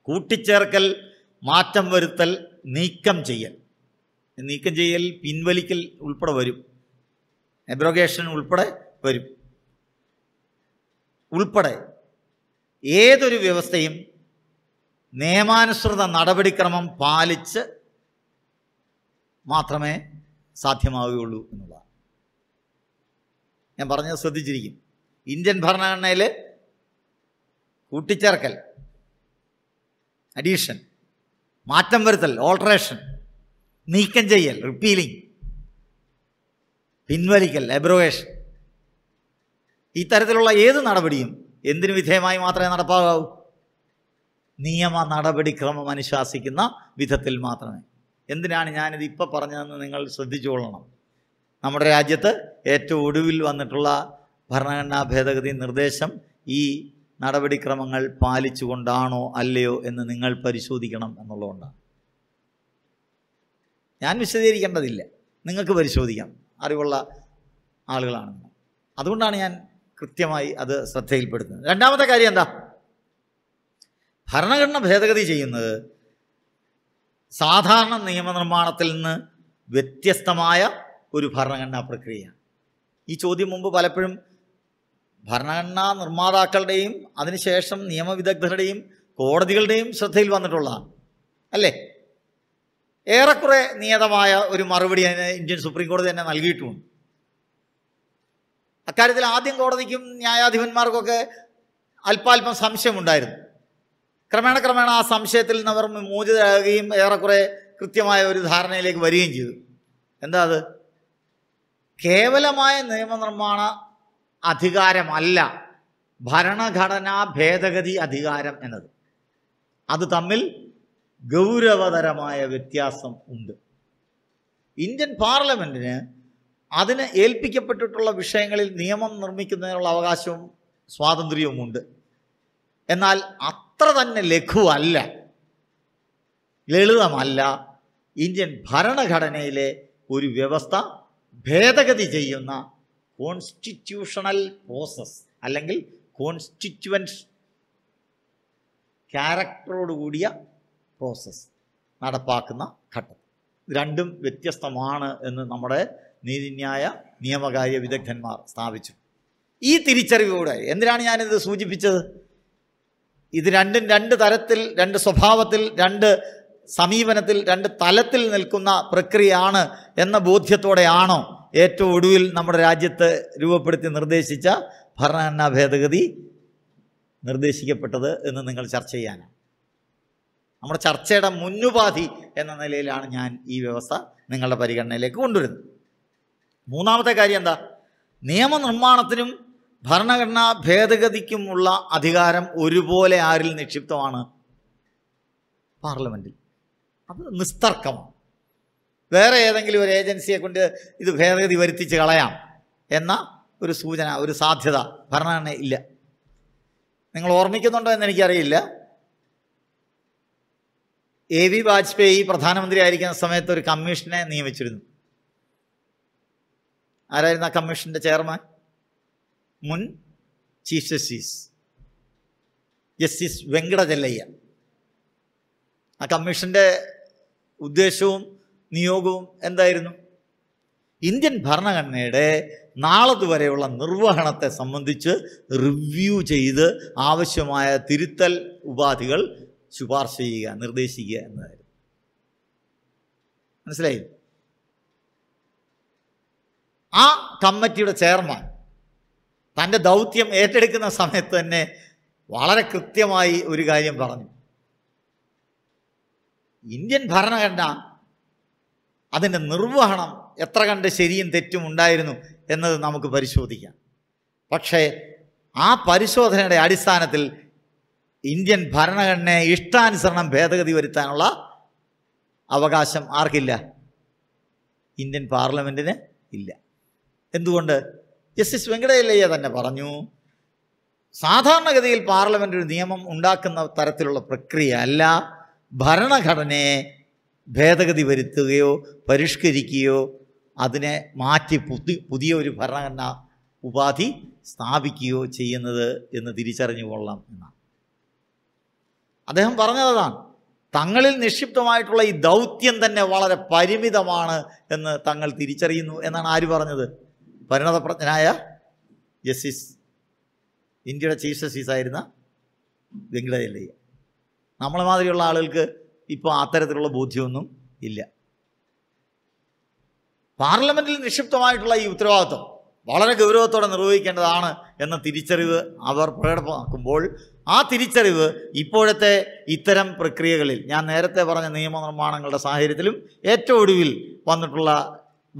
കൂട്ടിച്ചേർക്കൽ മാറ്റം വരുത്തൽ നീക്കം ചെയ്യൽ നീക്കം ചെയ്യൽ പിൻവലിക്കൽ ഉൾപ്പെടെ വരും എബ്രോഗേഷൻ ഉൾപ്പെടെ വരും ഉൾപ്പെടെ ഏതൊരു വ്യവസ്ഥയും നിയമാനുസൃത നടപടിക്രമം പാലിച്ച് മാത്രമേ സാധ്യമാവുകയുള്ളൂ എന്നുള്ളതാണ് ഞാൻ പറഞ്ഞത് ശ്രദ്ധിച്ചിരിക്കും ഇന്ത്യൻ ഭരണഘടനയിൽ കൂട്ടിച്ചേർക്കൽ അഡീഷൻ മാറ്റം വരുത്തൽ ഓൾട്ടറേഷൻ നീക്കം ചെയ്യൽ റിപ്പീലിംഗ് പിൻവലിക്കൽ എബ്രോവേഷൻ ഇത്തരത്തിലുള്ള ഏത് നടപടിയും എന്തിനു വിധേയമായി മാത്രമേ നടപ്പാകാവൂ നിയമ നടപടിക്രമം അനുശാസിക്കുന്ന വിധത്തിൽ മാത്രമേ എന്തിനാണ് ഞാനിത് ഇപ്പോൾ പറഞ്ഞതെന്ന് നിങ്ങൾ ശ്രദ്ധിച്ചുകൊള്ളണം നമ്മുടെ രാജ്യത്ത് ഏറ്റവും ഒടുവിൽ വന്നിട്ടുള്ള ഭരണഘടനാ ഭേദഗതി നിർദ്ദേശം ഈ നടപടിക്രമങ്ങൾ പാലിച്ചുകൊണ്ടാണോ അല്ലയോ എന്ന് നിങ്ങൾ പരിശോധിക്കണം എന്നുള്ളതുകൊണ്ടാണ് ഞാൻ വിശദീകരിക്കേണ്ടതില്ല നിങ്ങൾക്ക് പരിശോധിക്കാം അറിവുള്ള ആളുകളാണ് അതുകൊണ്ടാണ് ഞാൻ കൃത്യമായി അത് ശ്രദ്ധയിൽപ്പെടുന്നത് രണ്ടാമത്തെ കാര്യം എന്താ ഭരണഘടന ഭേദഗതി ചെയ്യുന്നത് സാധാരണ നിയമനിർമ്മാണത്തിൽ നിന്ന് വ്യത്യസ്തമായ ഒരു ഭരണഘടനാ പ്രക്രിയയാണ് ഈ ചോദ്യം മുമ്പ് പലപ്പോഴും ഭരണഘടനാ നിർമ്മാതാക്കളുടെയും അതിനുശേഷം നിയമവിദഗ്ധരുടെയും കോടതികളുടെയും ശ്രദ്ധയിൽ വന്നിട്ടുള്ളതാണ് അല്ലേ ഏറെക്കുറെ നിയതമായ ഒരു മറുപടി അതിന് ഇന്ത്യൻ സുപ്രീം കോടതി തന്നെ നൽകിയിട്ടുമുണ്ട് അക്കാര്യത്തിൽ ആദ്യം കോടതിക്കും ന്യായാധിപന്മാർക്കൊക്കെ അല്പാൽപ്പം സംശയമുണ്ടായിരുന്നു ക്രമേണ ക്രമേണ ആ സംശയത്തിൽ നിന്ന് അവർ മോചിതരാകുകയും ഏറെക്കുറെ കൃത്യമായ ഒരു ധാരണയിലേക്ക് വരികയും ചെയ്തു എന്താ അത് കേവലമായ നിയമനിർമ്മാണ അധികാരമല്ല ഭരണഘടനാ ഭേദഗതി അധികാരം എന്നത് അത് തമ്മിൽ ഗൗരവതരമായ വ്യത്യാസം ഉണ്ട് ഇന്ത്യൻ പാർലമെൻറ്റിന് അതിന് ഏൽപ്പിക്കപ്പെട്ടിട്ടുള്ള വിഷയങ്ങളിൽ നിയമം നിർമ്മിക്കുന്നതിനുള്ള അവകാശവും സ്വാതന്ത്ര്യവുമുണ്ട് എന്നാൽ അത്ര തന്നെ ലഘുവല്ല ലളിതമല്ല ഇന്ത്യൻ ഭരണഘടനയിലെ ഒരു വ്യവസ്ഥ ഭേദഗതി ചെയ്യുന്ന കോൺസ്റ്റിറ്റ്യൂഷണൽ പ്രോസസ് അല്ലെങ്കിൽ കോൺസ്റ്റിറ്റ്യുവൻറ്റ് ക്യാരക്ടറോടുകൂടിയ പ്രോസസ്സ് നടപ്പാക്കുന്ന ഘട്ടം രണ്ടും വ്യത്യസ്തമാണ് എന്ന് നമ്മുടെ നീതിന്യായ നിയമകാര്യ വിദഗ്ധന്മാർ സ്ഥാപിച്ചു ഈ തിരിച്ചറിവിലൂടെ എന്തിനാണ് ഞാനിത് സൂചിപ്പിച്ചത് ഇത് രണ്ടും രണ്ട് തരത്തിൽ രണ്ട് സ്വഭാവത്തിൽ രണ്ട് സമീപനത്തിൽ രണ്ട് തലത്തിൽ നിൽക്കുന്ന പ്രക്രിയയാണ് എന്ന ബോധ്യത്തോടെയാണോ ഏറ്റവും ഒടുവിൽ നമ്മുടെ രാജ്യത്ത് രൂപപ്പെടുത്തി നിർദ്ദേശിച്ച ഭരണഘടനാ ഭേദഗതി നിർദ്ദേശിക്കപ്പെട്ടത് എന്ന് നിങ്ങൾ ചർച്ച ചെയ്യാനാണ് നമ്മുടെ ചർച്ചയുടെ മുന്നുപാധി എന്ന നിലയിലാണ് ഞാൻ ഈ വ്യവസ്ഥ നിങ്ങളുടെ പരിഗണനയിലേക്ക് കൊണ്ടുവരുന്നത് മൂന്നാമത്തെ കാര്യം എന്താ നിയമനിർമ്മാണത്തിനും ഭരണഘടനാ ഭേദഗതിക്കുമുള്ള അധികാരം ഒരുപോലെ ആരിൽ നിക്ഷിപ്തമാണ് പാർലമെൻറ്റിൽ അത് നിസ്തർക്കമാണ് വേറെ ഏതെങ്കിലും ഒരു ഏജൻസിയെ കൊണ്ട് ഇത് ഭേദഗതി വരുത്തിച്ച് കളയാം എന്ന ഒരു സൂചന ഒരു സാധ്യത ഭരണഘടന ഇല്ല നിങ്ങൾ ഓർമ്മിക്കുന്നുണ്ടോ എന്ന് എനിക്കറിയില്ല എ വി വാജ്പേയി ആയിരിക്കുന്ന സമയത്ത് ഒരു കമ്മീഷനെ നിയമിച്ചിരുന്നു ആരായിരുന്നു ആ കമ്മീഷൻ്റെ ചെയർമാൻ മുൻ ചീഫ് ജസ്റ്റിസ് ജസ്റ്റിസ് വെങ്കടചെല്ലയ്യ ആ കമ്മീഷൻ്റെ ഉദ്ദേശവും നിയോഗവും എന്തായിരുന്നു ഇന്ത്യൻ ഭരണഘടനയുടെ നാളത് വരെയുള്ള നിർവഹണത്തെ സംബന്ധിച്ച് റിവ്യൂ ചെയ്ത് ആവശ്യമായ തിരുത്തൽ ഉപാധികൾ ശുപാർശ ചെയ്യുക നിർദ്ദേശിക്കുക എന്നതായിരുന്നു മനസ്സിലായി ആ കമ്മിറ്റിയുടെ ചെയർമാൻ തൻ്റെ ദൗത്യം ഏറ്റെടുക്കുന്ന സമയത്ത് തന്നെ വളരെ കൃത്യമായി ഒരു കാര്യം പറഞ്ഞു ഇന്ത്യൻ ഭരണഘടന അതിൻ്റെ നിർവഹണം എത്ര കണ്ട് ശരിയും തെറ്റും ഉണ്ടായിരുന്നു എന്നത് നമുക്ക് പരിശോധിക്കാം പക്ഷേ ആ പരിശോധനയുടെ അടിസ്ഥാനത്തിൽ ഇന്ത്യൻ ഭരണഘടനയെ ഇഷ്ടാനുസരണം ഭേദഗതി വരുത്താനുള്ള അവകാശം ആർക്കില്ല ഇന്ത്യൻ പാർലമെൻറ്റിന് ഇല്ല എന്തുകൊണ്ട് ജസ്റ്റിസ് വെങ്കടയല്ലയ്യ തന്നെ പറഞ്ഞു സാധാരണഗതിയിൽ പാർലമെൻ്റ് ഒരു നിയമം ഉണ്ടാക്കുന്ന തരത്തിലുള്ള പ്രക്രിയ അല്ല ഭരണഘടനയെ ഭേദഗതി വരുത്തുകയോ പരിഷ്കരിക്കുകയോ അതിനെ മാറ്റി പുതി പുതിയ ഒരു ഭരണഘടന ഉപാധി സ്ഥാപിക്കുകയോ ചെയ്യുന്നത് എന്ന് തിരിച്ചറിഞ്ഞു കൊള്ളാം എന്നാണ് അദ്ദേഹം പറഞ്ഞതാണ് തങ്ങളിൽ നിക്ഷിപ്തമായിട്ടുള്ള ഈ ദൗത്യം തന്നെ വളരെ പരിമിതമാണ് എന്ന് തങ്ങൾ തിരിച്ചറിയുന്നു എന്നാണ് ആര് പറഞ്ഞത് പരിണതപ്രജ്ഞനായ ജസ്റ്റിസ് ഇന്ത്യയുടെ ചീഫ് ജസ്റ്റിസ് ആയിരുന്ന വെങ്കിട നമ്മളെ മാതിരിയുള്ള ആളുകൾക്ക് ഇപ്പോൾ അത്തരത്തിലുള്ള ബോധ്യമൊന്നും ഇല്ല പാർലമെൻറ്റിൽ നിക്ഷിപ്തമായിട്ടുള്ള ഈ ഉത്തരവാദിത്വം വളരെ ഗൗരവത്തോടെ നിർവഹിക്കേണ്ടതാണ് എന്ന തിരിച്ചറിവ് അവർ പ്രകടമാക്കുമ്പോൾ ആ തിരിച്ചറിവ് ഇപ്പോഴത്തെ ഇത്തരം പ്രക്രിയകളിൽ ഞാൻ നേരത്തെ പറഞ്ഞ നിയമനിർമ്മാണങ്ങളുടെ സാഹചര്യത്തിലും ഏറ്റവും ഒടുവിൽ വന്നിട്ടുള്ള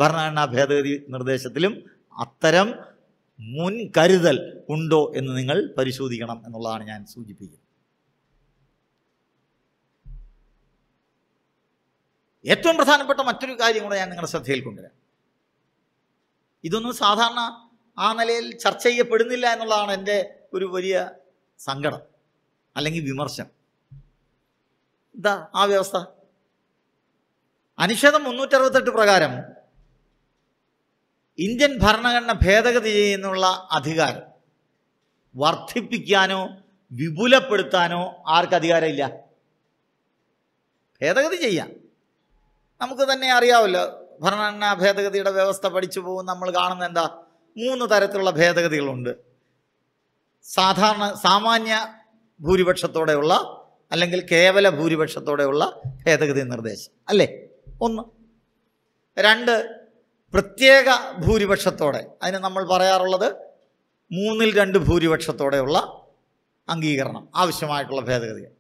ഭരണഘടനാ ഭേദഗതി നിർദ്ദേശത്തിലും അത്തരം മുൻകരുതൽ ഉണ്ടോ എന്ന് നിങ്ങൾ പരിശോധിക്കണം എന്നുള്ളതാണ് ഞാൻ സൂചിപ്പിക്കുന്നത് ഏറ്റവും പ്രധാനപ്പെട്ട മറ്റൊരു കാര്യം കൂടെ ഞാൻ നിങ്ങളുടെ ശ്രദ്ധയിൽ കൊണ്ടുവരാം ഇതൊന്നും സാധാരണ ആ നിലയിൽ ചർച്ച ചെയ്യപ്പെടുന്നില്ല എന്നുള്ളതാണ് എൻ്റെ ഒരു വലിയ സങ്കടം അല്ലെങ്കിൽ വിമർശനം എന്താ ആ വ്യവസ്ഥ അനുച്ഛേദം മുന്നൂറ്ററുപത്തെട്ട് പ്രകാരം ഇന്ത്യൻ ഭരണഘടന ഭേദഗതി ചെയ്യുന്നുള്ള അധികാരം വർദ്ധിപ്പിക്കാനോ വിപുലപ്പെടുത്താനോ ആർക്ക് അധികാരമില്ല ഭേദഗതി ചെയ്യാം നമുക്ക് തന്നെ അറിയാമല്ലോ ഭരണഘടനാ ഭേദഗതിയുടെ വ്യവസ്ഥ പഠിച്ചു പോകും നമ്മൾ കാണുന്ന എന്താ മൂന്ന് തരത്തിലുള്ള ഭേദഗതികളുണ്ട് സാധാരണ സാമാന്യ ഭൂരിപക്ഷത്തോടെയുള്ള അല്ലെങ്കിൽ കേവല ഭൂരിപക്ഷത്തോടെയുള്ള ഭേദഗതി നിർദ്ദേശം അല്ലേ ഒന്ന് രണ്ട് പ്രത്യേക ഭൂരിപക്ഷത്തോടെ അതിന് നമ്മൾ പറയാറുള്ളത് മൂന്നിൽ രണ്ട് ഭൂരിപക്ഷത്തോടെയുള്ള അംഗീകരണം ആവശ്യമായിട്ടുള്ള ഭേദഗതികൾ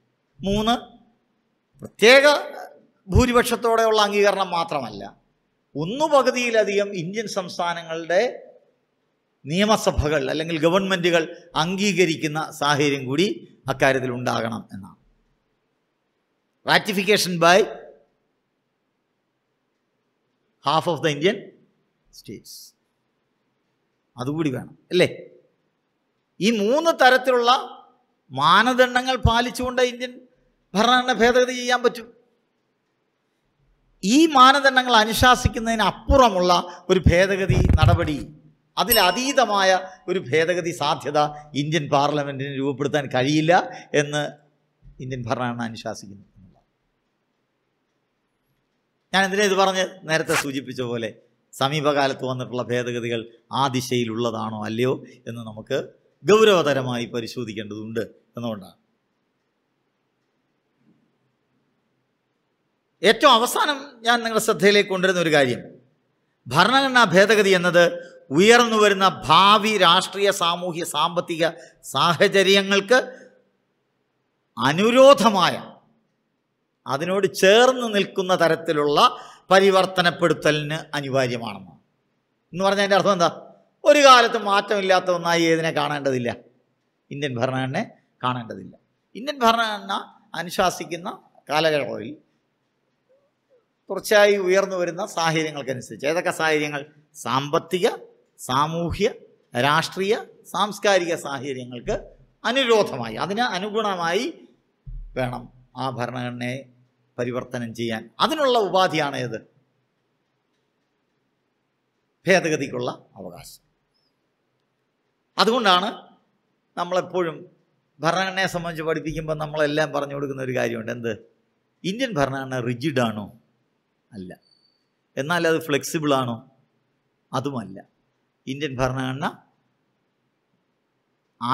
മൂന്ന് പ്രത്യേക ഭൂരിപക്ഷത്തോടെയുള്ള അംഗീകരണം മാത്രമല്ല ഒന്നു പകുതിയിലധികം ഇന്ത്യൻ സംസ്ഥാനങ്ങളുടെ നിയമസഭകൾ അല്ലെങ്കിൽ ഗവൺമെൻറ്റുകൾ അംഗീകരിക്കുന്ന സാഹചര്യം കൂടി അക്കാര്യത്തിൽ ഉണ്ടാകണം എന്നാണ് ratification by half of the Indian states അതുകൂടി വേണം അല്ലേ ഈ മൂന്ന് തരത്തിലുള്ള മാനദണ്ഡങ്ങൾ പാലിച്ചുകൊണ്ട് ഇന്ത്യൻ ഭരണഘടന ഭേദഗതി ചെയ്യാൻ പറ്റും ഈ മാനദണ്ഡങ്ങൾ അനുശാസിക്കുന്നതിനപ്പുറമുള്ള ഒരു ഭേദഗതി നടപടി അതിലതീതമായ ഒരു ഭേദഗതി സാധ്യത ഇന്ത്യൻ പാർലമെൻറ്റിന് രൂപപ്പെടുത്താൻ കഴിയില്ല എന്ന് ഇന്ത്യൻ ഭരണഘടന അനുശാസിക്കുന്നു ഞാൻ എന്തിനാ ഇത് പറഞ്ഞ് നേരത്തെ സൂചിപ്പിച്ച പോലെ സമീപകാലത്ത് വന്നിട്ടുള്ള ഭേദഗതികൾ ആ ദിശയിലുള്ളതാണോ അല്ലയോ എന്ന് നമുക്ക് ഗൗരവതരമായി പരിശോധിക്കേണ്ടതുണ്ട് എന്നുകൊണ്ടാണ് ഏറ്റവും അവസാനം ഞാൻ നിങ്ങളുടെ ശ്രദ്ധയിലേക്ക് കൊണ്ടുവരുന്ന ഒരു കാര്യം ഭരണഘടനാ ഭേദഗതി എന്നത് ഉയർന്നു വരുന്ന ഭാവി രാഷ്ട്രീയ സാമൂഹ്യ സാമ്പത്തിക സാഹചര്യങ്ങൾക്ക് അനുരോധമായ അതിനോട് ചേർന്ന് നിൽക്കുന്ന തരത്തിലുള്ള പരിവർത്തനപ്പെടുത്തലിന് അനിവാര്യമാണെന്ന് എന്ന് പറഞ്ഞാൽ അതിൻ്റെ അർത്ഥം എന്താ ഒരു കാലത്ത് മാറ്റമില്ലാത്ത ഒന്നായി ഏതിനെ കാണേണ്ടതില്ല ഇന്ത്യൻ ഭരണഘടനയെ കാണേണ്ടതില്ല ഇന്ത്യൻ ഭരണഘടന അനുശാസിക്കുന്ന കാലഘട്ടത്തിൽ തുടർച്ചയായി ഉയർന്നു വരുന്ന സാഹചര്യങ്ങൾക്കനുസരിച്ച് ഏതൊക്കെ സാഹചര്യങ്ങൾ സാമ്പത്തിക സാമൂഹ്യ രാഷ്ട്രീയ സാംസ്കാരിക സാഹചര്യങ്ങൾക്ക് അനുരോധമായി അതിന് അനുഗുണമായി വേണം ആ ഭരണഘടനയെ പരിവർത്തനം ചെയ്യാൻ അതിനുള്ള ഉപാധിയാണ് ഏത് ഭേദഗതിക്കുള്ള അവകാശം അതുകൊണ്ടാണ് നമ്മളെപ്പോഴും ഭരണഘടനയെ സംബന്ധിച്ച് പഠിപ്പിക്കുമ്പോൾ നമ്മളെല്ലാം പറഞ്ഞു കൊടുക്കുന്ന ഒരു കാര്യമുണ്ട് എന്ത് ഇന്ത്യൻ ഭരണഘടന റിജിഡാണോ അല്ല എന്നാൽ അത് ഫ്ലെക്സിബിളാണോ അതുമല്ല ഇന്ത്യൻ ഭരണഘടന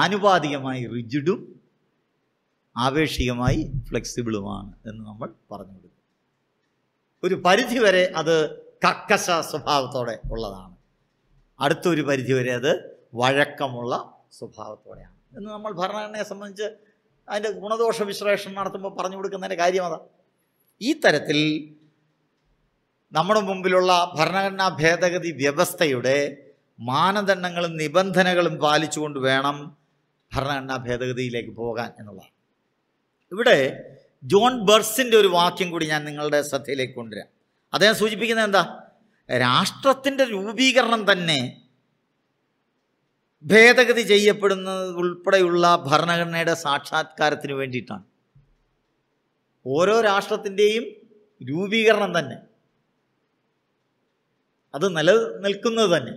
ആനുപാതികമായി റിജിഡും ആപേക്ഷികമായി ഫ്ലെക്സിബിളുമാണ് എന്ന് നമ്മൾ പറഞ്ഞു കൊടുക്കും ഒരു പരിധിവരെ അത് കർക്കശ സ്വഭാവത്തോടെ ഉള്ളതാണ് അടുത്തൊരു പരിധിവരെ അത് വഴക്കമുള്ള സ്വഭാവത്തോടെയാണ് എന്ന് നമ്മൾ ഭരണഘടനയെ സംബന്ധിച്ച് അതിൻ്റെ ഗുണദോഷ വിശ്ലേഷണം നടത്തുമ്പോൾ പറഞ്ഞു കൊടുക്കുന്നതിൻ്റെ കാര്യം അതാ ഈ തരത്തിൽ നമ്മുടെ മുമ്പിലുള്ള ഭരണഘടനാ ഭേദഗതി വ്യവസ്ഥയുടെ മാനദണ്ഡങ്ങളും നിബന്ധനകളും പാലിച്ചുകൊണ്ട് വേണം ഭരണഘടനാ ഭേദഗതിയിലേക്ക് പോകാൻ എന്നുള്ളതാണ് ഇവിടെ ജോൺ ബെർസിൻ്റെ ഒരു വാക്യം കൂടി ഞാൻ നിങ്ങളുടെ ശ്രദ്ധയിലേക്ക് കൊണ്ടുവരാം അദ്ദേഹം സൂചിപ്പിക്കുന്നത് എന്താ രാഷ്ട്രത്തിൻ്റെ രൂപീകരണം തന്നെ ഭേദഗതി ചെയ്യപ്പെടുന്നത് ഉൾപ്പെടെയുള്ള ഭരണഘടനയുടെ സാക്ഷാത്കാരത്തിന് വേണ്ടിയിട്ടാണ് ഓരോ രാഷ്ട്രത്തിൻ്റെയും രൂപീകരണം തന്നെ അത് നിലനിൽക്കുന്നത് തന്നെ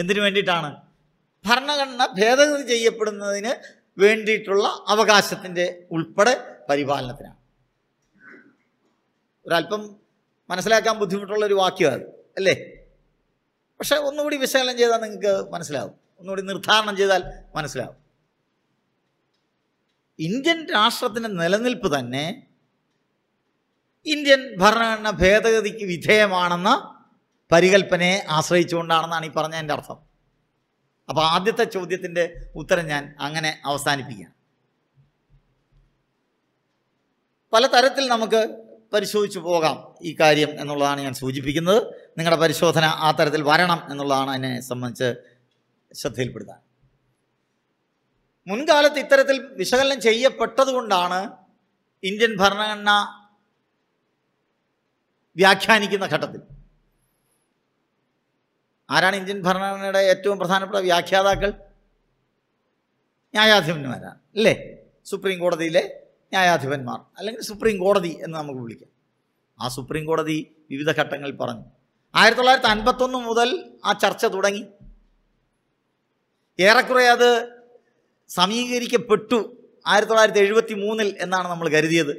എന്തിനു വേണ്ടിയിട്ടാണ് ഭരണഘടന ഭേദഗതി ചെയ്യപ്പെടുന്നതിന് വേണ്ടിയിട്ടുള്ള അവകാശത്തിൻ്റെ ഉൾപ്പെടെ പരിപാലനത്തിനാണ് ഒരല്പം മനസ്സിലാക്കാൻ ബുദ്ധിമുട്ടുള്ള ഒരു വാക്യം അത് അല്ലേ പക്ഷേ ഒന്നുകൂടി വിശകലനം ചെയ്താൽ നിങ്ങൾക്ക് മനസ്സിലാവും ഒന്നുകൂടി നിർദ്ധാരണം ചെയ്താൽ മനസ്സിലാവും ഇന്ത്യൻ രാഷ്ട്രത്തിൻ്റെ നിലനിൽപ്പ് തന്നെ ഇന്ത്യൻ ഭരണഘടന ഭേദഗതിക്ക് വിധേയമാണെന്ന പരികൽപ്പനയെ ആശ്രയിച്ചുകൊണ്ടാണെന്നാണ് ഈ പറഞ്ഞതിൻ്റെ അർത്ഥം അപ്പോൾ ആദ്യത്തെ ചോദ്യത്തിൻ്റെ ഉത്തരം ഞാൻ അങ്ങനെ അവസാനിപ്പിക്കാം പല തരത്തിൽ നമുക്ക് പരിശോധിച്ചു പോകാം ഈ കാര്യം എന്നുള്ളതാണ് ഞാൻ സൂചിപ്പിക്കുന്നത് നിങ്ങളുടെ പരിശോധന ആ തരത്തിൽ വരണം എന്നുള്ളതാണ് എന്നെ സംബന്ധിച്ച് ശ്രദ്ധയിൽപ്പെടുത്താൻ മുൻകാലത്ത് ഇത്തരത്തിൽ വിശകലനം ചെയ്യപ്പെട്ടതുകൊണ്ടാണ് ഇന്ത്യൻ ഭരണഘടന വ്യാഖ്യാനിക്കുന്ന ഘട്ടത്തിൽ ആരാണ് ഇന്ത്യൻ ഭരണഘടനയുടെ ഏറ്റവും പ്രധാനപ്പെട്ട വ്യാഖ്യാതാക്കൾ ന്യായാധിപന്മാരാണ് അല്ലേ സുപ്രീം കോടതിയിലെ ന്യായാധിപന്മാർ അല്ലെങ്കിൽ സുപ്രീം കോടതി എന്ന് നമുക്ക് വിളിക്കാം ആ സുപ്രീം കോടതി വിവിധ ഘട്ടങ്ങളിൽ പറഞ്ഞു ആയിരത്തി തൊള്ളായിരത്തി അൻപത്തൊന്ന് മുതൽ ആ ചർച്ച തുടങ്ങി ഏറെക്കുറെ അത് സമീകരിക്കപ്പെട്ടു ആയിരത്തി തൊള്ളായിരത്തി എഴുപത്തി മൂന്നിൽ എന്നാണ് നമ്മൾ കരുതിയത്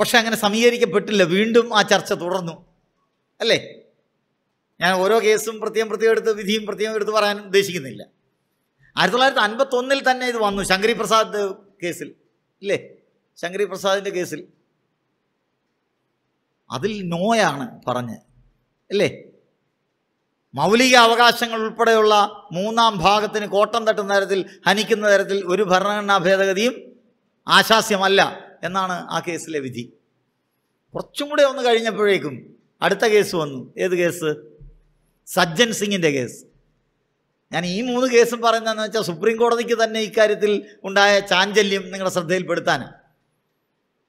പക്ഷെ അങ്ങനെ സമീകരിക്കപ്പെട്ടില്ല വീണ്ടും ആ ചർച്ച തുടർന്നു അല്ലേ ഞാൻ ഓരോ കേസും പ്രത്യേകം പ്രത്യേകം എടുത്ത് വിധിയും പ്രത്യേകം എടുത്ത് പറയാൻ ഉദ്ദേശിക്കുന്നില്ല ആയിരത്തി തൊള്ളായിരത്തി അൻപത്തൊന്നിൽ തന്നെ ഇത് വന്നു ശങ്കരി പ്രസാദ് കേസിൽ ഇല്ലേ ശങ്കരി പ്രസാദിൻ്റെ കേസിൽ അതിൽ നോയാണ് പറഞ്ഞ് അല്ലേ മൗലിക അവകാശങ്ങൾ ഉൾപ്പെടെയുള്ള മൂന്നാം ഭാഗത്തിന് കോട്ടം തട്ടുന്ന തരത്തിൽ ഹനിക്കുന്ന തരത്തിൽ ഒരു ഭരണഘടനാ ഭേദഗതിയും ആശാസ്യമല്ല എന്നാണ് ആ കേസിലെ വിധി കുറച്ചും കൂടെ ഒന്ന് കഴിഞ്ഞപ്പോഴേക്കും അടുത്ത കേസ് വന്നു ഏത് കേസ് സജ്ജൻ സിംഗിൻ്റെ കേസ് ഞാൻ ഈ മൂന്ന് കേസും പറയുന്നതെന്ന് വെച്ചാൽ സുപ്രീം കോടതിക്ക് തന്നെ ഇക്കാര്യത്തിൽ ഉണ്ടായ ചാഞ്ചല്യം നിങ്ങളുടെ ശ്രദ്ധയിൽപ്പെടുത്താൻ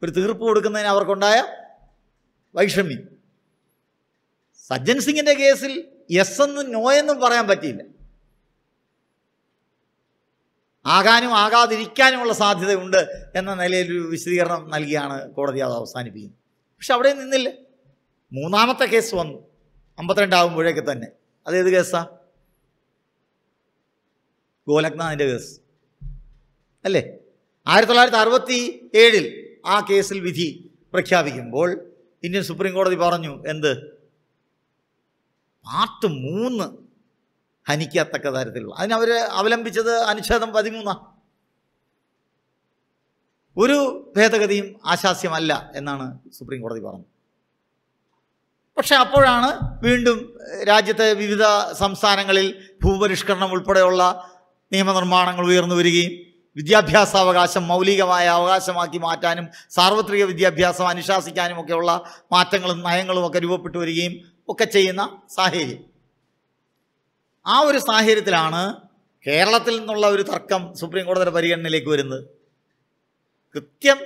ഒരു തീർപ്പ് കൊടുക്കുന്നതിന് അവർക്കുണ്ടായ വൈഷമ്യം സജ്ജൻ സിംഗിൻ്റെ കേസിൽ എസ് എന്നും നോ എന്നും പറയാൻ പറ്റിയില്ല ആകാനും ആകാതിരിക്കാനുമുള്ള സാധ്യതയുണ്ട് എന്ന നിലയിൽ ഒരു വിശദീകരണം നൽകിയാണ് കോടതി അത് അവസാനിപ്പിക്കുന്നത് പക്ഷെ അവിടെ നിന്നില്ല മൂന്നാമത്തെ കേസ് വന്നു അമ്പത്തിരണ്ടാവുമ്പോഴേക്ക് തന്നെ അതേത് കേസാണ് ഗോലഖ്നാഥിൻ്റെ കേസ് അല്ലേ ആയിരത്തി തൊള്ളായിരത്തി അറുപത്തി ഏഴിൽ ആ കേസിൽ വിധി പ്രഖ്യാപിക്കുമ്പോൾ ഇന്ത്യൻ സുപ്രീം കോടതി പറഞ്ഞു എന്ത് പാർട്ട് മൂന്ന് ഹനിക്കത്തക്ക തരത്തിലുള്ള അതിനവർ അവലംബിച്ചത് അനുച്ഛേദം പതിമൂന്നാണ് ഒരു ഭേദഗതിയും ആശാസ്യമല്ല എന്നാണ് സുപ്രീം കോടതി പറഞ്ഞത് പക്ഷെ അപ്പോഴാണ് വീണ്ടും രാജ്യത്തെ വിവിധ സംസ്ഥാനങ്ങളിൽ ഭൂപരിഷ്കരണം ഉൾപ്പെടെയുള്ള നിയമനിർമ്മാണങ്ങൾ ഉയർന്നു വരികയും വിദ്യാഭ്യാസ അവകാശം മൗലികമായ അവകാശമാക്കി മാറ്റാനും സാർവത്രിക വിദ്യാഭ്യാസം അനുശാസിക്കാനും ഒക്കെയുള്ള മാറ്റങ്ങളും നയങ്ങളും ഒക്കെ രൂപപ്പെട്ടു വരികയും ഒക്കെ ചെയ്യുന്ന സാഹചര്യം ആ ഒരു സാഹചര്യത്തിലാണ് കേരളത്തിൽ നിന്നുള്ള ഒരു തർക്കം സുപ്രീം കോടതിയുടെ പരിഗണനയിലേക്ക് വരുന്നത് കൃത്യം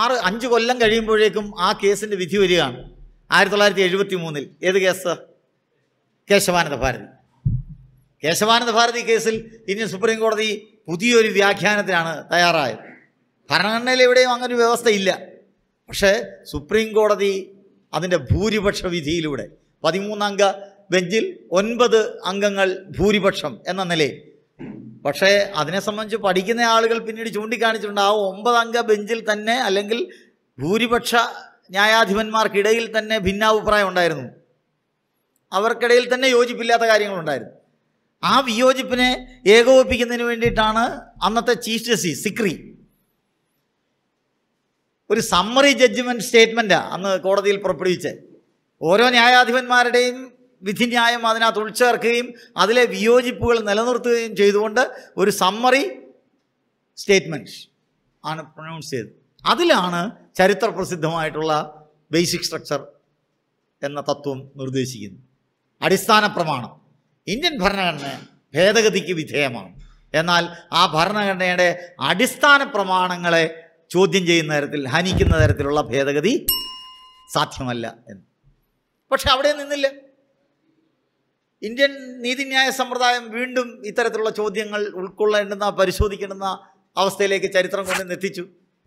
ആറ് അഞ്ച് കൊല്ലം കഴിയുമ്പോഴേക്കും ആ കേസിൻ്റെ വിധി വരികയാണ് ആയിരത്തി തൊള്ളായിരത്തി എഴുപത്തി മൂന്നിൽ ഏത് കേസ് കേശവാനന്ദ ഭാരതി കേശവാനന്ദ ഭാരതി കേസിൽ ഇന്ത്യൻ സുപ്രീം കോടതി പുതിയൊരു വ്യാഖ്യാനത്തിനാണ് തയ്യാറായത് ഭരണഘടനയിൽ എവിടെയും അങ്ങനെ ഒരു വ്യവസ്ഥയില്ല പക്ഷേ സുപ്രീം കോടതി അതിൻ്റെ ഭൂരിപക്ഷ വിധിയിലൂടെ പതിമൂന്നംഗ ബെഞ്ചിൽ ഒൻപത് അംഗങ്ങൾ ഭൂരിപക്ഷം എന്ന നിലയിൽ പക്ഷേ അതിനെ സംബന്ധിച്ച് പഠിക്കുന്ന ആളുകൾ പിന്നീട് ചൂണ്ടിക്കാണിച്ചിട്ടുണ്ട് ആ ഒമ്പതംഗ ബെഞ്ചിൽ തന്നെ അല്ലെങ്കിൽ ഭൂരിപക്ഷ ന്യായാധിപന്മാർക്കിടയിൽ തന്നെ ഭിന്നാഭിപ്രായം ഉണ്ടായിരുന്നു അവർക്കിടയിൽ തന്നെ യോജിപ്പില്ലാത്ത കാര്യങ്ങളുണ്ടായിരുന്നു ആ വിയോജിപ്പിനെ ഏകോപിപ്പിക്കുന്നതിന് വേണ്ടിയിട്ടാണ് അന്നത്തെ ചീഫ് ജസ്റ്റിസ് സിക്രി ഒരു സമ്മറി ജഡ്ജ്മെൻറ്റ് സ്റ്റേറ്റ്മെൻറ്റാണ് അന്ന് കോടതിയിൽ പുറപ്പെടുവിച്ച് ഓരോ ന്യായാധിപന്മാരുടെയും വിധിന്യായം അതിനകത്ത് ഉൾച്ചേർക്കുകയും അതിലെ വിയോജിപ്പുകൾ നിലനിർത്തുകയും ചെയ്തുകൊണ്ട് ഒരു സമ്മറി സ്റ്റേറ്റ്മെൻറ്റ് ആണ് പ്രൊനൗൺസ് ചെയ്തത് അതിലാണ് ചരിത്ര പ്രസിദ്ധമായിട്ടുള്ള ബേസിക് സ്ട്രക്ചർ എന്ന തത്വം നിർദ്ദേശിക്കുന്നത് അടിസ്ഥാന പ്രമാണം ഇന്ത്യൻ ഭരണഘടന ഭേദഗതിക്ക് വിധേയമാണ് എന്നാൽ ആ ഭരണഘടനയുടെ അടിസ്ഥാന പ്രമാണങ്ങളെ ചോദ്യം ചെയ്യുന്ന തരത്തിൽ ഹനിക്കുന്ന തരത്തിലുള്ള ഭേദഗതി സാധ്യമല്ല എന്ന് പക്ഷെ അവിടെ നിന്നില്ല ഇന്ത്യൻ നീതിന്യായ സമ്പ്രദായം വീണ്ടും ഇത്തരത്തിലുള്ള ചോദ്യങ്ങൾ ഉൾക്കൊള്ളേണ്ടുന്ന പരിശോധിക്കേണ്ടുന്ന അവസ്ഥയിലേക്ക് ചരിത്രം കൊണ്ടുവന്ന് എത്തിച്ചു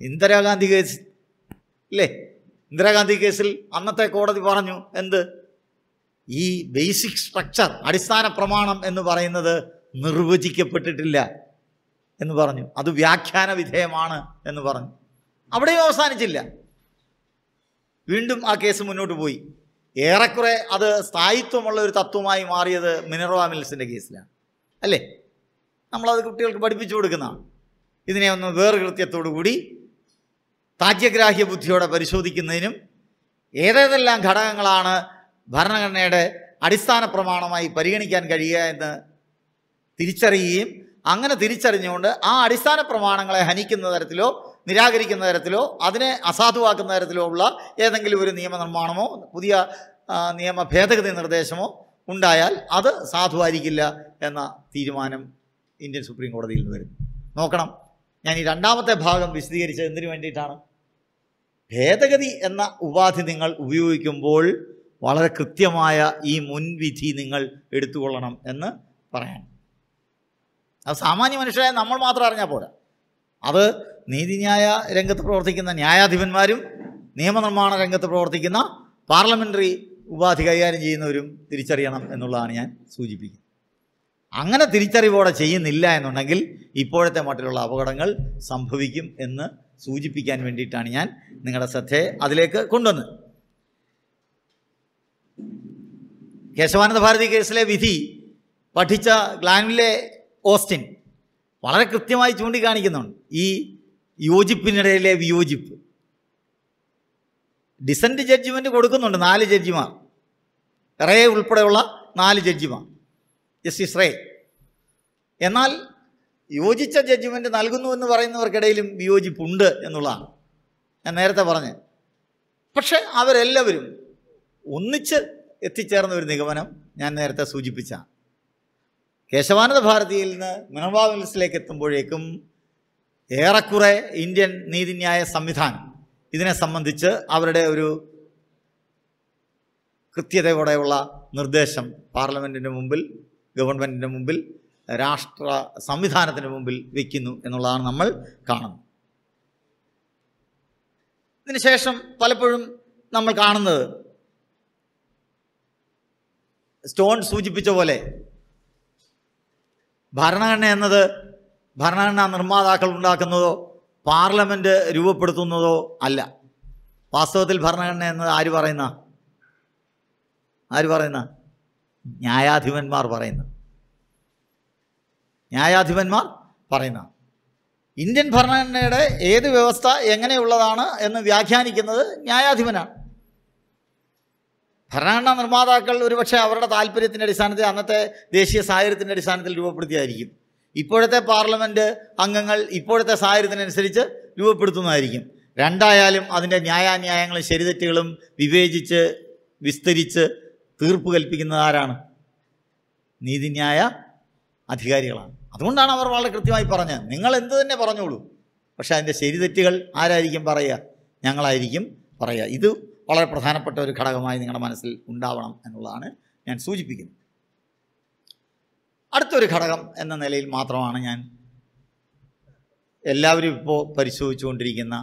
ഇന്ദിരാഗാന്ധി കേസ് അല്ലേ ഇന്ദിരാഗാന്ധി കേസിൽ അന്നത്തെ കോടതി പറഞ്ഞു എന്ത് ഈ ബേസിക് സ്ട്രക്ചർ അടിസ്ഥാന പ്രമാണം എന്ന് പറയുന്നത് നിർവചിക്കപ്പെട്ടിട്ടില്ല എന്ന് പറഞ്ഞു അത് വ്യാഖ്യാന വിധേയമാണ് എന്ന് പറഞ്ഞു അവിടെയും അവസാനിച്ചില്ല വീണ്ടും ആ കേസ് മുന്നോട്ട് പോയി ഏറെക്കുറെ അത് സ്ഥായിത്വമുള്ള ഒരു തത്വമായി മാറിയത് മിനർവ മിൽസിൻ്റെ കേസിലാണ് അല്ലേ നമ്മളത് കുട്ടികൾക്ക് പഠിപ്പിച്ചു കൊടുക്കുന്നതാണ് ഇതിനെ ഒന്ന് വേർകൃത്യത്തോടു കൂടി താജ്യഗ്രാഹ്യ ബുദ്ധിയോടെ പരിശോധിക്കുന്നതിനും ഏതേതെല്ലാം ഘടകങ്ങളാണ് ഭരണഘടനയുടെ അടിസ്ഥാന പ്രമാണമായി പരിഗണിക്കാൻ കഴിയുക എന്ന് തിരിച്ചറിയുകയും അങ്ങനെ തിരിച്ചറിഞ്ഞുകൊണ്ട് ആ അടിസ്ഥാന പ്രമാണങ്ങളെ ഹനിക്കുന്ന തരത്തിലോ നിരാകരിക്കുന്ന തരത്തിലോ അതിനെ അസാധുവാക്കുന്ന തരത്തിലോ ഉള്ള ഏതെങ്കിലും ഒരു നിയമനിർമ്മാണമോ പുതിയ നിയമ ഭേദഗതി നിർദ്ദേശമോ ഉണ്ടായാൽ അത് സാധുവായിരിക്കില്ല എന്ന തീരുമാനം ഇന്ത്യൻ സുപ്രീം കോടതിയിൽ നിന്ന് വരും നോക്കണം ഞാൻ ഈ രണ്ടാമത്തെ ഭാഗം വിശദീകരിച്ചത് എന്തിനു വേണ്ടിയിട്ടാണ് ഭേദഗതി എന്ന ഉപാധി നിങ്ങൾ ഉപയോഗിക്കുമ്പോൾ വളരെ കൃത്യമായ ഈ മുൻവിധി നിങ്ങൾ എടുത്തുകൊള്ളണം എന്ന് പറയണം അത് സാമാന്യ മനുഷ്യരായ നമ്മൾ മാത്രം അറിഞ്ഞാൽ പോരാ അത് നീതിന്യായ രംഗത്ത് പ്രവർത്തിക്കുന്ന ന്യായാധിപന്മാരും നിയമനിർമ്മാണ രംഗത്ത് പ്രവർത്തിക്കുന്ന പാർലമെൻ്ററി ഉപാധി കൈകാര്യം ചെയ്യുന്നവരും തിരിച്ചറിയണം എന്നുള്ളതാണ് ഞാൻ സൂചിപ്പിക്കുന്നത് അങ്ങനെ തിരിച്ചറിവോടെ ചെയ്യുന്നില്ല എന്നുണ്ടെങ്കിൽ ഇപ്പോഴത്തെ മട്ടിലുള്ള അപകടങ്ങൾ സംഭവിക്കും എന്ന് സൂചിപ്പിക്കാൻ വേണ്ടിയിട്ടാണ് ഞാൻ നിങ്ങളുടെ ശ്രദ്ധയെ അതിലേക്ക് കൊണ്ടുവന്നത് കേശവാനന്ദ ഭാരതി കേസിലെ വിധി പഠിച്ച ഗ്ലാനിലെ ഓസ്റ്റിൻ വളരെ കൃത്യമായി ചൂണ്ടിക്കാണിക്കുന്നുണ്ട് ഈ യോജിപ്പിനിടയിലെ വിയോജിപ്പ് ഡിസൻറ്റ് ജഡ്ജിമെൻ്റ് കൊടുക്കുന്നുണ്ട് നാല് ജഡ്ജിമാർ റേ ഉൾപ്പെടെയുള്ള നാല് ജഡ്ജിമാർ ജസ്റ്റിസ് റേ എന്നാൽ യോജിച്ച ജഡ്ജിമെൻ്റ് നൽകുന്നു എന്ന് പറയുന്നവർക്കിടയിലും വിയോജിപ്പുണ്ട് എന്നുള്ളതാണ് ഞാൻ നേരത്തെ പറഞ്ഞത് പക്ഷെ അവരെല്ലാവരും ഒന്നിച്ച് എത്തിച്ചേർന്ന ഒരു നിഗമനം ഞാൻ നേരത്തെ സൂചിപ്പിച്ച കേശവാനന്ദ ഭാരതിയിൽ നിന്ന് മിനർവാ മിൽസിലേക്ക് എത്തുമ്പോഴേക്കും ഏറെക്കുറെ ഇന്ത്യൻ നീതിന്യായ സംവിധാനം ഇതിനെ സംബന്ധിച്ച് അവരുടെ ഒരു കൃത്യതയോടെയുള്ള നിർദ്ദേശം പാർലമെൻറ്റിൻ്റെ മുമ്പിൽ ഗവൺമെൻറ്റിൻ്റെ മുമ്പിൽ രാഷ്ട്ര സംവിധാനത്തിന് മുമ്പിൽ വയ്ക്കുന്നു എന്നുള്ളതാണ് നമ്മൾ കാണുന്നത് ഇതിനുശേഷം പലപ്പോഴും നമ്മൾ കാണുന്നത് സ്റ്റോൺ സൂചിപ്പിച്ച പോലെ ഭരണഘടന എന്നത് ഭരണഘടനാ നിർമ്മാതാക്കൾ ഉണ്ടാക്കുന്നതോ പാർലമെൻറ്റ് രൂപപ്പെടുത്തുന്നതോ അല്ല വാസ്തവത്തിൽ ഭരണഘടന എന്നത് ആര് പറയുന്ന ആര് പറയുന്ന ന്യായാധിപന്മാർ പറയുന്ന ന്യായാധിപന്മാർ പറയുന്ന ഇന്ത്യൻ ഭരണഘടനയുടെ ഏത് വ്യവസ്ഥ എങ്ങനെയുള്ളതാണ് എന്ന് വ്യാഖ്യാനിക്കുന്നത് ന്യായാധിപനാണ് ഭരണഘടനാ നിർമ്മാതാക്കൾ ഒരുപക്ഷെ അവരുടെ താല്പര്യത്തിൻ്റെ അടിസ്ഥാനത്തിൽ അന്നത്തെ ദേശീയ സാഹചര്യത്തിൻ്റെ അടിസ്ഥാനത്തിൽ രൂപപ്പെടുത്തിയായിരിക്കും ഇപ്പോഴത്തെ പാർലമെൻറ്റ് അംഗങ്ങൾ ഇപ്പോഴത്തെ സാഹചര്യത്തിനനുസരിച്ച് രൂപപ്പെടുത്തുന്നതായിരിക്കും രണ്ടായാലും അതിൻ്റെ ന്യായാന്യായങ്ങളും ശരിതെറ്റുകളും വിവേചിച്ച് വിസ്തരിച്ച് തീർപ്പ് കൽപ്പിക്കുന്നത് ആരാണ് നീതിന്യായ അധികാരികളാണ് അതുകൊണ്ടാണ് അവർ വളരെ കൃത്യമായി പറഞ്ഞത് നിങ്ങൾ എന്ത് തന്നെ പറഞ്ഞോളൂ പക്ഷേ അതിൻ്റെ ശരിതെറ്റുകൾ ആരായിരിക്കും പറയുക ഞങ്ങളായിരിക്കും പറയുക ഇത് വളരെ പ്രധാനപ്പെട്ട ഒരു ഘടകമായി നിങ്ങളുടെ മനസ്സിൽ ഉണ്ടാവണം എന്നുള്ളതാണ് ഞാൻ സൂചിപ്പിക്കുന്നത് അടുത്തൊരു ഘടകം എന്ന നിലയിൽ മാത്രമാണ് ഞാൻ എല്ലാവരും ഇപ്പോൾ പരിശോധിച്ചുകൊണ്ടിരിക്കുന്ന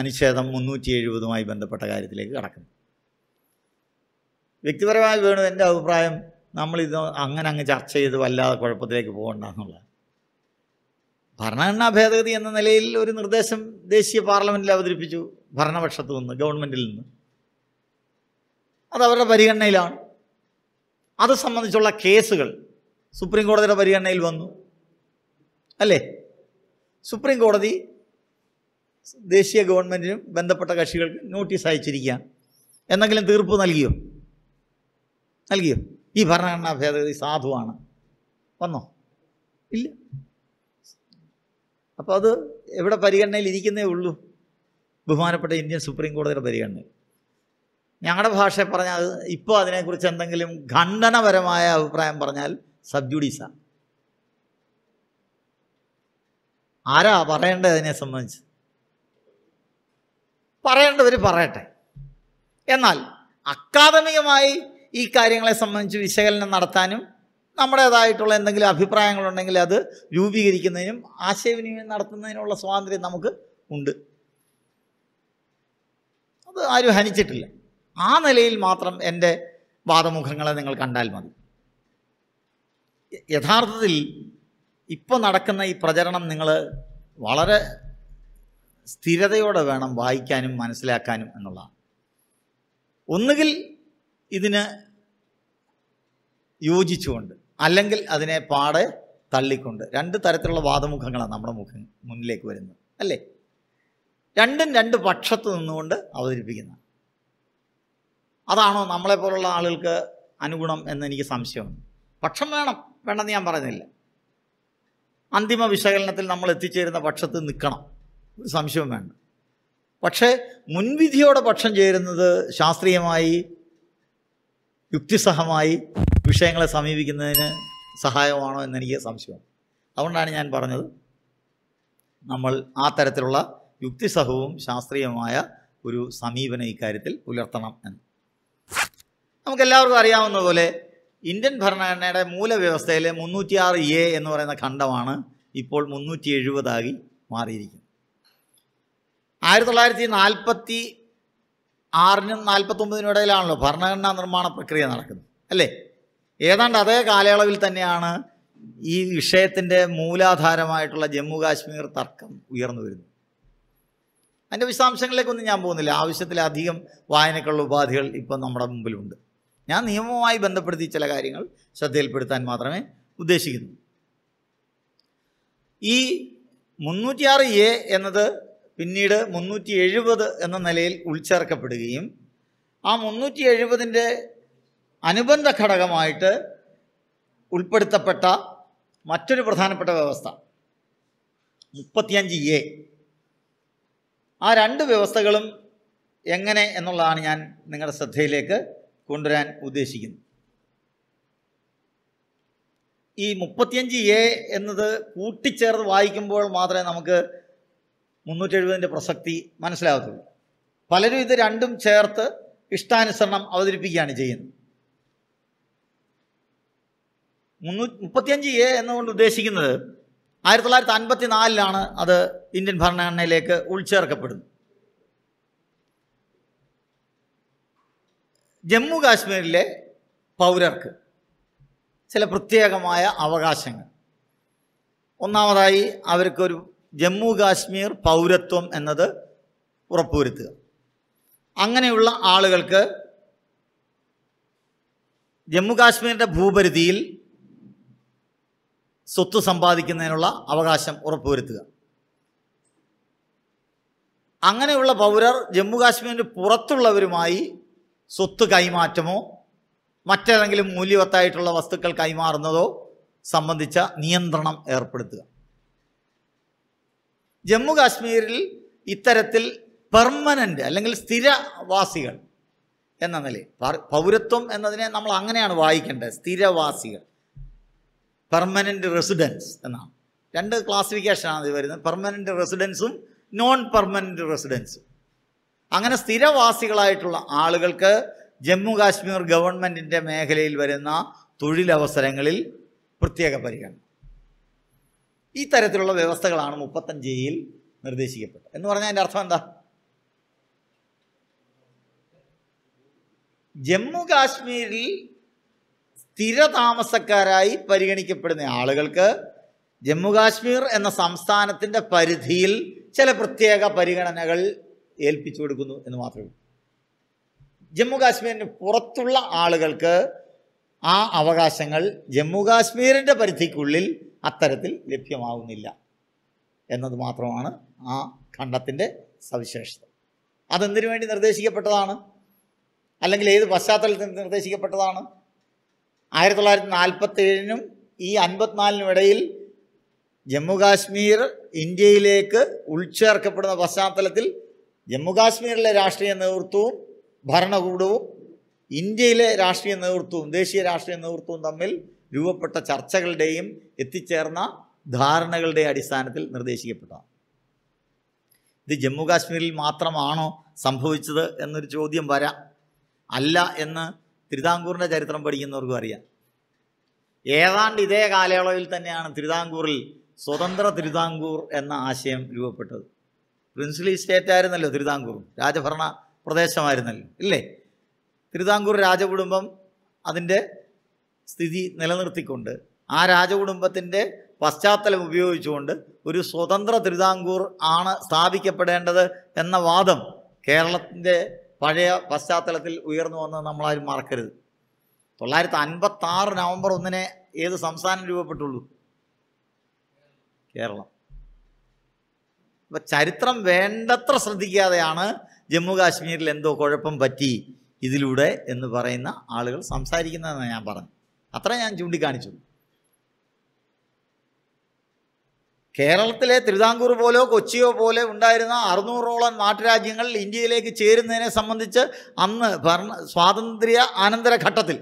അനുച്ഛേദം മുന്നൂറ്റി എഴുപതുമായി ബന്ധപ്പെട്ട കാര്യത്തിലേക്ക് കടക്കുന്നു വ്യക്തിപരമായി വേണു എൻ്റെ അഭിപ്രായം നമ്മളിത് അങ്ങനെ അങ്ങ് ചർച്ച ചെയ്ത് വല്ലാതെ കുഴപ്പത്തിലേക്ക് പോകണ്ട എന്നുള്ളത് ഭരണഘടനാ ഭേദഗതി എന്ന നിലയിൽ ഒരു നിർദ്ദേശം ദേശീയ പാർലമെൻറ്റിൽ അവതരിപ്പിച്ചു ഭരണപക്ഷത്തു നിന്ന് ഗവൺമെൻറ്റിൽ നിന്ന് അത് അവരുടെ പരിഗണനയിലാണ് അത് സംബന്ധിച്ചുള്ള കേസുകൾ സുപ്രീം കോടതിയുടെ പരിഗണനയിൽ വന്നു അല്ലേ സുപ്രീം കോടതി ദേശീയ ഗവൺമെൻറ്റിനും ബന്ധപ്പെട്ട കക്ഷികൾക്ക് നോട്ടീസ് അയച്ചിരിക്കുകയാണ് എന്തെങ്കിലും തീർപ്പ് നൽകിയോ നൽകിയോ ഈ ഭരണഘടനാ ഭേദഗതി സാധുവാണ് വന്നോ ഇല്ല അപ്പോൾ അത് എവിടെ പരിഗണനയിൽ ഇരിക്കുന്നേ ഉള്ളൂ ബഹുമാനപ്പെട്ട ഇന്ത്യൻ സുപ്രീം കോടതിയുടെ പരിഗണനയിൽ ഞങ്ങളുടെ ഭാഷ പറഞ്ഞാൽ ഇപ്പോൾ അതിനെക്കുറിച്ച് എന്തെങ്കിലും ഖണ്ഡനപരമായ അഭിപ്രായം പറഞ്ഞാൽ സബ്ജുഡീസ ആരാ പറയേണ്ടത് അതിനെ സംബന്ധിച്ച് പറയേണ്ടവർ പറയട്ടെ എന്നാൽ അക്കാദമികമായി ഈ കാര്യങ്ങളെ സംബന്ധിച്ച് വിശകലനം നടത്താനും നമ്മുടേതായിട്ടുള്ള എന്തെങ്കിലും അഭിപ്രായങ്ങളുണ്ടെങ്കിൽ അത് രൂപീകരിക്കുന്നതിനും ആശയവിനിമയം നടത്തുന്നതിനുള്ള സ്വാതന്ത്ര്യം നമുക്ക് ഉണ്ട് അത് ആരും ഹനിച്ചിട്ടില്ല ആ നിലയിൽ മാത്രം എൻ്റെ വാദമുഖങ്ങളെ നിങ്ങൾ കണ്ടാൽ മതി യഥാർത്ഥത്തിൽ ഇപ്പോൾ നടക്കുന്ന ഈ പ്രചരണം നിങ്ങൾ വളരെ സ്ഥിരതയോടെ വേണം വായിക്കാനും മനസ്സിലാക്കാനും എന്നുള്ളതാണ് ഒന്നുകിൽ ഇതിന് യോജിച്ചുകൊണ്ട് അല്ലെങ്കിൽ അതിനെ പാടെ തള്ളിക്കൊണ്ട് രണ്ട് തരത്തിലുള്ള വാദമുഖങ്ങളാണ് നമ്മുടെ മുഖ മുന്നിലേക്ക് വരുന്നത് അല്ലേ രണ്ടും രണ്ട് പക്ഷത്ത് നിന്നുകൊണ്ട് അവതരിപ്പിക്കുന്നതാണ് അതാണോ നമ്മളെപ്പോലുള്ള ആളുകൾക്ക് അനുഗുണം എന്ന് എനിക്ക് സംശയമുണ്ട് പക്ഷം വേണം വേണമെന്ന് ഞാൻ പറയുന്നില്ല അന്തിമ വിശകലനത്തിൽ നമ്മൾ എത്തിച്ചേരുന്ന പക്ഷത്ത് നിൽക്കണം സംശയം സംശയവും വേണ്ട പക്ഷേ മുൻവിധിയോടെ പക്ഷം ചേരുന്നത് ശാസ്ത്രീയമായി യുക്തിസഹമായി വിഷയങ്ങളെ സമീപിക്കുന്നതിന് സഹായമാണോ എന്നെനിക്ക് സംശയം അതുകൊണ്ടാണ് ഞാൻ പറഞ്ഞത് നമ്മൾ ആ തരത്തിലുള്ള യുക്തിസഹവും ശാസ്ത്രീയമായ ഒരു സമീപനം ഇക്കാര്യത്തിൽ പുലർത്തണം എന്ന് നമുക്കെല്ലാവർക്കും അറിയാവുന്ന പോലെ ഇന്ത്യൻ ഭരണഘടനയുടെ മൂലവ്യവസ്ഥയിലെ മുന്നൂറ്റിയാറ് എ എന്ന് പറയുന്ന ഖണ്ഡമാണ് ഇപ്പോൾ മുന്നൂറ്റി എഴുപതാകി മാറിയിരിക്കുന്നത് ആയിരത്തി തൊള്ളായിരത്തി നാൽപ്പത്തി ആറിനും നാൽപ്പത്തൊമ്പതിനും ഇടയിലാണല്ലോ ഭരണഘടനാ നിർമ്മാണ പ്രക്രിയ നടക്കുന്നത് അല്ലേ ഏതാണ്ട് അതേ കാലയളവിൽ തന്നെയാണ് ഈ വിഷയത്തിൻ്റെ മൂലാധാരമായിട്ടുള്ള ജമ്മു കാശ്മീർ തർക്കം ഉയർന്നു വരുന്നത് അതിൻ്റെ വിശദാംശങ്ങളിലേക്കൊന്നും ഞാൻ പോകുന്നില്ല ആവശ്യത്തിലധികം വായനക്കുള്ള ഉപാധികൾ ഇപ്പം നമ്മുടെ മുമ്പിലുണ്ട് ഞാൻ നിയമവുമായി ബന്ധപ്പെടുത്തി ചില കാര്യങ്ങൾ ശ്രദ്ധയിൽപ്പെടുത്താൻ മാത്രമേ ഉദ്ദേശിക്കുന്നു ഈ മുന്നൂറ്റിയാറ് എ എന്നത് പിന്നീട് മുന്നൂറ്റി എഴുപത് എന്ന നിലയിൽ ഉൾച്ചേർക്കപ്പെടുകയും ആ മുന്നൂറ്റി എഴുപതിൻ്റെ അനുബന്ധ ഘടകമായിട്ട് ഉൾപ്പെടുത്തപ്പെട്ട മറ്റൊരു പ്രധാനപ്പെട്ട വ്യവസ്ഥ മുപ്പത്തിയഞ്ച് എ ആ രണ്ട് വ്യവസ്ഥകളും എങ്ങനെ എന്നുള്ളതാണ് ഞാൻ നിങ്ങളുടെ ശ്രദ്ധയിലേക്ക് കൊണ്ടുവരാൻ ഉദ്ദേശിക്കുന്നു ഈ മുപ്പത്തിയഞ്ച് എ എന്നത് കൂട്ടിച്ചേർത്ത് വായിക്കുമ്പോൾ മാത്രമേ നമുക്ക് മുന്നൂറ്റി എഴുപതിൻ്റെ പ്രസക്തി മനസ്സിലാകത്തുള്ളൂ പലരും ഇത് രണ്ടും ചേർത്ത് ഇഷ്ടാനുസരണം അവതരിപ്പിക്കുകയാണ് ചെയ്യുന്നത് മുന്നൂ മുപ്പത്തിയഞ്ച് എ എന്നുകൊണ്ട് ഉദ്ദേശിക്കുന്നത് ആയിരത്തി തൊള്ളായിരത്തി അൻപത്തി നാലിലാണ് അത് ഇന്ത്യൻ ഭരണഘടനയിലേക്ക് ഉൾച്ചേർക്കപ്പെടുന്നത് ജമ്മു കാശ്മീരിലെ പൗരർക്ക് ചില പ്രത്യേകമായ അവകാശങ്ങൾ ഒന്നാമതായി അവർക്കൊരു ജമ്മു കാശ്മീർ പൗരത്വം എന്നത് ഉറപ്പുവരുത്തുക അങ്ങനെയുള്ള ആളുകൾക്ക് ജമ്മു കാശ്മീരിൻ്റെ ഭൂപരിധിയിൽ സ്വത്ത് സമ്പാദിക്കുന്നതിനുള്ള അവകാശം ഉറപ്പുവരുത്തുക അങ്ങനെയുള്ള പൗരർ ജമ്മു കാശ്മീരിന് പുറത്തുള്ളവരുമായി സ്വത്ത് കൈമാറ്റമോ മറ്റേതെങ്കിലും മൂല്യവത്തായിട്ടുള്ള വസ്തുക്കൾ കൈമാറുന്നതോ സംബന്ധിച്ച നിയന്ത്രണം ഏർപ്പെടുത്തുക ജമ്മു കാശ്മീരിൽ ഇത്തരത്തിൽ പെർമനൻ്റ് അല്ലെങ്കിൽ സ്ഥിരവാസികൾ എന്ന നിലയിൽ പൗരത്വം എന്നതിനെ നമ്മൾ അങ്ങനെയാണ് വായിക്കേണ്ടത് സ്ഥിരവാസികൾ പെർമനൻ്റ് റെസിഡൻസ് എന്നാണ് രണ്ട് ക്ലാസിഫിക്കേഷനാണ് ഇത് വരുന്നത് പെർമനൻ്റ് റെസിഡൻസും നോൺ പെർമനൻ്റ് റെസിഡൻസും അങ്ങനെ സ്ഥിരവാസികളായിട്ടുള്ള ആളുകൾക്ക് ജമ്മു കാശ്മീർ ഗവൺമെൻറ്റിൻ്റെ മേഖലയിൽ വരുന്ന തൊഴിലവസരങ്ങളിൽ പ്രത്യേക പരിഗണന ഈ തരത്തിലുള്ള വ്യവസ്ഥകളാണ് മുപ്പത്തഞ്ച് എയിൽ നിർദ്ദേശിക്കപ്പെട്ടത് എന്ന് പറഞ്ഞാൽ അതിൻ്റെ അർത്ഥം എന്താ ജമ്മു കാശ്മീരിൽ സ്ഥിര താമസക്കാരായി പരിഗണിക്കപ്പെടുന്ന ആളുകൾക്ക് ജമ്മു കാശ്മീർ എന്ന സംസ്ഥാനത്തിൻ്റെ പരിധിയിൽ ചില പ്രത്യേക പരിഗണനകൾ ഏൽപ്പിച്ചു കൊടുക്കുന്നു എന്ന് മാത്രമേ ഉള്ളൂ ജമ്മു കാശ്മീരിന് പുറത്തുള്ള ആളുകൾക്ക് ആ അവകാശങ്ങൾ ജമ്മു കാശ്മീരിൻ്റെ പരിധിക്കുള്ളിൽ അത്തരത്തിൽ ലഭ്യമാകുന്നില്ല എന്നത് മാത്രമാണ് ആ ഖണ്ഡത്തിൻ്റെ സവിശേഷത അതെന്തിനു വേണ്ടി നിർദ്ദേശിക്കപ്പെട്ടതാണ് അല്ലെങ്കിൽ ഏത് പശ്ചാത്തലത്തിൽ നിർദ്ദേശിക്കപ്പെട്ടതാണ് ആയിരത്തി തൊള്ളായിരത്തി നാൽപ്പത്തേഴിനും ഈ അൻപത്തിനാലിനും ഇടയിൽ ജമ്മു കാശ്മീർ ഇന്ത്യയിലേക്ക് ഉൾച്ചേർക്കപ്പെടുന്ന പശ്ചാത്തലത്തിൽ ജമ്മുകാശ്മീരിലെ രാഷ്ട്രീയ നേതൃത്വവും ഭരണകൂടവും ഇന്ത്യയിലെ രാഷ്ട്രീയ നേതൃത്വവും ദേശീയ രാഷ്ട്രീയ നേതൃത്വവും തമ്മിൽ രൂപപ്പെട്ട ചർച്ചകളുടെയും എത്തിച്ചേർന്ന ധാരണകളുടെ അടിസ്ഥാനത്തിൽ നിർദ്ദേശിക്കപ്പെട്ടതാണ് ഇത് ജമ്മു കാശ്മീരിൽ മാത്രമാണോ സംഭവിച്ചത് എന്നൊരു ചോദ്യം വരാം അല്ല എന്ന് തിരുതാംകൂറിൻ്റെ ചരിത്രം പഠിക്കുന്നവർക്കും അറിയാം ഏതാണ്ട് ഇതേ കാലയളവിൽ തന്നെയാണ് തിരുതാംകൂറിൽ സ്വതന്ത്ര തിരുതാംകൂർ എന്ന ആശയം രൂപപ്പെട്ടത് പ്രിൻസിലി സ്റ്റേറ്റ് ആയിരുന്നല്ലോ തിരുതാംകൂർ രാജഭരണ പ്രദേശമായിരുന്നല്ലോ ഇല്ലേ തിരുതാംകൂർ രാജകുടുംബം അതിൻ്റെ സ്ഥിതി നിലനിർത്തിക്കൊണ്ട് ആ രാജകുടുംബത്തിൻ്റെ പശ്ചാത്തലം ഉപയോഗിച്ചുകൊണ്ട് ഒരു സ്വതന്ത്ര തിരുതാംകൂർ ആണ് സ്ഥാപിക്കപ്പെടേണ്ടത് എന്ന വാദം കേരളത്തിൻ്റെ പഴയ പശ്ചാത്തലത്തിൽ ഉയർന്നു വന്നത് നമ്മളാരും മറക്കരുത് തൊള്ളായിരത്തി അൻപത്തി ആറ് നവംബർ ഒന്നിനെ ഏത് സംസ്ഥാനം രൂപപ്പെട്ടുള്ളൂ കേരളം അപ്പം ചരിത്രം വേണ്ടത്ര ശ്രദ്ധിക്കാതെയാണ് ജമ്മു കാശ്മീരിൽ എന്തോ കുഴപ്പം പറ്റി ഇതിലൂടെ എന്ന് പറയുന്ന ആളുകൾ സംസാരിക്കുന്നതെന്ന് ഞാൻ പറഞ്ഞു അത്ര ഞാൻ ചൂണ്ടിക്കാണിച്ചു കേരളത്തിലെ തിരുവിതാംകൂർ പോലെയോ കൊച്ചിയോ പോലെ ഉണ്ടായിരുന്ന അറുന്നൂറോളം നാട്ടുരാജ്യങ്ങൾ ഇന്ത്യയിലേക്ക് ചേരുന്നതിനെ സംബന്ധിച്ച് അന്ന് ഭരണ സ്വാതന്ത്ര്യ ആനന്തര ഘട്ടത്തിൽ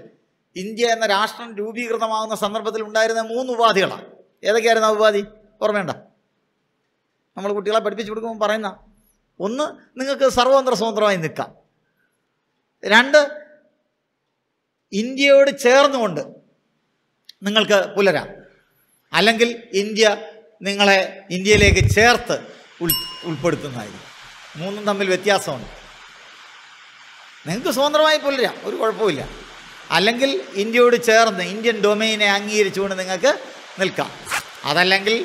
ഇന്ത്യ എന്ന രാഷ്ട്രം രൂപീകൃതമാകുന്ന സന്ദർഭത്തിൽ ഉണ്ടായിരുന്ന മൂന്ന് ഉപാധികളാണ് ഏതൊക്കെയായിരുന്നു ആ ഉപാധി ഓർമ്മയുണ്ടോ നമ്മൾ കുട്ടികളെ പഠിപ്പിച്ചു കൊടുക്കുമ്പോൾ പറയുന്ന ഒന്ന് നിങ്ങൾക്ക് സർവതന്ത്ര സ്വതന്ത്രമായി നിൽക്കാം രണ്ട് ഇന്ത്യയോട് ചേർന്നുകൊണ്ട് നിങ്ങൾക്ക് പുലരാം അല്ലെങ്കിൽ ഇന്ത്യ നിങ്ങളെ ഇന്ത്യയിലേക്ക് ചേർത്ത് ഉൾ ഉൾപ്പെടുത്തുന്നതായിരിക്കും മൂന്നും തമ്മിൽ വ്യത്യാസമുണ്ട് നിങ്ങൾക്ക് സ്വതന്ത്രമായി പുലരാം ഒരു കുഴപ്പമില്ല അല്ലെങ്കിൽ ഇന്ത്യയോട് ചേർന്ന് ഇന്ത്യൻ ഡൊമൈനെ അംഗീകരിച്ചുകൊണ്ട് നിങ്ങൾക്ക് നിൽക്കാം അതല്ലെങ്കിൽ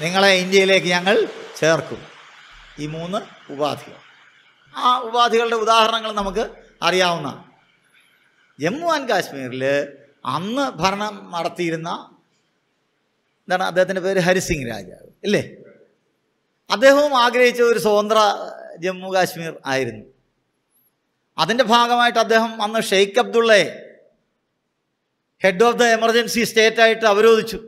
നിങ്ങളെ ഇന്ത്യയിലേക്ക് ഞങ്ങൾ ചേർക്കും ഈ മൂന്ന് ഉപാധികൾ ആ ഉപാധികളുടെ ഉദാഹരണങ്ങൾ നമുക്ക് അറിയാവുന്ന ജമ്മു ആൻഡ് കാശ്മീരിൽ അന്ന് ഭരണം നടത്തിയിരുന്ന എന്താണ് അദ്ദേഹത്തിൻ്റെ പേര് ഹരിസിംഗ് രാജാവ് ഇല്ലേ അദ്ദേഹവും ആഗ്രഹിച്ച ഒരു സ്വതന്ത്ര ജമ്മു കാശ്മീർ ആയിരുന്നു അതിൻ്റെ ഭാഗമായിട്ട് അദ്ദേഹം അന്ന് ഷെയ്ഖ് അബ്ദുള്ളയെ ഹെഡ് ഓഫ് ദ എമർജൻസി സ്റ്റേറ്റായിട്ട് അവരോധിച്ചു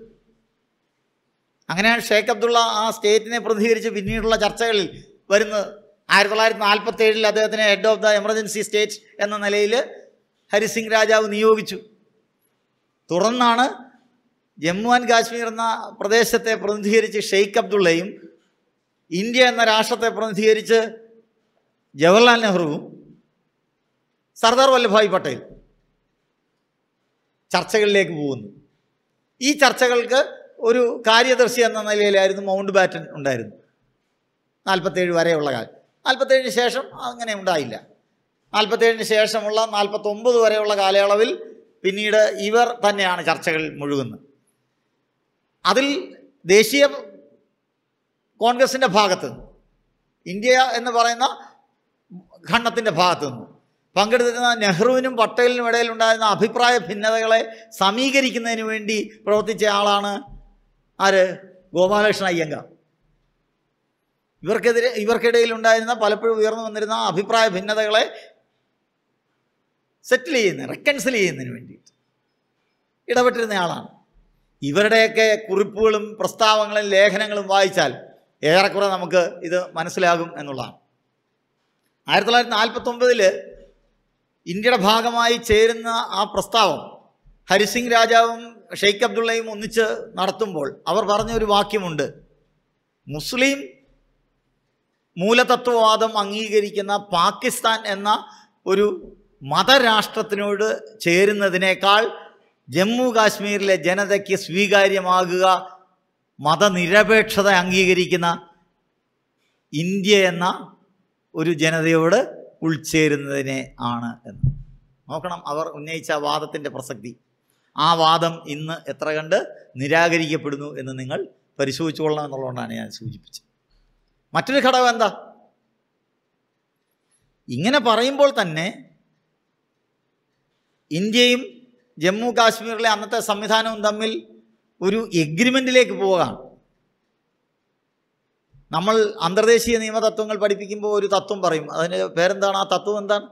അങ്ങനെ ഷേഖ് അബ്ദുള്ള ആ സ്റ്റേറ്റിനെ പ്രതിനിധീകരിച്ച് പിന്നീടുള്ള ചർച്ചകളിൽ വരുന്നത് ആയിരത്തി തൊള്ളായിരത്തി നാൽപ്പത്തി ഏഴിൽ അദ്ദേഹത്തിന് head of the emergency state എന്ന നിലയിൽ ഹരിസിംഗ് രാജാവ് നിയോഗിച്ചു തുടർന്നാണ് ജമ്മു ആൻഡ് കാശ്മീർ എന്ന പ്രദേശത്തെ പ്രതിനിധീകരിച്ച് ഷെയ്ഖ് അബ്ദുള്ളയും ഇന്ത്യ എന്ന രാഷ്ട്രത്തെ പ്രതിനിധീകരിച്ച് ജവഹർലാൽ നെഹ്റുവും സർദാർ വല്ലഭായ് പട്ടേൽ ചർച്ചകളിലേക്ക് പോകുന്നു ഈ ചർച്ചകൾക്ക് ഒരു കാര്യദർശി എന്ന നിലയിലായിരുന്നു മൗണ്ട് ബാറ്റൻ ഉണ്ടായിരുന്നു നാൽപ്പത്തേഴ് വരെയുള്ള കാലം നാൽപ്പത്തേഴിന് ശേഷം അങ്ങനെ ഉണ്ടായില്ല നാൽപ്പത്തേഴിന് ശേഷമുള്ള നാൽപ്പത്തൊമ്പത് വരെയുള്ള കാലയളവിൽ പിന്നീട് ഇവർ തന്നെയാണ് ചർച്ചകൾ മുഴുകുന്നത് അതിൽ ദേശീയ കോൺഗ്രസിൻ്റെ ഭാഗത്ത് ഇന്ത്യ എന്ന് പറയുന്ന ഖണ്ഡത്തിൻ്റെ ഭാഗത്തു നിന്ന് പങ്കെടുത്തിരുന്ന നെഹ്റുവിനും പട്ടേലിനും ഇടയിൽ ഉണ്ടായിരുന്ന അഭിപ്രായ ഭിന്നതകളെ സമീകരിക്കുന്നതിന് വേണ്ടി പ്രവർത്തിച്ച ആളാണ് ആര് ഗോപാലകൃഷ്ണ അയ്യങ്ക ഇവർക്കെതിരെ ഇവർക്കിടയിൽ ഉണ്ടായിരുന്ന പലപ്പോഴും ഉയർന്നു വന്നിരുന്ന അഭിപ്രായ ഭിന്നതകളെ സെറ്റിൽ ചെയ്യുന്ന റെക്കൺസിൽ ചെയ്യുന്നതിന് വേണ്ടിയിട്ട് ഇടപെട്ടിരുന്ന ആളാണ് ഇവരുടെയൊക്കെ കുറിപ്പുകളും പ്രസ്താവങ്ങളും ലേഖനങ്ങളും വായിച്ചാൽ ഏറെക്കുറെ നമുക്ക് ഇത് മനസ്സിലാകും എന്നുള്ളതാണ് ആയിരത്തി തൊള്ളായിരത്തി നാൽപ്പത്തൊമ്പതിൽ ഇന്ത്യയുടെ ഭാഗമായി ചേരുന്ന ആ പ്രസ്താവം ഹരിസിംഗ് രാജാവും ഷെയ്ഖ് അബ്ദുള്ളയും ഒന്നിച്ച് നടത്തുമ്പോൾ അവർ പറഞ്ഞ ഒരു വാക്യമുണ്ട് മുസ്ലിം മൂലതത്വവാദം അംഗീകരിക്കുന്ന പാകിസ്ഥാൻ എന്ന ഒരു മതരാഷ്ട്രത്തിനോട് ചേരുന്നതിനേക്കാൾ ജമ്മു കാശ്മീരിലെ ജനതയ്ക്ക് സ്വീകാര്യമാകുക മതനിരപേക്ഷത അംഗീകരിക്കുന്ന ഇന്ത്യ എന്ന ഒരു ജനതയോട് ഉൾച്ചേരുന്നതിനെ ആണ് എന്ന് നോക്കണം അവർ ഉന്നയിച്ച വാദത്തിൻ്റെ പ്രസക്തി ആ വാദം ഇന്ന് എത്ര കണ്ട് നിരാകരിക്കപ്പെടുന്നു എന്ന് നിങ്ങൾ പരിശോധിച്ചുകൊള്ളണം എന്നുള്ളതുകൊണ്ടാണ് ഞാൻ സൂചിപ്പിച്ചത് മറ്റൊരു ഘടകം എന്താ ഇങ്ങനെ പറയുമ്പോൾ തന്നെ ഇന്ത്യയും ജമ്മു കാശ്മീരിലെ അന്നത്തെ സംവിധാനവും തമ്മിൽ ഒരു എഗ്രിമെൻറ്റിലേക്ക് പോവുകയാണ് നമ്മൾ അന്തർദേശീയ നിയമതത്വങ്ങൾ പഠിപ്പിക്കുമ്പോൾ ഒരു തത്വം പറയും അതിന് പേരെന്താണ് ആ തത്വം എന്താണ്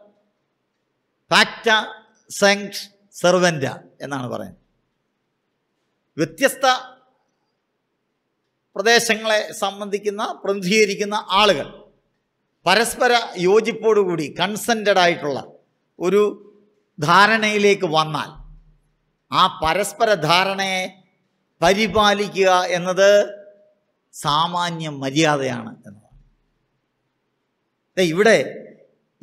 ഫാക്റ്റ സെങ്ക് സെർവൻറ്റ എന്നാണ് പറയുന്നത് വ്യത്യസ്ത പ്രദേശങ്ങളെ സംബന്ധിക്കുന്ന പ്രതിനിധീകരിക്കുന്ന ആളുകൾ പരസ്പര യോജിപ്പോടുകൂടി കൺസെൻറ്റഡ് ആയിട്ടുള്ള ഒരു ധാരണയിലേക്ക് വന്നാൽ ആ പരസ്പര ധാരണയെ പരിപാലിക്കുക എന്നത് സാമാന്യ മര്യാദയാണ് എന്നതാണ് ഇവിടെ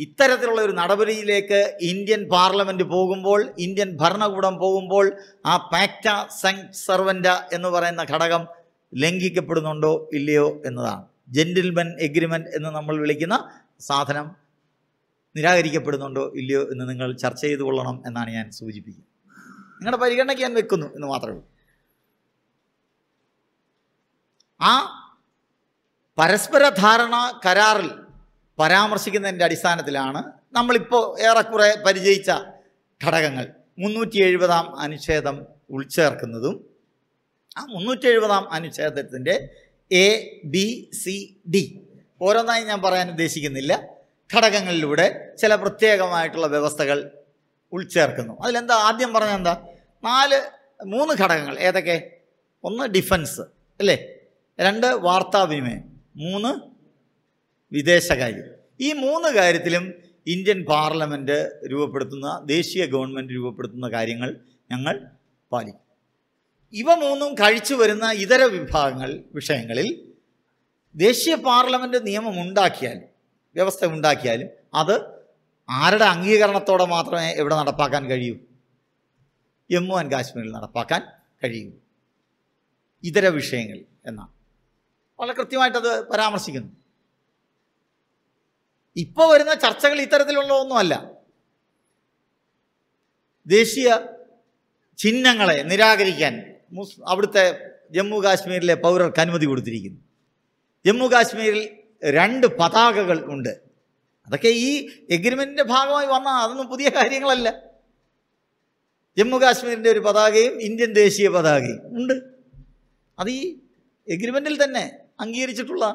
ഇത്തരത്തിലുള്ള ഒരു നടപടിയിലേക്ക് ഇന്ത്യൻ പാർലമെൻറ്റ് പോകുമ്പോൾ ഇന്ത്യൻ ഭരണകൂടം പോകുമ്പോൾ ആ പാക്റ്റ സങ് സർവൻ്റ എന്ന് പറയുന്ന ഘടകം ലംഘിക്കപ്പെടുന്നുണ്ടോ ഇല്ലയോ എന്നതാണ് ജെൻറ്റിൽമെൻ എഗ്രിമെൻറ്റ് എന്ന് നമ്മൾ വിളിക്കുന്ന സാധനം നിരാകരിക്കപ്പെടുന്നുണ്ടോ ഇല്ലയോ എന്ന് നിങ്ങൾ ചർച്ച ചെയ്തു കൊള്ളണം എന്നാണ് ഞാൻ സൂചിപ്പിക്കുന്നത് നിങ്ങളുടെ പരിഗണനയ്ക്ക് ഞാൻ വെക്കുന്നു എന്ന് മാത്രമേ ഉള്ളൂ ആ പരസ്പര ധാരണ കരാറിൽ പരാമർശിക്കുന്നതിൻ്റെ അടിസ്ഥാനത്തിലാണ് നമ്മളിപ്പോൾ ഏറെക്കുറെ പരിചയിച്ച ഘടകങ്ങൾ മുന്നൂറ്റി എഴുപതാം അനുച്ഛേദം ഉൾച്ചേർക്കുന്നതും ആ മുന്നൂറ്റി എഴുപതാം അനുച്ഛേദത്തിൻ്റെ എ ബി സി ഡി ഓരോന്നായി ഞാൻ പറയാൻ ഉദ്ദേശിക്കുന്നില്ല ഘടകങ്ങളിലൂടെ ചില പ്രത്യേകമായിട്ടുള്ള വ്യവസ്ഥകൾ ഉൾച്ചേർക്കുന്നു അതിലെന്താ ആദ്യം പറഞ്ഞ എന്താ നാല് മൂന്ന് ഘടകങ്ങൾ ഏതൊക്കെ ഒന്ന് ഡിഫൻസ് അല്ലേ രണ്ട് വാർത്താവിനിമയം മൂന്ന് വിദേശകാര്യം ഈ മൂന്ന് കാര്യത്തിലും ഇന്ത്യൻ പാർലമെൻറ്റ് രൂപപ്പെടുത്തുന്ന ദേശീയ ഗവൺമെൻറ് രൂപപ്പെടുത്തുന്ന കാര്യങ്ങൾ ഞങ്ങൾ പാലിക്കും ഇവ മൂന്നും കഴിച്ചു വരുന്ന ഇതര വിഭാഗങ്ങൾ വിഷയങ്ങളിൽ ദേശീയ പാർലമെൻറ്റ് നിയമം ഉണ്ടാക്കിയാലും വ്യവസ്ഥ ഉണ്ടാക്കിയാലും അത് ആരുടെ അംഗീകരണത്തോടെ മാത്രമേ എവിടെ നടപ്പാക്കാൻ കഴിയൂ ജമ്മു ആൻഡ് കാശ്മീരിൽ നടപ്പാക്കാൻ കഴിയൂ ഇതര വിഷയങ്ങൾ എന്നാണ് വളരെ കൃത്യമായിട്ടത് പരാമർശിക്കുന്നു ഇപ്പോൾ വരുന്ന ചർച്ചകൾ ഇത്തരത്തിലുള്ള ഒന്നുമല്ല ദേശീയ ചിഹ്നങ്ങളെ നിരാകരിക്കാൻ മുസ് അവിടുത്തെ ജമ്മു കാശ്മീരിലെ പൗരർക്ക് അനുമതി കൊടുത്തിരിക്കുന്നു ജമ്മു കാശ്മീരിൽ രണ്ട് പതാകകൾ ഉണ്ട് അതൊക്കെ ഈ എഗ്രിമെൻറ്റിൻ്റെ ഭാഗമായി വന്ന അതൊന്നും പുതിയ കാര്യങ്ങളല്ല ജമ്മു കാശ്മീരിൻ്റെ ഒരു പതാകയും ഇന്ത്യൻ ദേശീയ പതാകയും ഉണ്ട് അത് ഈ എഗ്രിമെൻറ്റിൽ തന്നെ അംഗീകരിച്ചിട്ടുള്ള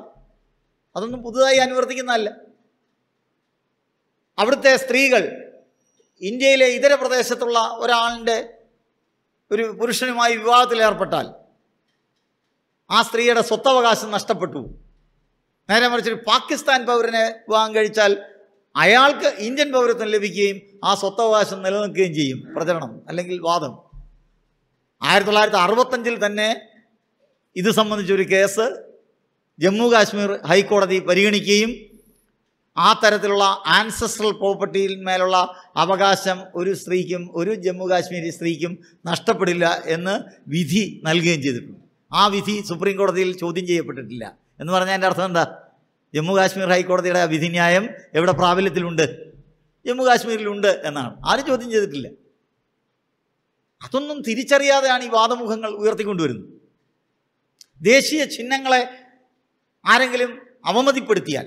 അതൊന്നും പുതുതായി അനുവർത്തിക്കുന്നതല്ല അവിടുത്തെ സ്ത്രീകൾ ഇന്ത്യയിലെ ഇതര പ്രദേശത്തുള്ള ഒരാളിൻ്റെ ഒരു പുരുഷനുമായി വിവാഹത്തിലേർപ്പെട്ടാൽ ആ സ്ത്രീയുടെ സ്വത്തവകാശം നഷ്ടപ്പെട്ടു നേരെ മറിച്ച് പാകിസ്ഥാൻ പൗരനെ വിവാഹം കഴിച്ചാൽ അയാൾക്ക് ഇന്ത്യൻ പൗരത്വം ലഭിക്കുകയും ആ സ്വത്തവകാശം നിലനിൽക്കുകയും ചെയ്യും പ്രചരണം അല്ലെങ്കിൽ വാദം ആയിരത്തി തൊള്ളായിരത്തി അറുപത്തഞ്ചിൽ തന്നെ ഇത് സംബന്ധിച്ചൊരു കേസ് ജമ്മു കാശ്മീർ ഹൈക്കോടതി പരിഗണിക്കുകയും ആ തരത്തിലുള്ള ആൻസസ്ട്രൽ പ്രോപ്പർട്ടിയിന്മേലുള്ള അവകാശം ഒരു സ്ത്രീക്കും ഒരു ജമ്മു കാശ്മീരി സ്ത്രീക്കും നഷ്ടപ്പെടില്ല എന്ന് വിധി നൽകുകയും ചെയ്തിട്ടുണ്ട് ആ വിധി സുപ്രീം കോടതിയിൽ ചോദ്യം ചെയ്യപ്പെട്ടിട്ടില്ല എന്ന് പറഞ്ഞാൽ എൻ്റെ അർത്ഥം എന്താ ജമ്മു കാശ്മീർ ഹൈക്കോടതിയുടെ വിധിന്യായം എവിടെ പ്രാബല്യത്തിലുണ്ട് ജമ്മു കാശ്മീരിലുണ്ട് എന്നാണ് ആരും ചോദ്യം ചെയ്തിട്ടില്ല അതൊന്നും തിരിച്ചറിയാതെയാണ് ഈ വാദമുഖങ്ങൾ ഉയർത്തിക്കൊണ്ടുവരുന്നത് ദേശീയ ചിഹ്നങ്ങളെ ആരെങ്കിലും അവമതിപ്പെടുത്തിയാൽ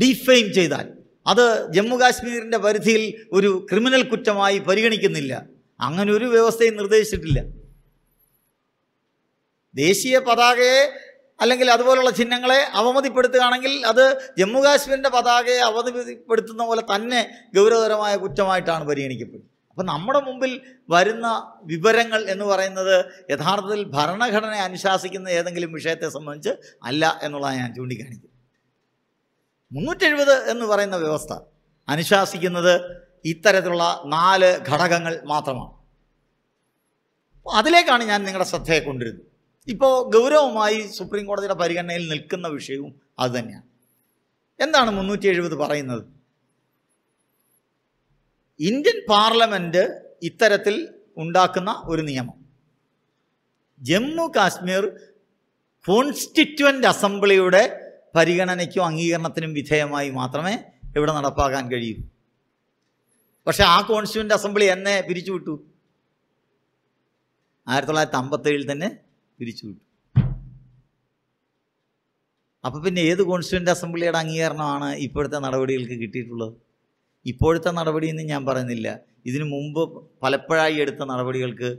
ഡീഫെയിം ചെയ്താൽ അത് ജമ്മു കാശ്മീരിൻ്റെ പരിധിയിൽ ഒരു ക്രിമിനൽ കുറ്റമായി പരിഗണിക്കുന്നില്ല അങ്ങനെ ഒരു വ്യവസ്ഥയും നിർദ്ദേശിച്ചിട്ടില്ല ദേശീയ പതാകയെ അല്ലെങ്കിൽ അതുപോലുള്ള ചിഹ്നങ്ങളെ അവമതിപ്പെടുത്തുകയാണെങ്കിൽ അത് ജമ്മു കാശ്മീരിൻ്റെ പതാകയെ അവമതിപ്പെടുത്തുന്ന പോലെ തന്നെ ഗൗരവതരമായ കുറ്റമായിട്ടാണ് പരിഗണിക്കപ്പെടുന്നത് അപ്പം നമ്മുടെ മുമ്പിൽ വരുന്ന വിവരങ്ങൾ എന്ന് പറയുന്നത് യഥാർത്ഥത്തിൽ ഭരണഘടനയെ അനുശാസിക്കുന്ന ഏതെങ്കിലും വിഷയത്തെ സംബന്ധിച്ച് അല്ല എന്നുള്ളതാണ് ഞാൻ ചൂണ്ടിക്കാണിക്കുന്നത് എഴുപത് എന്ന് പറയുന്ന വ്യവസ്ഥ അനുശാസിക്കുന്നത് ഇത്തരത്തിലുള്ള നാല് ഘടകങ്ങൾ മാത്രമാണ് അതിലേക്കാണ് ഞാൻ നിങ്ങളുടെ ശ്രദ്ധയെ കൊണ്ടിരുന്നത് ഇപ്പോൾ ഗൗരവമായി സുപ്രീം കോടതിയുടെ പരിഗണനയിൽ നിൽക്കുന്ന വിഷയവും അതുതന്നെയാണ് എന്താണ് മുന്നൂറ്റി എഴുപത് പറയുന്നത് ഇന്ത്യൻ പാർലമെൻറ്റ് ഇത്തരത്തിൽ ഉണ്ടാക്കുന്ന ഒരു നിയമം ജമ്മു കാശ്മീർ കോൺസ്റ്റിറ്റ്യുവൻ്റ് അസംബ്ലിയുടെ പരിഗണനയ്ക്കും അംഗീകരണത്തിനും വിധേയമായി മാത്രമേ ഇവിടെ നടപ്പാക്കാൻ കഴിയൂ പക്ഷെ ആ കോൺസ്റ്റിറ്റ്യൂൻ്റ് അസംബ്ലി എന്നെ പിരിച്ചുവിട്ടു ആയിരത്തി തൊള്ളായിരത്തി അമ്പത്തേഴിൽ തന്നെ പിരിച്ചുവിട്ടു അപ്പോൾ പിന്നെ ഏത് കോൺസ്റ്റിറ്റ്യൻ്റ് അസംബ്ലിയുടെ അംഗീകരണമാണ് ഇപ്പോഴത്തെ നടപടികൾക്ക് കിട്ടിയിട്ടുള്ളത് ഇപ്പോഴത്തെ നടപടിയെന്ന് ഞാൻ പറയുന്നില്ല ഇതിനു മുമ്പ് പലപ്പോഴായി എടുത്ത നടപടികൾക്ക്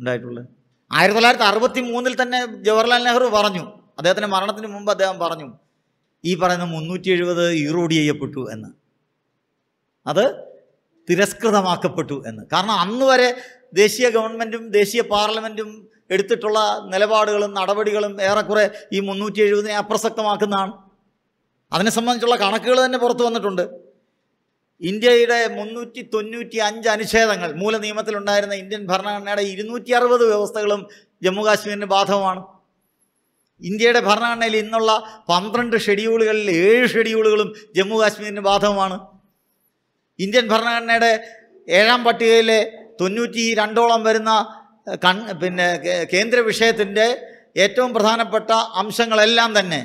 ഉണ്ടായിട്ടുള്ളത് ആയിരത്തി തൊള്ളായിരത്തി അറുപത്തി മൂന്നിൽ തന്നെ ജവഹർലാൽ നെഹ്റു പറഞ്ഞു അദ്ദേഹത്തിൻ്റെ മരണത്തിന് മുമ്പ് അദ്ദേഹം പറഞ്ഞു ഈ പറയുന്ന മുന്നൂറ്റി എഴുപത് ഈറോഡ് ചെയ്യപ്പെട്ടു എന്ന് അത് തിരസ്കൃതമാക്കപ്പെട്ടു എന്ന് കാരണം അന്ന് വരെ ദേശീയ ഗവൺമെൻറ്റും ദേശീയ പാർലമെൻറ്റും എടുത്തിട്ടുള്ള നിലപാടുകളും നടപടികളും ഏറെക്കുറെ ഈ മുന്നൂറ്റി എഴുപതിനെ അപ്രസക്തമാക്കുന്നതാണ് അതിനെ സംബന്ധിച്ചുള്ള കണക്കുകൾ തന്നെ പുറത്തു വന്നിട്ടുണ്ട് ഇന്ത്യയുടെ മുന്നൂറ്റി തൊണ്ണൂറ്റി അഞ്ച് അനുച്ഛേദങ്ങൾ മൂല നിയമത്തിലുണ്ടായിരുന്ന ഇന്ത്യൻ ഭരണഘടനയുടെ ഇരുന്നൂറ്റി അറുപത് വ്യവസ്ഥകളും ജമ്മു കാശ്മീരിന് ബാധകമാണ് ഇന്ത്യയുടെ ഭരണഘടനയിൽ ഇന്നുള്ള പന്ത്രണ്ട് ഷെഡ്യൂളുകളിൽ ഏഴ് ഷെഡ്യൂളുകളും ജമ്മു കാശ്മീരിന് ബാധകമാണ് ഇന്ത്യൻ ഭരണഘടനയുടെ ഏഴാം പട്ടികയിലെ തൊണ്ണൂറ്റി രണ്ടോളം വരുന്ന കൺ പിന്നെ കേന്ദ്ര വിഷയത്തിൻ്റെ ഏറ്റവും പ്രധാനപ്പെട്ട അംശങ്ങളെല്ലാം തന്നെ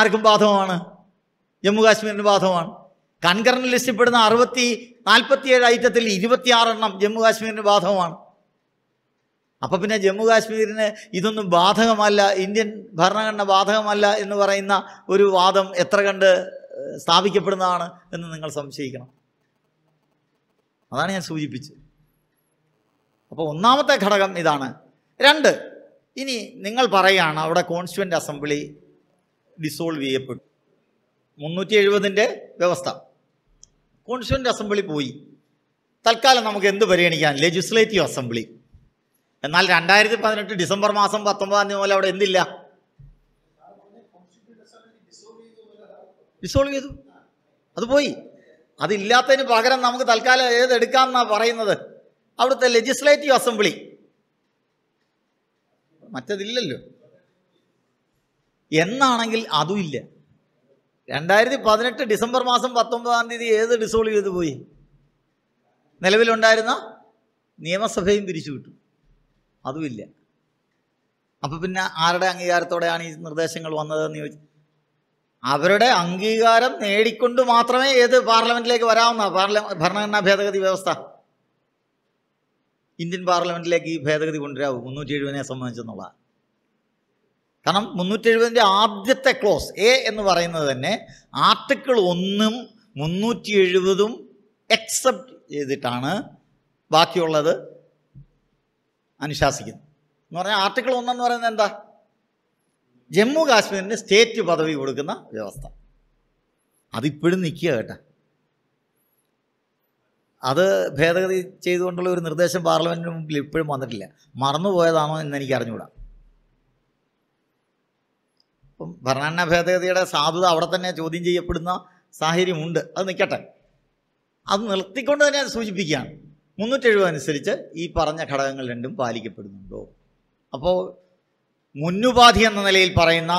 ആർക്കും ബാധകമാണ് ജമ്മു കാശ്മീരിന് ബാധകമാണ് കൺകറൻ ലിസ്റ്റിൽപ്പെടുന്ന അറുപത്തി നാൽപ്പത്തിയേഴ് ഐറ്റത്തിൽ ഇരുപത്തിയാറെണ്ണം ജമ്മു കാശ്മീരിന് ബാധകമാണ് അപ്പം പിന്നെ ജമ്മു കാശ്മീരിന് ഇതൊന്നും ബാധകമല്ല ഇന്ത്യൻ ഭരണഘടന ബാധകമല്ല എന്ന് പറയുന്ന ഒരു വാദം എത്ര കണ്ട് സ്ഥാപിക്കപ്പെടുന്നതാണ് എന്ന് നിങ്ങൾ സംശയിക്കണം അതാണ് ഞാൻ സൂചിപ്പിച്ചത് അപ്പോൾ ഒന്നാമത്തെ ഘടകം ഇതാണ് രണ്ട് ഇനി നിങ്ങൾ പറയുകയാണ് അവിടെ കോൺസ്റ്റുവൻ്റ് അസംബ്ലി ഡിസോൾവ് ചെയ്യപ്പെട്ടു മുന്നൂറ്റി എഴുപതിൻ്റെ വ്യവസ്ഥ കോൺസ്റ്റുവൻ്റ് അസംബ്ലി പോയി തൽക്കാലം നമുക്ക് എന്ത് പരിഗണിക്കാൻ ലെജിസ്ലേറ്റീവ് അസംബ്ലി എന്നാൽ രണ്ടായിരത്തി പതിനെട്ട് ഡിസംബർ മാസം പത്തൊമ്പതാം തീയതി മുതൽ അവിടെ എന്തില്ല ഡിസോൾവ് ചെയ്തു അത് പോയി അതില്ലാത്തതിന് പകരം നമുക്ക് തൽക്കാലം ഏതെടുക്കാമെന്നാണ് പറയുന്നത് അവിടുത്തെ ലെജിസ്ലേറ്റീവ് അസംബ്ലി മറ്റതില്ലല്ലോ എന്നാണെങ്കിൽ അതും ഇല്ല രണ്ടായിരത്തി പതിനെട്ട് ഡിസംബർ മാസം പത്തൊമ്പതാം തീയതി ഏത് ഡിസോൾവ് ചെയ്തു പോയി നിലവിലുണ്ടായിരുന്ന നിയമസഭയും വിട്ടു അതുമില്ല അപ്പം പിന്നെ ആരുടെ അംഗീകാരത്തോടെയാണ് ഈ നിർദ്ദേശങ്ങൾ വന്നതെന്ന് ചോദിച്ചു അവരുടെ അംഗീകാരം നേടിക്കൊണ്ട് മാത്രമേ ഏത് പാർലമെന്റിലേക്ക് വരാവുന്ന പാർലമെന്റ് ഭരണഘടനാ ഭേദഗതി വ്യവസ്ഥ ഇന്ത്യൻ പാർലമെന്റിലേക്ക് ഈ ഭേദഗതി കൊണ്ടുവരാവൂ മുന്നൂറ്റി എഴുപതിനെ സംബന്ധിച്ചെന്നുള്ള കാരണം മുന്നൂറ്റി എഴുപതിൻ്റെ ആദ്യത്തെ ക്ലോസ് എ എന്ന് പറയുന്നത് തന്നെ ആർട്ടിക്കിൾ ഒന്നും മുന്നൂറ്റി എഴുപതും എക്സെപ്റ്റ് ചെയ്തിട്ടാണ് ബാക്കിയുള്ളത് അനുശാസിക്കുന്നു എന്ന് പറഞ്ഞാൽ ആർട്ടിക്കിൾ ഒന്നെന്ന് പറയുന്നത് എന്താ ജമ്മു കാശ്മീരിന് സ്റ്റേറ്റ് പദവി കൊടുക്കുന്ന വ്യവസ്ഥ അതിപ്പോഴും നിൽക്കുക കേട്ടോ അത് ഭേദഗതി ചെയ്തുകൊണ്ടുള്ള ഒരു നിർദ്ദേശം പാർലമെൻറ്റിന് മുമ്പിൽ ഇപ്പോഴും വന്നിട്ടില്ല മറന്നുപോയതാണോ എന്ന് എനിക്ക് അറിഞ്ഞുകൂടാ അപ്പം ഭരണഘടനാ ഭേദഗതിയുടെ സാധുത അവിടെ തന്നെ ചോദ്യം ചെയ്യപ്പെടുന്ന സാഹചര്യമുണ്ട് അത് നിൽക്കട്ടെ അത് നിർത്തിക്കൊണ്ട് തന്നെ അത് സൂചിപ്പിക്കുകയാണ് മുന്നൂറ്റെഴുപത് അനുസരിച്ച് ഈ പറഞ്ഞ ഘടകങ്ങൾ രണ്ടും പാലിക്കപ്പെടുന്നുണ്ടോ അപ്പോൾ മുന്നുപാധി എന്ന നിലയിൽ പറയുന്ന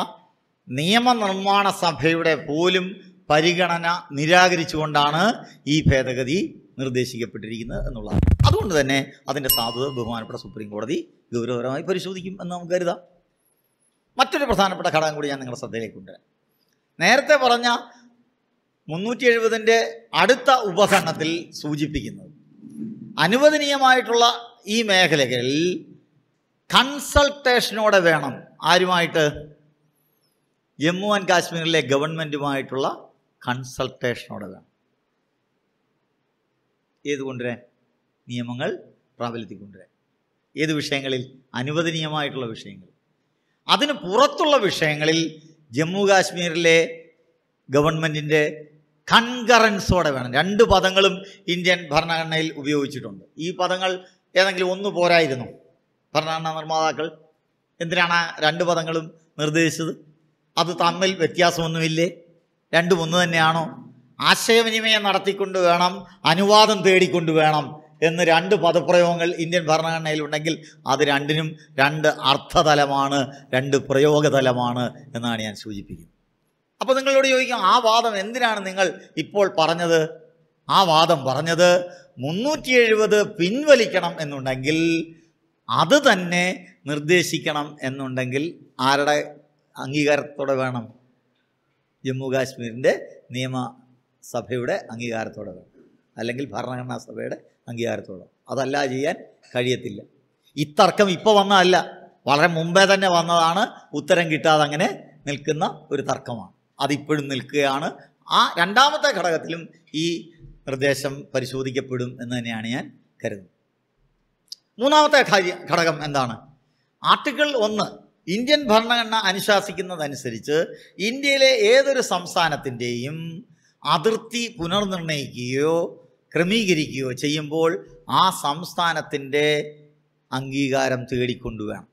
നിയമനിർമ്മാണ സഭയുടെ പോലും പരിഗണന നിരാകരിച്ചുകൊണ്ടാണ് ഈ ഭേദഗതി നിർദ്ദേശിക്കപ്പെട്ടിരിക്കുന്നത് എന്നുള്ളതാണ് അതുകൊണ്ട് തന്നെ അതിൻ്റെ സാധുത ബഹുമാനപ്പെട്ട സുപ്രീം കോടതി ഗൗരവപരമായി പരിശോധിക്കും എന്ന് നമുക്ക് കരുതാം മറ്റൊരു പ്രധാനപ്പെട്ട ഘടകം കൂടി ഞാൻ നിങ്ങളുടെ ശ്രദ്ധയിലേക്ക് കൊണ്ടുവരാം നേരത്തെ പറഞ്ഞ മുന്നൂറ്റി എഴുപതിൻ്റെ അടുത്ത ഉപകരണത്തിൽ സൂചിപ്പിക്കുന്നത് അനുവദനീയമായിട്ടുള്ള ഈ മേഖലകളിൽ കൺസൾട്ടേഷനോടെ വേണം ആരുമായിട്ട് ജമ്മു ആൻഡ് കാശ്മീരിലെ ഗവൺമെൻറ്റുമായിട്ടുള്ള കൺസൾട്ടേഷനോടെ വേണം ഏത് കൊണ്ടുവരാൻ നിയമങ്ങൾ പ്രാബല്യത്തിൽ കൊണ്ടുവരാൻ ഏത് വിഷയങ്ങളിൽ അനുവദനീയമായിട്ടുള്ള വിഷയങ്ങൾ അതിന് പുറത്തുള്ള വിഷയങ്ങളിൽ ജമ്മു കാശ്മീരിലെ ഗവൺമെൻറ്റിൻ്റെ കൺകറൻസോടെ വേണം രണ്ട് പദങ്ങളും ഇന്ത്യൻ ഭരണഘടനയിൽ ഉപയോഗിച്ചിട്ടുണ്ട് ഈ പദങ്ങൾ ഏതെങ്കിലും ഒന്ന് പോരായിരുന്നു ഭരണഘടനാ നിർമ്മാതാക്കൾ എന്തിനാണ് രണ്ട് പദങ്ങളും നിർദ്ദേശിച്ചത് അത് തമ്മിൽ വ്യത്യാസമൊന്നുമില്ലേ രണ്ടും ഒന്ന് തന്നെയാണോ ആശയവിനിമയം നടത്തിക്കൊണ്ട് വേണം അനുവാദം തേടിക്കൊണ്ട് വേണം എന്ന് രണ്ട് പദപ്രയോഗങ്ങൾ ഇന്ത്യൻ ഉണ്ടെങ്കിൽ അത് രണ്ടിനും രണ്ട് അർത്ഥതലമാണ് രണ്ട് പ്രയോഗതലമാണ് എന്നാണ് ഞാൻ സൂചിപ്പിക്കുന്നത് അപ്പോൾ നിങ്ങളോട് ചോദിക്കും ആ വാദം എന്തിനാണ് നിങ്ങൾ ഇപ്പോൾ പറഞ്ഞത് ആ വാദം പറഞ്ഞത് മുന്നൂറ്റി എഴുപത് പിൻവലിക്കണം എന്നുണ്ടെങ്കിൽ അത് തന്നെ നിർദ്ദേശിക്കണം എന്നുണ്ടെങ്കിൽ ആരുടെ അംഗീകാരത്തോടെ വേണം ജമ്മു കാശ്മീരിൻ്റെ നിയമസഭയുടെ അംഗീകാരത്തോടെ വേണം അല്ലെങ്കിൽ ഭരണഘടനാ സഭയുടെ അംഗീകാരത്തോടെ അതല്ല ചെയ്യാൻ കഴിയത്തില്ല ഇത്തർക്കം ഇപ്പോൾ വന്നതല്ല വളരെ മുമ്പേ തന്നെ വന്നതാണ് ഉത്തരം കിട്ടാതെ അങ്ങനെ നിൽക്കുന്ന ഒരു തർക്കമാണ് അതിപ്പോഴും നിൽക്കുകയാണ് ആ രണ്ടാമത്തെ ഘടകത്തിലും ഈ നിർദ്ദേശം പരിശോധിക്കപ്പെടും എന്ന് തന്നെയാണ് ഞാൻ കരുതുന്നത് മൂന്നാമത്തെ ഘടകം എന്താണ് ആർട്ടിക്കിൾ ഒന്ന് ഇന്ത്യൻ ഭരണഘടന അനുശാസിക്കുന്നതനുസരിച്ച് ഇന്ത്യയിലെ ഏതൊരു സംസ്ഥാനത്തിൻ്റെയും അതിർത്തി പുനർനിർണയിക്കുകയോ ക്രമീകരിക്കുകയോ ചെയ്യുമ്പോൾ ആ സംസ്ഥാനത്തിൻ്റെ അംഗീകാരം തേടിക്കൊണ്ടുവേണം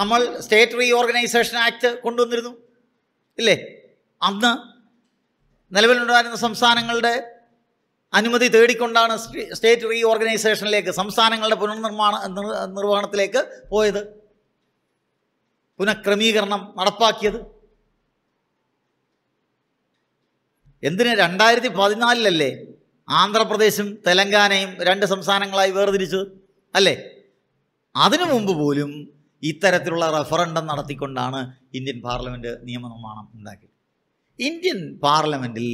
നമ്മൾ സ്റ്റേറ്റ് റീഓർഗനൈസേഷൻ ആക്ട് കൊണ്ടുവന്നിരുന്നു ഇല്ലേ അന്ന് നിലവിലുണ്ടായിരുന്ന സംസ്ഥാനങ്ങളുടെ അനുമതി തേടിക്കൊണ്ടാണ് സ്റ്റേറ്റ് റീഓർഗനൈസേഷനിലേക്ക് സംസ്ഥാനങ്ങളുടെ പുനർനിർമ്മാണ നിർവഹണത്തിലേക്ക് പോയത് പുനഃക്രമീകരണം നടപ്പാക്കിയത് എന്തിന് രണ്ടായിരത്തി പതിനാലിലല്ലേ ആന്ധ്രാപ്രദേശും തെലങ്കാനയും രണ്ട് സംസ്ഥാനങ്ങളായി വേർതിരിച്ചത് അല്ലേ അതിനു മുമ്പ് പോലും ഇത്തരത്തിലുള്ള റെഫറൻഡം നടത്തിക്കൊണ്ടാണ് ഇന്ത്യൻ പാർലമെൻറ്റ് നിയമനിർമ്മാണം ഉണ്ടാക്കിയത് ഇന്ത്യൻ പാർലമെൻറ്റിൽ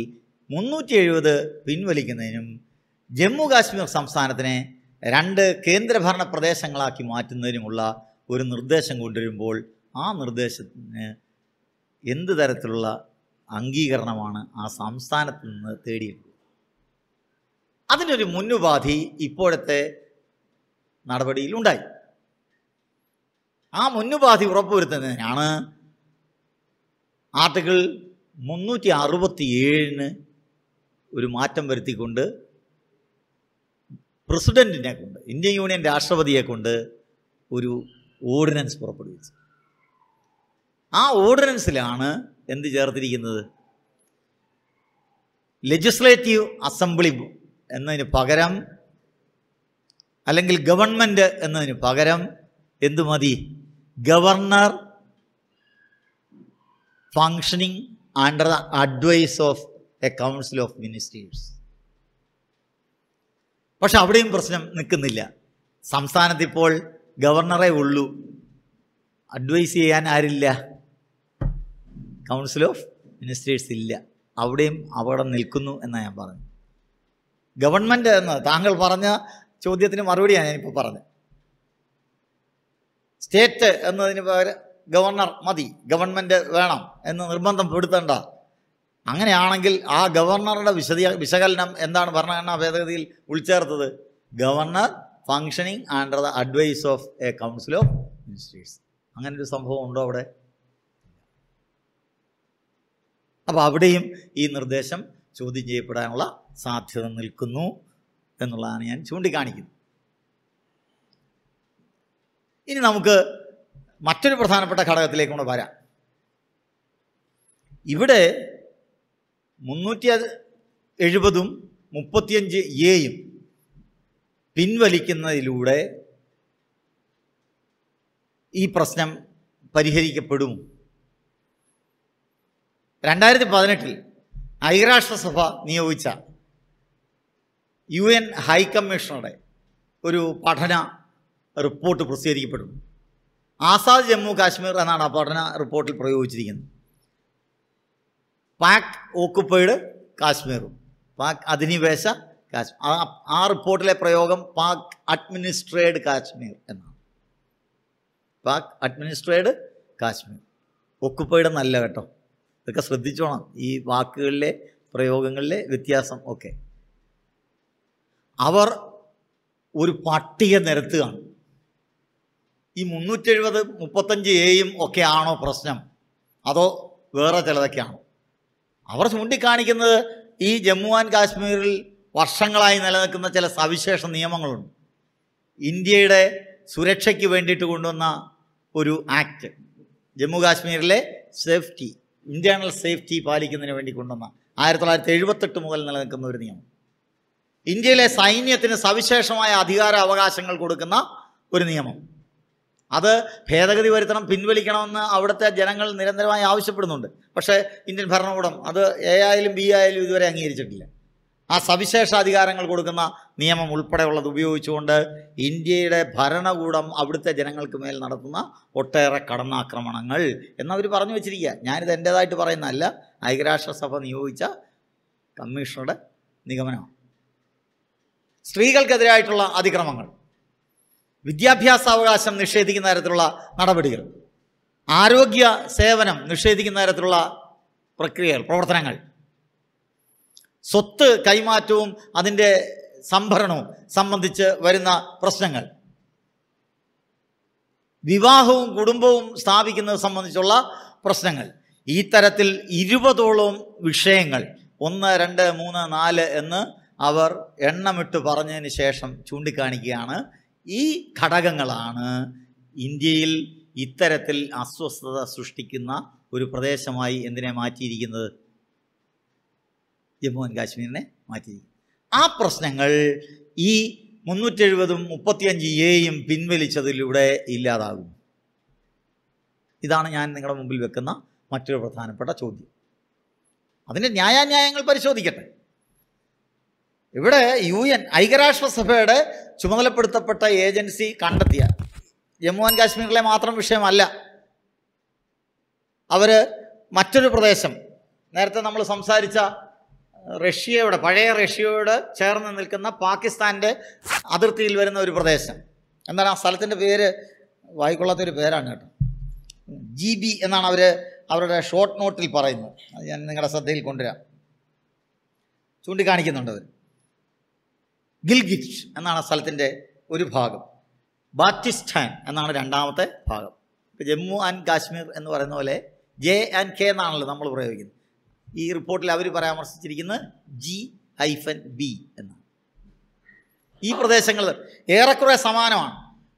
മുന്നൂറ്റി എഴുപത് പിൻവലിക്കുന്നതിനും ജമ്മു കാശ്മീർ സംസ്ഥാനത്തിനെ രണ്ട് കേന്ദ്രഭരണ പ്രദേശങ്ങളാക്കി മാറ്റുന്നതിനുമുള്ള ഒരു നിർദ്ദേശം കൊണ്ടുവരുമ്പോൾ ആ നിർദ്ദേശത്തിന് എന്ത് തരത്തിലുള്ള അംഗീകരണമാണ് ആ സംസ്ഥാനത്ത് നിന്ന് തേടിയിട്ടുള്ളത് അതിനൊരു മുന്നുപാധി ഇപ്പോഴത്തെ നടപടിയിലുണ്ടായി ആ മുന്നുപാധി ഉറപ്പുവരുത്തുന്നതിനാണ് ആർട്ടിക്കിൾ മുന്നൂറ്റി അറുപത്തി ഏഴിന് ഒരു മാറ്റം വരുത്തിക്കൊണ്ട് പ്രസിഡൻറ്റിനെ കൊണ്ട് ഇന്ത്യൻ യൂണിയൻ രാഷ്ട്രപതിയെ കൊണ്ട് ഒരു ഓർഡിനൻസ് പുറപ്പെടുവിച്ചു ആ ഓർഡിനൻസിലാണ് എന്ത് ചേർത്തിരിക്കുന്നത് ലെജിസ്ലേറ്റീവ് അസംബ്ലി എന്നതിന് പകരം അല്ലെങ്കിൽ ഗവൺമെൻറ് എന്നതിന് പകരം എന്തു മതി governor functioning under the advice of a council of ministers പക്ഷെ അവിടെയും പ്രശ്നം നിൽക്കുന്നില്ല സംസ്ഥാനത്ത് ഇപ്പോൾ ഗവർണറെ ഉള്ളൂ അഡ്വൈസ് ചെയ്യാൻ ആരില്ല കൗൺസിൽ ഓഫ് മിനിസ്റ്റേഴ്സ് ഇല്ല അവിടെയും അപകടം നിൽക്കുന്നു എന്നാണ് ഞാൻ പറഞ്ഞു ഗവൺമെൻറ് എന്ന് താങ്കൾ പറഞ്ഞ ചോദ്യത്തിന് മറുപടിയാണ് ഞാനിപ്പോൾ പറഞ്ഞത് സ്റ്റേറ്റ് എന്നതിന് പകരം ഗവർണർ മതി ഗവൺമെൻറ് വേണം എന്ന് നിർബന്ധം പെടുത്തേണ്ട അങ്ങനെയാണെങ്കിൽ ആ ഗവർണറുടെ വിശദീ വിശകലനം എന്താണ് ഭരണഘടനാ ഭേദഗതിയിൽ ഉൾച്ചേർത്തത് governor functioning under the advice of a council of ministers അങ്ങനെ ഒരു സംഭവം ഉണ്ടോ അവിടെ അപ്പോൾ അവിടെയും ഈ നിർദ്ദേശം ചോദ്യം ചെയ്യപ്പെടാനുള്ള സാധ്യത നിൽക്കുന്നു എന്നുള്ളതാണ് ഞാൻ ചൂണ്ടിക്കാണിക്കുന്നത് ഇനി നമുക്ക് മറ്റൊരു പ്രധാനപ്പെട്ട ഘടകത്തിലേക്ക് കൂടെ വരാം ഇവിടെ മുന്നൂറ്റി എഴുപതും മുപ്പത്തിയഞ്ച് എയും പിൻവലിക്കുന്നതിലൂടെ ഈ പ്രശ്നം പരിഹരിക്കപ്പെടും രണ്ടായിരത്തി പതിനെട്ടിൽ ഐക്യരാഷ്ട്രസഭ നിയോഗിച്ച യു എൻ ഹൈക്കമ്മീഷണറുടെ ഒരു പഠന റിപ്പോർട്ട് പ്രസിദ്ധീകരിക്കപ്പെടും ആസാദ് ജമ്മു കാശ്മീർ എന്നാണ് ആ പഠന റിപ്പോർട്ടിൽ പ്രയോഗിച്ചിരിക്കുന്നത് പാക് ഓക്കുപ്പൈഡ് കാശ്മീറും പാക് അധിനിവേശ കാശ്മീർ ആ റിപ്പോർട്ടിലെ പ്രയോഗം പാക് അഡ്മിനിസ്ട്രേഡ് കാശ്മീർ എന്നാണ് പാക് അഡ്മിനിസ്ട്രേഡ് കാശ്മീർ ഒക്കുപ്പൈഡ് നല്ല കേട്ടോ ഇതൊക്കെ ശ്രദ്ധിച്ചോണം ഈ വാക്കുകളിലെ പ്രയോഗങ്ങളിലെ വ്യത്യാസം ഒക്കെ അവർ ഒരു പട്ടിക നിരത്തുകയാണ് ഈ എഴുപത് മുപ്പത്തഞ്ച് എയും ഒക്കെയാണോ പ്രശ്നം അതോ വേറെ ചിലതൊക്കെയാണോ അവർ ചൂണ്ടിക്കാണിക്കുന്നത് ഈ ജമ്മു ആൻഡ് കാശ്മീരിൽ വർഷങ്ങളായി നിലനിൽക്കുന്ന ചില സവിശേഷ നിയമങ്ങളുണ്ട് ഇന്ത്യയുടെ സുരക്ഷയ്ക്ക് വേണ്ടിയിട്ട് കൊണ്ടുവന്ന ഒരു ആക്ട് ജമ്മു കാശ്മീരിലെ സേഫ്റ്റി ഇൻറ്റേർണൽ സേഫ്റ്റി പാലിക്കുന്നതിന് വേണ്ടി കൊണ്ടുവന്ന ആയിരത്തി തൊള്ളായിരത്തി എഴുപത്തെട്ട് മുതൽ നിലനിൽക്കുന്ന ഒരു നിയമം ഇന്ത്യയിലെ സൈന്യത്തിന് സവിശേഷമായ അധികാര അവകാശങ്ങൾ കൊടുക്കുന്ന ഒരു നിയമം അത് ഭേദഗതി വരുത്തണം പിൻവലിക്കണമെന്ന് അവിടുത്തെ ജനങ്ങൾ നിരന്തരമായി ആവശ്യപ്പെടുന്നുണ്ട് പക്ഷേ ഇന്ത്യൻ ഭരണകൂടം അത് എ ആയാലും ബി ആയാലും ഇതുവരെ അംഗീകരിച്ചിട്ടില്ല ആ സവിശേഷ അധികാരങ്ങൾ കൊടുക്കുന്ന നിയമം ഉൾപ്പെടെയുള്ളത് ഉപയോഗിച്ചുകൊണ്ട് ഇന്ത്യയുടെ ഭരണകൂടം അവിടുത്തെ ജനങ്ങൾക്ക് മേൽ നടത്തുന്ന ഒട്ടേറെ കടന്നാക്രമണങ്ങൾ എന്നവർ പറഞ്ഞു വെച്ചിരിക്കുക ഞാനിത് എൻ്റേതായിട്ട് പറയുന്നതല്ല ഐക്യരാഷ്ട്രസഭ നിയോഗിച്ച കമ്മീഷണറുടെ നിഗമനമാണ് സ്ത്രീകൾക്കെതിരായിട്ടുള്ള അതിക്രമങ്ങൾ വിദ്യാഭ്യാസാവകാശം നിഷേധിക്കുന്ന തരത്തിലുള്ള നടപടികൾ ആരോഗ്യ സേവനം നിഷേധിക്കുന്ന തരത്തിലുള്ള പ്രക്രിയകൾ പ്രവർത്തനങ്ങൾ സ്വത്ത് കൈമാറ്റവും അതിൻ്റെ സംഭരണവും സംബന്ധിച്ച് വരുന്ന പ്രശ്നങ്ങൾ വിവാഹവും കുടുംബവും സ്ഥാപിക്കുന്നത് സംബന്ധിച്ചുള്ള പ്രശ്നങ്ങൾ ഈ തരത്തിൽ ഇരുപതോളം വിഷയങ്ങൾ ഒന്ന് രണ്ട് മൂന്ന് നാല് എന്ന് അവർ എണ്ണമിട്ട് പറഞ്ഞതിന് ശേഷം ചൂണ്ടിക്കാണിക്കുകയാണ് ഈ ഘടകങ്ങളാണ് ഇന്ത്യയിൽ ഇത്തരത്തിൽ അസ്വസ്ഥത സൃഷ്ടിക്കുന്ന ഒരു പ്രദേശമായി എന്തിനെ മാറ്റിയിരിക്കുന്നത് ജമ്മു ആൻഡ് കാശ്മീരിനെ മാറ്റിയിരിക്കുന്നു ആ പ്രശ്നങ്ങൾ ഈ മുന്നൂറ്റെഴുപതും മുപ്പത്തിയഞ്ച് എയും പിൻവലിച്ചതിലൂടെ ഇല്ലാതാകും ഇതാണ് ഞാൻ നിങ്ങളുടെ മുമ്പിൽ വെക്കുന്ന മറ്റൊരു പ്രധാനപ്പെട്ട ചോദ്യം അതിൻ്റെ ന്യായാന്യായങ്ങൾ പരിശോധിക്കട്ടെ ഇവിടെ യു എൻ ഐക്യരാഷ്ട്രസഭയുടെ ചുമതലപ്പെടുത്തപ്പെട്ട ഏജൻസി കണ്ടെത്തിയ ജമ്മു ആൻഡ് കാശ്മീരിലെ മാത്രം വിഷയമല്ല അവർ മറ്റൊരു പ്രദേശം നേരത്തെ നമ്മൾ സംസാരിച്ച റഷ്യയുടെ പഴയ റഷ്യയോട് ചേർന്ന് നിൽക്കുന്ന പാകിസ്ഥാൻ്റെ അതിർത്തിയിൽ വരുന്ന ഒരു പ്രദേശം എന്താണ് ആ സ്ഥലത്തിൻ്റെ പേര് വായിക്കൊള്ളാത്തൊരു പേരാണ് കേട്ടോ ജി ബി എന്നാണ് അവർ അവരുടെ ഷോർട്ട് നോട്ടിൽ പറയുന്നത് അത് ഞാൻ നിങ്ങളുടെ ശ്രദ്ധയിൽ കൊണ്ടുവരാം ചൂണ്ടിക്കാണിക്കുന്നുണ്ട് അവർ ഗിൽഗിച്ച് എന്നാണ് സ്ഥലത്തിൻ്റെ ഒരു ഭാഗം ബാറ്റിസ്റ്റാൻ എന്നാണ് രണ്ടാമത്തെ ഭാഗം ഇപ്പോൾ ജമ്മു ആൻഡ് കാശ്മീർ എന്ന് പറയുന്ന പോലെ ജെ ആൻഡ് കെ എന്നാണല്ലോ നമ്മൾ പ്രയോഗിക്കുന്നത് ഈ റിപ്പോർട്ടിൽ അവർ പരാമർശിച്ചിരിക്കുന്നത് ജി ഹൈഫൻ ബി എന്നാണ് ഈ പ്രദേശങ്ങൾ ഏറെക്കുറെ സമാനമാണ്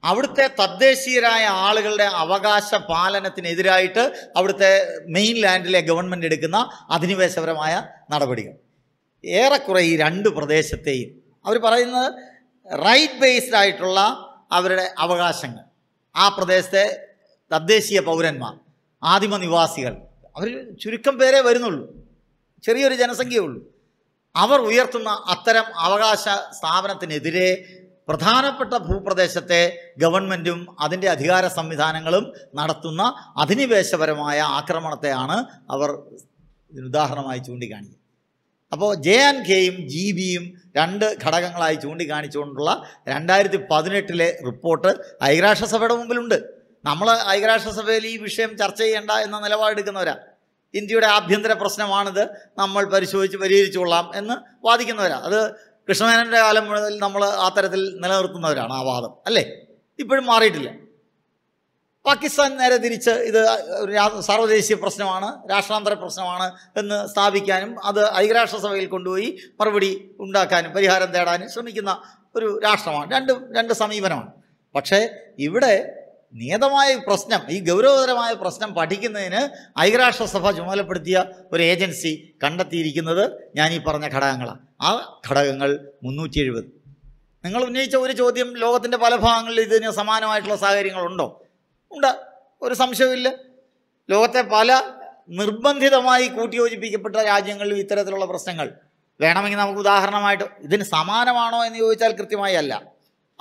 അവിടുത്തെ തദ്ദേശീയരായ ആളുകളുടെ അവകാശ പാലനത്തിനെതിരായിട്ട് അവിടുത്തെ മെയിൻ ലാൻഡിലെ ഗവൺമെൻറ് എടുക്കുന്ന അധിനിവേശപരമായ നടപടികൾ ഏറെക്കുറെ ഈ രണ്ട് പ്രദേശത്തെയും അവർ പറയുന്നത് റൈറ്റ് ബേസ്ഡ് ആയിട്ടുള്ള അവരുടെ അവകാശങ്ങൾ ആ പ്രദേശത്തെ തദ്ദേശീയ പൗരന്മാർ ആദിമ നിവാസികൾ അവർ ചുരുക്കം പേരെ വരുന്നുള്ളൂ ചെറിയൊരു ജനസംഖ്യയുള്ളൂ അവർ ഉയർത്തുന്ന അത്തരം അവകാശ സ്ഥാപനത്തിനെതിരെ പ്രധാനപ്പെട്ട ഭൂപ്രദേശത്തെ ഗവൺമെൻറ്റും അതിൻ്റെ അധികാര സംവിധാനങ്ങളും നടത്തുന്ന അധിനിവേശപരമായ ആക്രമണത്തെയാണ് അവർ ഇതിനുദാഹരണമായി ചൂണ്ടിക്കാണിക്കുന്നത് അപ്പോൾ ജെ ആൻഡ് കെയും ജി ബിയും രണ്ട് ഘടകങ്ങളായി ചൂണ്ടിക്കാണിച്ചുകൊണ്ടുള്ള രണ്ടായിരത്തി പതിനെട്ടിലെ റിപ്പോർട്ട് ഐക്യരാഷ്ട്രസഭയുടെ മുമ്പിലുണ്ട് നമ്മൾ ഐക്യരാഷ്ട്രസഭയിൽ ഈ വിഷയം ചർച്ച ചെയ്യേണ്ട എന്ന നിലപാടെടുക്കുന്നവരാണ് ഇന്ത്യയുടെ ആഭ്യന്തര പ്രശ്നമാണിത് നമ്മൾ പരിശോധിച്ച് പരിഹരിച്ചുകൊള്ളാം എന്ന് വാദിക്കുന്നവരാണ് അത് കൃഷ്ണമേനൻ്റെ കാലം മുതൽ നമ്മൾ ആ തരത്തിൽ നിലനിർത്തുന്നവരാണ് ആ വാദം അല്ലേ ഇപ്പോഴും മാറിയിട്ടില്ല പാകിസ്ഥാൻ നേരെ തിരിച്ച് ഇത് ഒരു സർവ്വദേശീയ പ്രശ്നമാണ് രാഷ്ട്രാന്തര പ്രശ്നമാണ് എന്ന് സ്ഥാപിക്കാനും അത് ഐക്യരാഷ്ട്രസഭയിൽ കൊണ്ടുപോയി മറുപടി ഉണ്ടാക്കാനും പരിഹാരം തേടാനും ശ്രമിക്കുന്ന ഒരു രാഷ്ട്രമാണ് രണ്ട് രണ്ട് സമീപനമാണ് പക്ഷേ ഇവിടെ നിയതമായ പ്രശ്നം ഈ ഗൗരവതരമായ പ്രശ്നം പഠിക്കുന്നതിന് ഐക്യരാഷ്ട്രസഭ ചുമതലപ്പെടുത്തിയ ഒരു ഏജൻസി കണ്ടെത്തിയിരിക്കുന്നത് ഞാൻ ഈ പറഞ്ഞ ഘടകങ്ങളാണ് ആ ഘടകങ്ങൾ മുന്നൂറ്റി എഴുപത് നിങ്ങൾ ഉന്നയിച്ച ഒരു ചോദ്യം ലോകത്തിൻ്റെ പല ഭാഗങ്ങളിൽ ഇതിന് സമാനമായിട്ടുള്ള സാഹചര്യങ്ങളുണ്ടോ ഉണ്ട് ഒരു സംശയമില്ല ലോകത്തെ പല നിർബന്ധിതമായി കൂട്ടിയോജിപ്പിക്കപ്പെട്ട രാജ്യങ്ങളിലും ഇത്തരത്തിലുള്ള പ്രശ്നങ്ങൾ വേണമെങ്കിൽ നമുക്ക് ഉദാഹരണമായിട്ട് ഇതിന് സമാനമാണോ എന്ന് ചോദിച്ചാൽ കൃത്യമായി അല്ല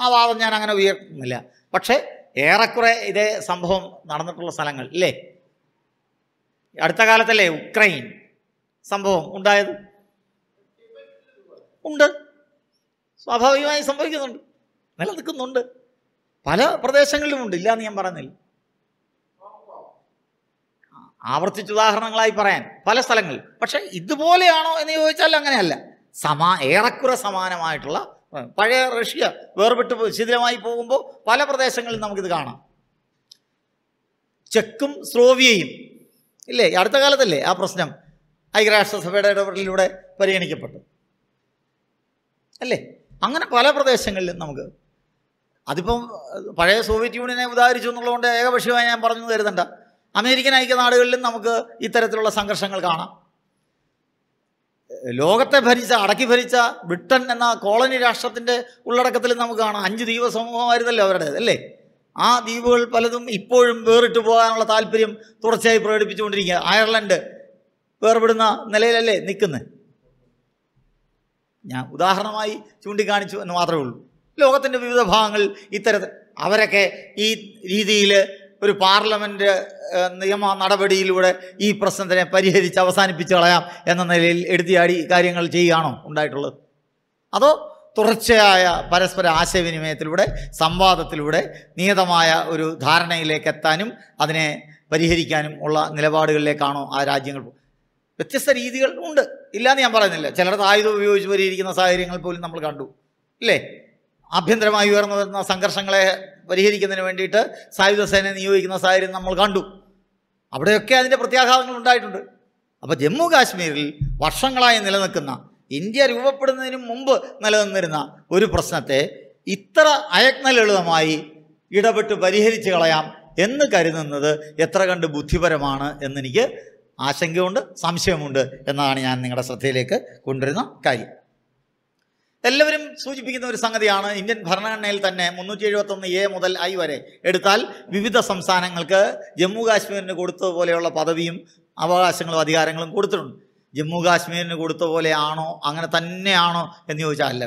ആ വാദം ഞാൻ അങ്ങനെ ഉയർത്തുന്നില്ല പക്ഷേ ഏറെക്കുറെ ഇതേ സംഭവം നടന്നിട്ടുള്ള സ്ഥലങ്ങൾ ഇല്ലേ അടുത്ത കാലത്തല്ലേ ഉക്രൈൻ സംഭവം ഉണ്ടായത് ഉണ്ട് സ്വാഭാവികമായി സംഭവിക്കുന്നുണ്ട് നിലനിൽക്കുന്നുണ്ട് പല പ്രദേശങ്ങളിലുമുണ്ട് ഇല്ല എന്ന് ഞാൻ പറഞ്ഞില്ല ആവർത്തിച്ച ഉദാഹരണങ്ങളായി പറയാൻ പല സ്ഥലങ്ങളിൽ പക്ഷേ ഇതുപോലെയാണോ എന്ന് ചോദിച്ചാൽ അങ്ങനെയല്ല സമാ ഏറെക്കുറെ സമാനമായിട്ടുള്ള പഴയ റഷ്യ വേർപെട്ട് ശിഥിലമായി പോകുമ്പോൾ പല പ്രദേശങ്ങളിൽ നമുക്കിത് കാണാം ചെക്കും സ്ലോവിയയും ഇല്ലേ അടുത്ത കാലത്തല്ലേ ആ പ്രശ്നം ഐക്യരാഷ്ട്രസഭയുടെ ഇടപെടലിലൂടെ പരിഗണിക്കപ്പെട്ടു അല്ലേ അങ്ങനെ പല പ്രദേശങ്ങളിലും നമുക്ക് അതിപ്പം പഴയ സോവിയറ്റ് യൂണിയനെ ഉദാഹരിച്ചു എന്നുള്ളതുകൊണ്ട് ഏകപക്ഷീയമായി ഞാൻ പറഞ്ഞു കരുതണ്ട അമേരിക്കൻ ഐക്യനാടുകളിലും നമുക്ക് ഇത്തരത്തിലുള്ള സംഘർഷങ്ങൾ കാണാം ലോകത്തെ ഭരിച്ച അടക്കി ഭരിച്ച ബ്രിട്ടൻ എന്ന കോളനി രാഷ്ട്രത്തിൻ്റെ ഉള്ളടക്കത്തിൽ നമുക്ക് കാണാം അഞ്ച് ദ്വീപ സമൂഹമായിരുന്നല്ലോ അവരുടേത് അല്ലേ ആ ദ്വീപുകൾ പലതും ഇപ്പോഴും വേറിട്ട് പോകാനുള്ള താല്പര്യം തുടർച്ചയായി പ്രകടിപ്പിച്ചുകൊണ്ടിരിക്കുക അയർലൻഡ് വേർപെടുന്ന നിലയിലല്ലേ നിൽക്കുന്നത് ഞാൻ ഉദാഹരണമായി ചൂണ്ടിക്കാണിച്ചു എന്ന് മാത്രമേ ഉള്ളൂ ലോകത്തിൻ്റെ വിവിധ ഭാഗങ്ങളിൽ ഇത്തരത്തിൽ അവരൊക്കെ ഈ രീതിയിൽ ഒരു പാർലമെൻറ്റ് നിയമ നടപടിയിലൂടെ ഈ പ്രശ്നത്തിനെ പരിഹരിച്ച് അവസാനിപ്പിച്ച് കളയാം എന്ന നിലയിൽ എടുത്തിയാടി കാര്യങ്ങൾ ചെയ്യുകയാണോ ഉണ്ടായിട്ടുള്ളത് അതോ തുടർച്ചയായ പരസ്പര ആശയവിനിമയത്തിലൂടെ സംവാദത്തിലൂടെ നിയതമായ ഒരു ധാരണയിലേക്ക് എത്താനും അതിനെ പരിഹരിക്കാനും ഉള്ള നിലപാടുകളിലേക്കാണോ ആ രാജ്യങ്ങൾ വ്യത്യസ്ത രീതികൾ ഉണ്ട് ഇല്ലയെന്ന് ഞാൻ പറയുന്നില്ല ചിലടത്ത് ആയുധം ഉപയോഗിച്ച് പരിഹരിക്കുന്ന സാഹചര്യങ്ങൾ പോലും നമ്മൾ കണ്ടു ഇല്ലേ ആഭ്യന്തരമായി ഉയർന്നു വരുന്ന സംഘർഷങ്ങളെ പരിഹരിക്കുന്നതിന് വേണ്ടിയിട്ട് സായുധ സേനയെ നിയോഗിക്കുന്ന സാഹചര്യം നമ്മൾ കണ്ടു അവിടെയൊക്കെ അതിൻ്റെ പ്രത്യാഘാതങ്ങൾ ഉണ്ടായിട്ടുണ്ട് അപ്പോൾ ജമ്മു കാശ്മീരിൽ വർഷങ്ങളായി നിലനിൽക്കുന്ന ഇന്ത്യ രൂപപ്പെടുന്നതിന് മുമ്പ് നിലനിന്നിരുന്ന ഒരു പ്രശ്നത്തെ ഇത്ര അയജ്ഞലളിതമായി ഇടപെട്ട് പരിഹരിച്ചു കളയാം എന്ന് കരുതുന്നത് എത്ര കണ്ട് ബുദ്ധിപരമാണ് എന്നെനിക്ക് ആശങ്കയുണ്ട് സംശയമുണ്ട് എന്നതാണ് ഞാൻ നിങ്ങളുടെ ശ്രദ്ധയിലേക്ക് കൊണ്ടുവരുന്ന കാര്യം എല്ലാവരും സൂചിപ്പിക്കുന്ന ഒരു സംഗതിയാണ് ഇന്ത്യൻ ഭരണഘടനയിൽ തന്നെ മുന്നൂറ്റി എഴുപത്തൊന്ന് എ മുതൽ ഐ വരെ എടുത്താൽ വിവിധ സംസ്ഥാനങ്ങൾക്ക് ജമ്മു കാശ്മീരിന് കൊടുത്തതുപോലെയുള്ള പദവിയും അവകാശങ്ങളും അധികാരങ്ങളും കൊടുത്തിട്ടുണ്ട് ജമ്മു കാശ്മീരിന് കൊടുത്ത പോലെയാണോ അങ്ങനെ തന്നെയാണോ എന്ന് ചോദിച്ചാൽ അല്ല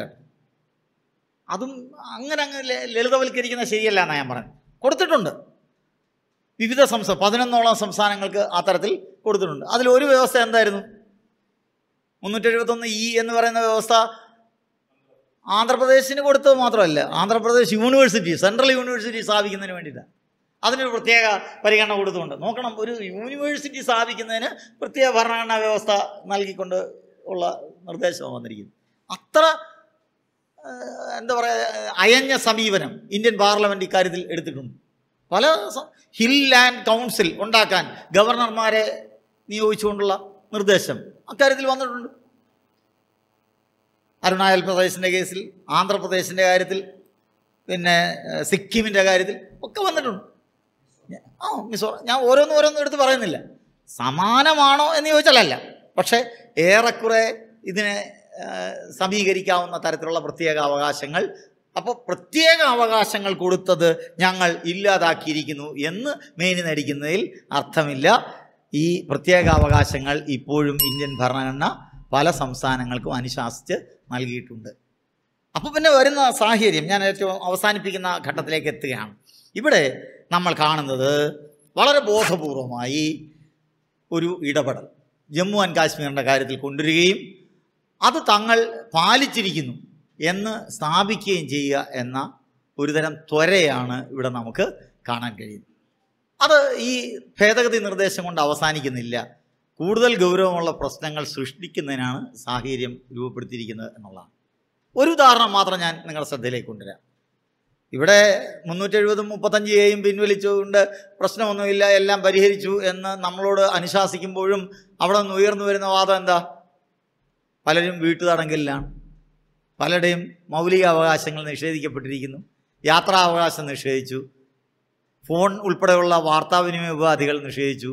അതും അങ്ങനെ അങ്ങ് ലളിതവൽക്കരിക്കുന്ന ശരിയല്ല എന്നാണ് ഞാൻ പറഞ്ഞത് കൊടുത്തിട്ടുണ്ട് വിവിധ സംസ്ഥാന പതിനൊന്നോളം സംസ്ഥാനങ്ങൾക്ക് ആ തരത്തിൽ കൊടുത്തിട്ടുണ്ട് അതിൽ ഒരു വ്യവസ്ഥ എന്തായിരുന്നു മുന്നൂറ്റി എഴുപത്തൊന്ന് ഇ e എന്ന് പറയുന്ന വ്യവസ്ഥ ആന്ധ്രാപ്രദേശിന് കൊടുത്തത് മാത്രമല്ല ആന്ധ്രാപ്രദേശ് യൂണിവേഴ്സിറ്റി സെൻട്രൽ യൂണിവേഴ്സിറ്റി സ്ഥാപിക്കുന്നതിന് വേണ്ടിയിട്ടാണ് അതിനൊരു പ്രത്യേക പരിഗണന കൊടുത്തുകൊണ്ട് നോക്കണം ഒരു യൂണിവേഴ്സിറ്റി സ്ഥാപിക്കുന്നതിന് പ്രത്യേക ഭരണഘടനാ വ്യവസ്ഥ നൽകിക്കൊണ്ട് ഉള്ള നിർദ്ദേശമാണ് വന്നിരിക്കുന്നത് അത്ര എന്താ പറയുക അയഞ്ഞ സമീപനം ഇന്ത്യൻ പാർലമെൻറ്റ് ഇക്കാര്യത്തിൽ എടുത്തിട്ടുണ്ട് പല ഹിൽ ലാൻഡ് കൗൺസിൽ ഉണ്ടാക്കാൻ ഗവർണർമാരെ നിയോഗിച്ചുകൊണ്ടുള്ള നിർദ്ദേശം അക്കാര്യത്തിൽ വന്നിട്ടുണ്ട് അരുണാചൽ പ്രദേശിൻ്റെ കേസിൽ ആന്ധ്രാപ്രദേശിൻ്റെ കാര്യത്തിൽ പിന്നെ സിക്കിമിൻ്റെ കാര്യത്തിൽ ഒക്കെ വന്നിട്ടുണ്ട് ആ മിസോറാം ഞാൻ ഓരോന്നും ഓരോന്നും എടുത്ത് പറയുന്നില്ല സമാനമാണോ എന്ന് ചോദിച്ചാലല്ല പക്ഷേ ഏറെക്കുറെ ഇതിനെ സമീകരിക്കാവുന്ന തരത്തിലുള്ള പ്രത്യേക അവകാശങ്ങൾ അപ്പോൾ പ്രത്യേക അവകാശങ്ങൾ കൊടുത്തത് ഞങ്ങൾ ഇല്ലാതാക്കിയിരിക്കുന്നു എന്ന് മേനി നടിക്കുന്നതിൽ അർത്ഥമില്ല ഈ പ്രത്യേക അവകാശങ്ങൾ ഇപ്പോഴും ഇന്ത്യൻ ഭരണഘടന പല സംസ്ഥാനങ്ങൾക്കും അനുശാസിച്ച് നൽകിയിട്ടുണ്ട് അപ്പോൾ പിന്നെ വരുന്ന സാഹചര്യം ഞാൻ ഏറ്റവും അവസാനിപ്പിക്കുന്ന ഘട്ടത്തിലേക്ക് എത്തുകയാണ് ഇവിടെ നമ്മൾ കാണുന്നത് വളരെ ബോധപൂർവമായി ഒരു ഇടപെടൽ ജമ്മു ആൻഡ് കാശ്മീരിൻ്റെ കാര്യത്തിൽ കൊണ്ടുവരികയും അത് തങ്ങൾ പാലിച്ചിരിക്കുന്നു എന്ന് സ്ഥാപിക്കുകയും ചെയ്യുക എന്ന ഒരുതരം ത്വരയാണ് ഇവിടെ നമുക്ക് കാണാൻ കഴിയുന്നത് അത് ഈ ഭേദഗതി നിർദ്ദേശം കൊണ്ട് അവസാനിക്കുന്നില്ല കൂടുതൽ ഗൗരവമുള്ള പ്രശ്നങ്ങൾ സൃഷ്ടിക്കുന്നതിനാണ് സാഹചര്യം രൂപപ്പെടുത്തിയിരിക്കുന്നത് എന്നുള്ളതാണ് ഒരു ഉദാഹരണം മാത്രം ഞാൻ നിങ്ങളുടെ ശ്രദ്ധയിലേക്ക് കൊണ്ടുവരാം ഇവിടെ മുന്നൂറ്റി എഴുപതും മുപ്പത്തഞ്ച് എയും പിൻവലിച്ചുകൊണ്ട് പ്രശ്നമൊന്നുമില്ല എല്ലാം പരിഹരിച്ചു എന്ന് നമ്മളോട് അനുശാസിക്കുമ്പോഴും അവിടെ നിന്ന് ഉയർന്നു വരുന്ന വാദം എന്താ പലരും വീട്ടുതടങ്കലിലാണ് പലരുടെയും മൗലിക അവകാശങ്ങൾ നിഷേധിക്കപ്പെട്ടിരിക്കുന്നു അവകാശം നിഷേധിച്ചു ഫോൺ ഉൾപ്പെടെയുള്ള വാർത്താവിനിമയ ഉപാധികൾ നിഷേധിച്ചു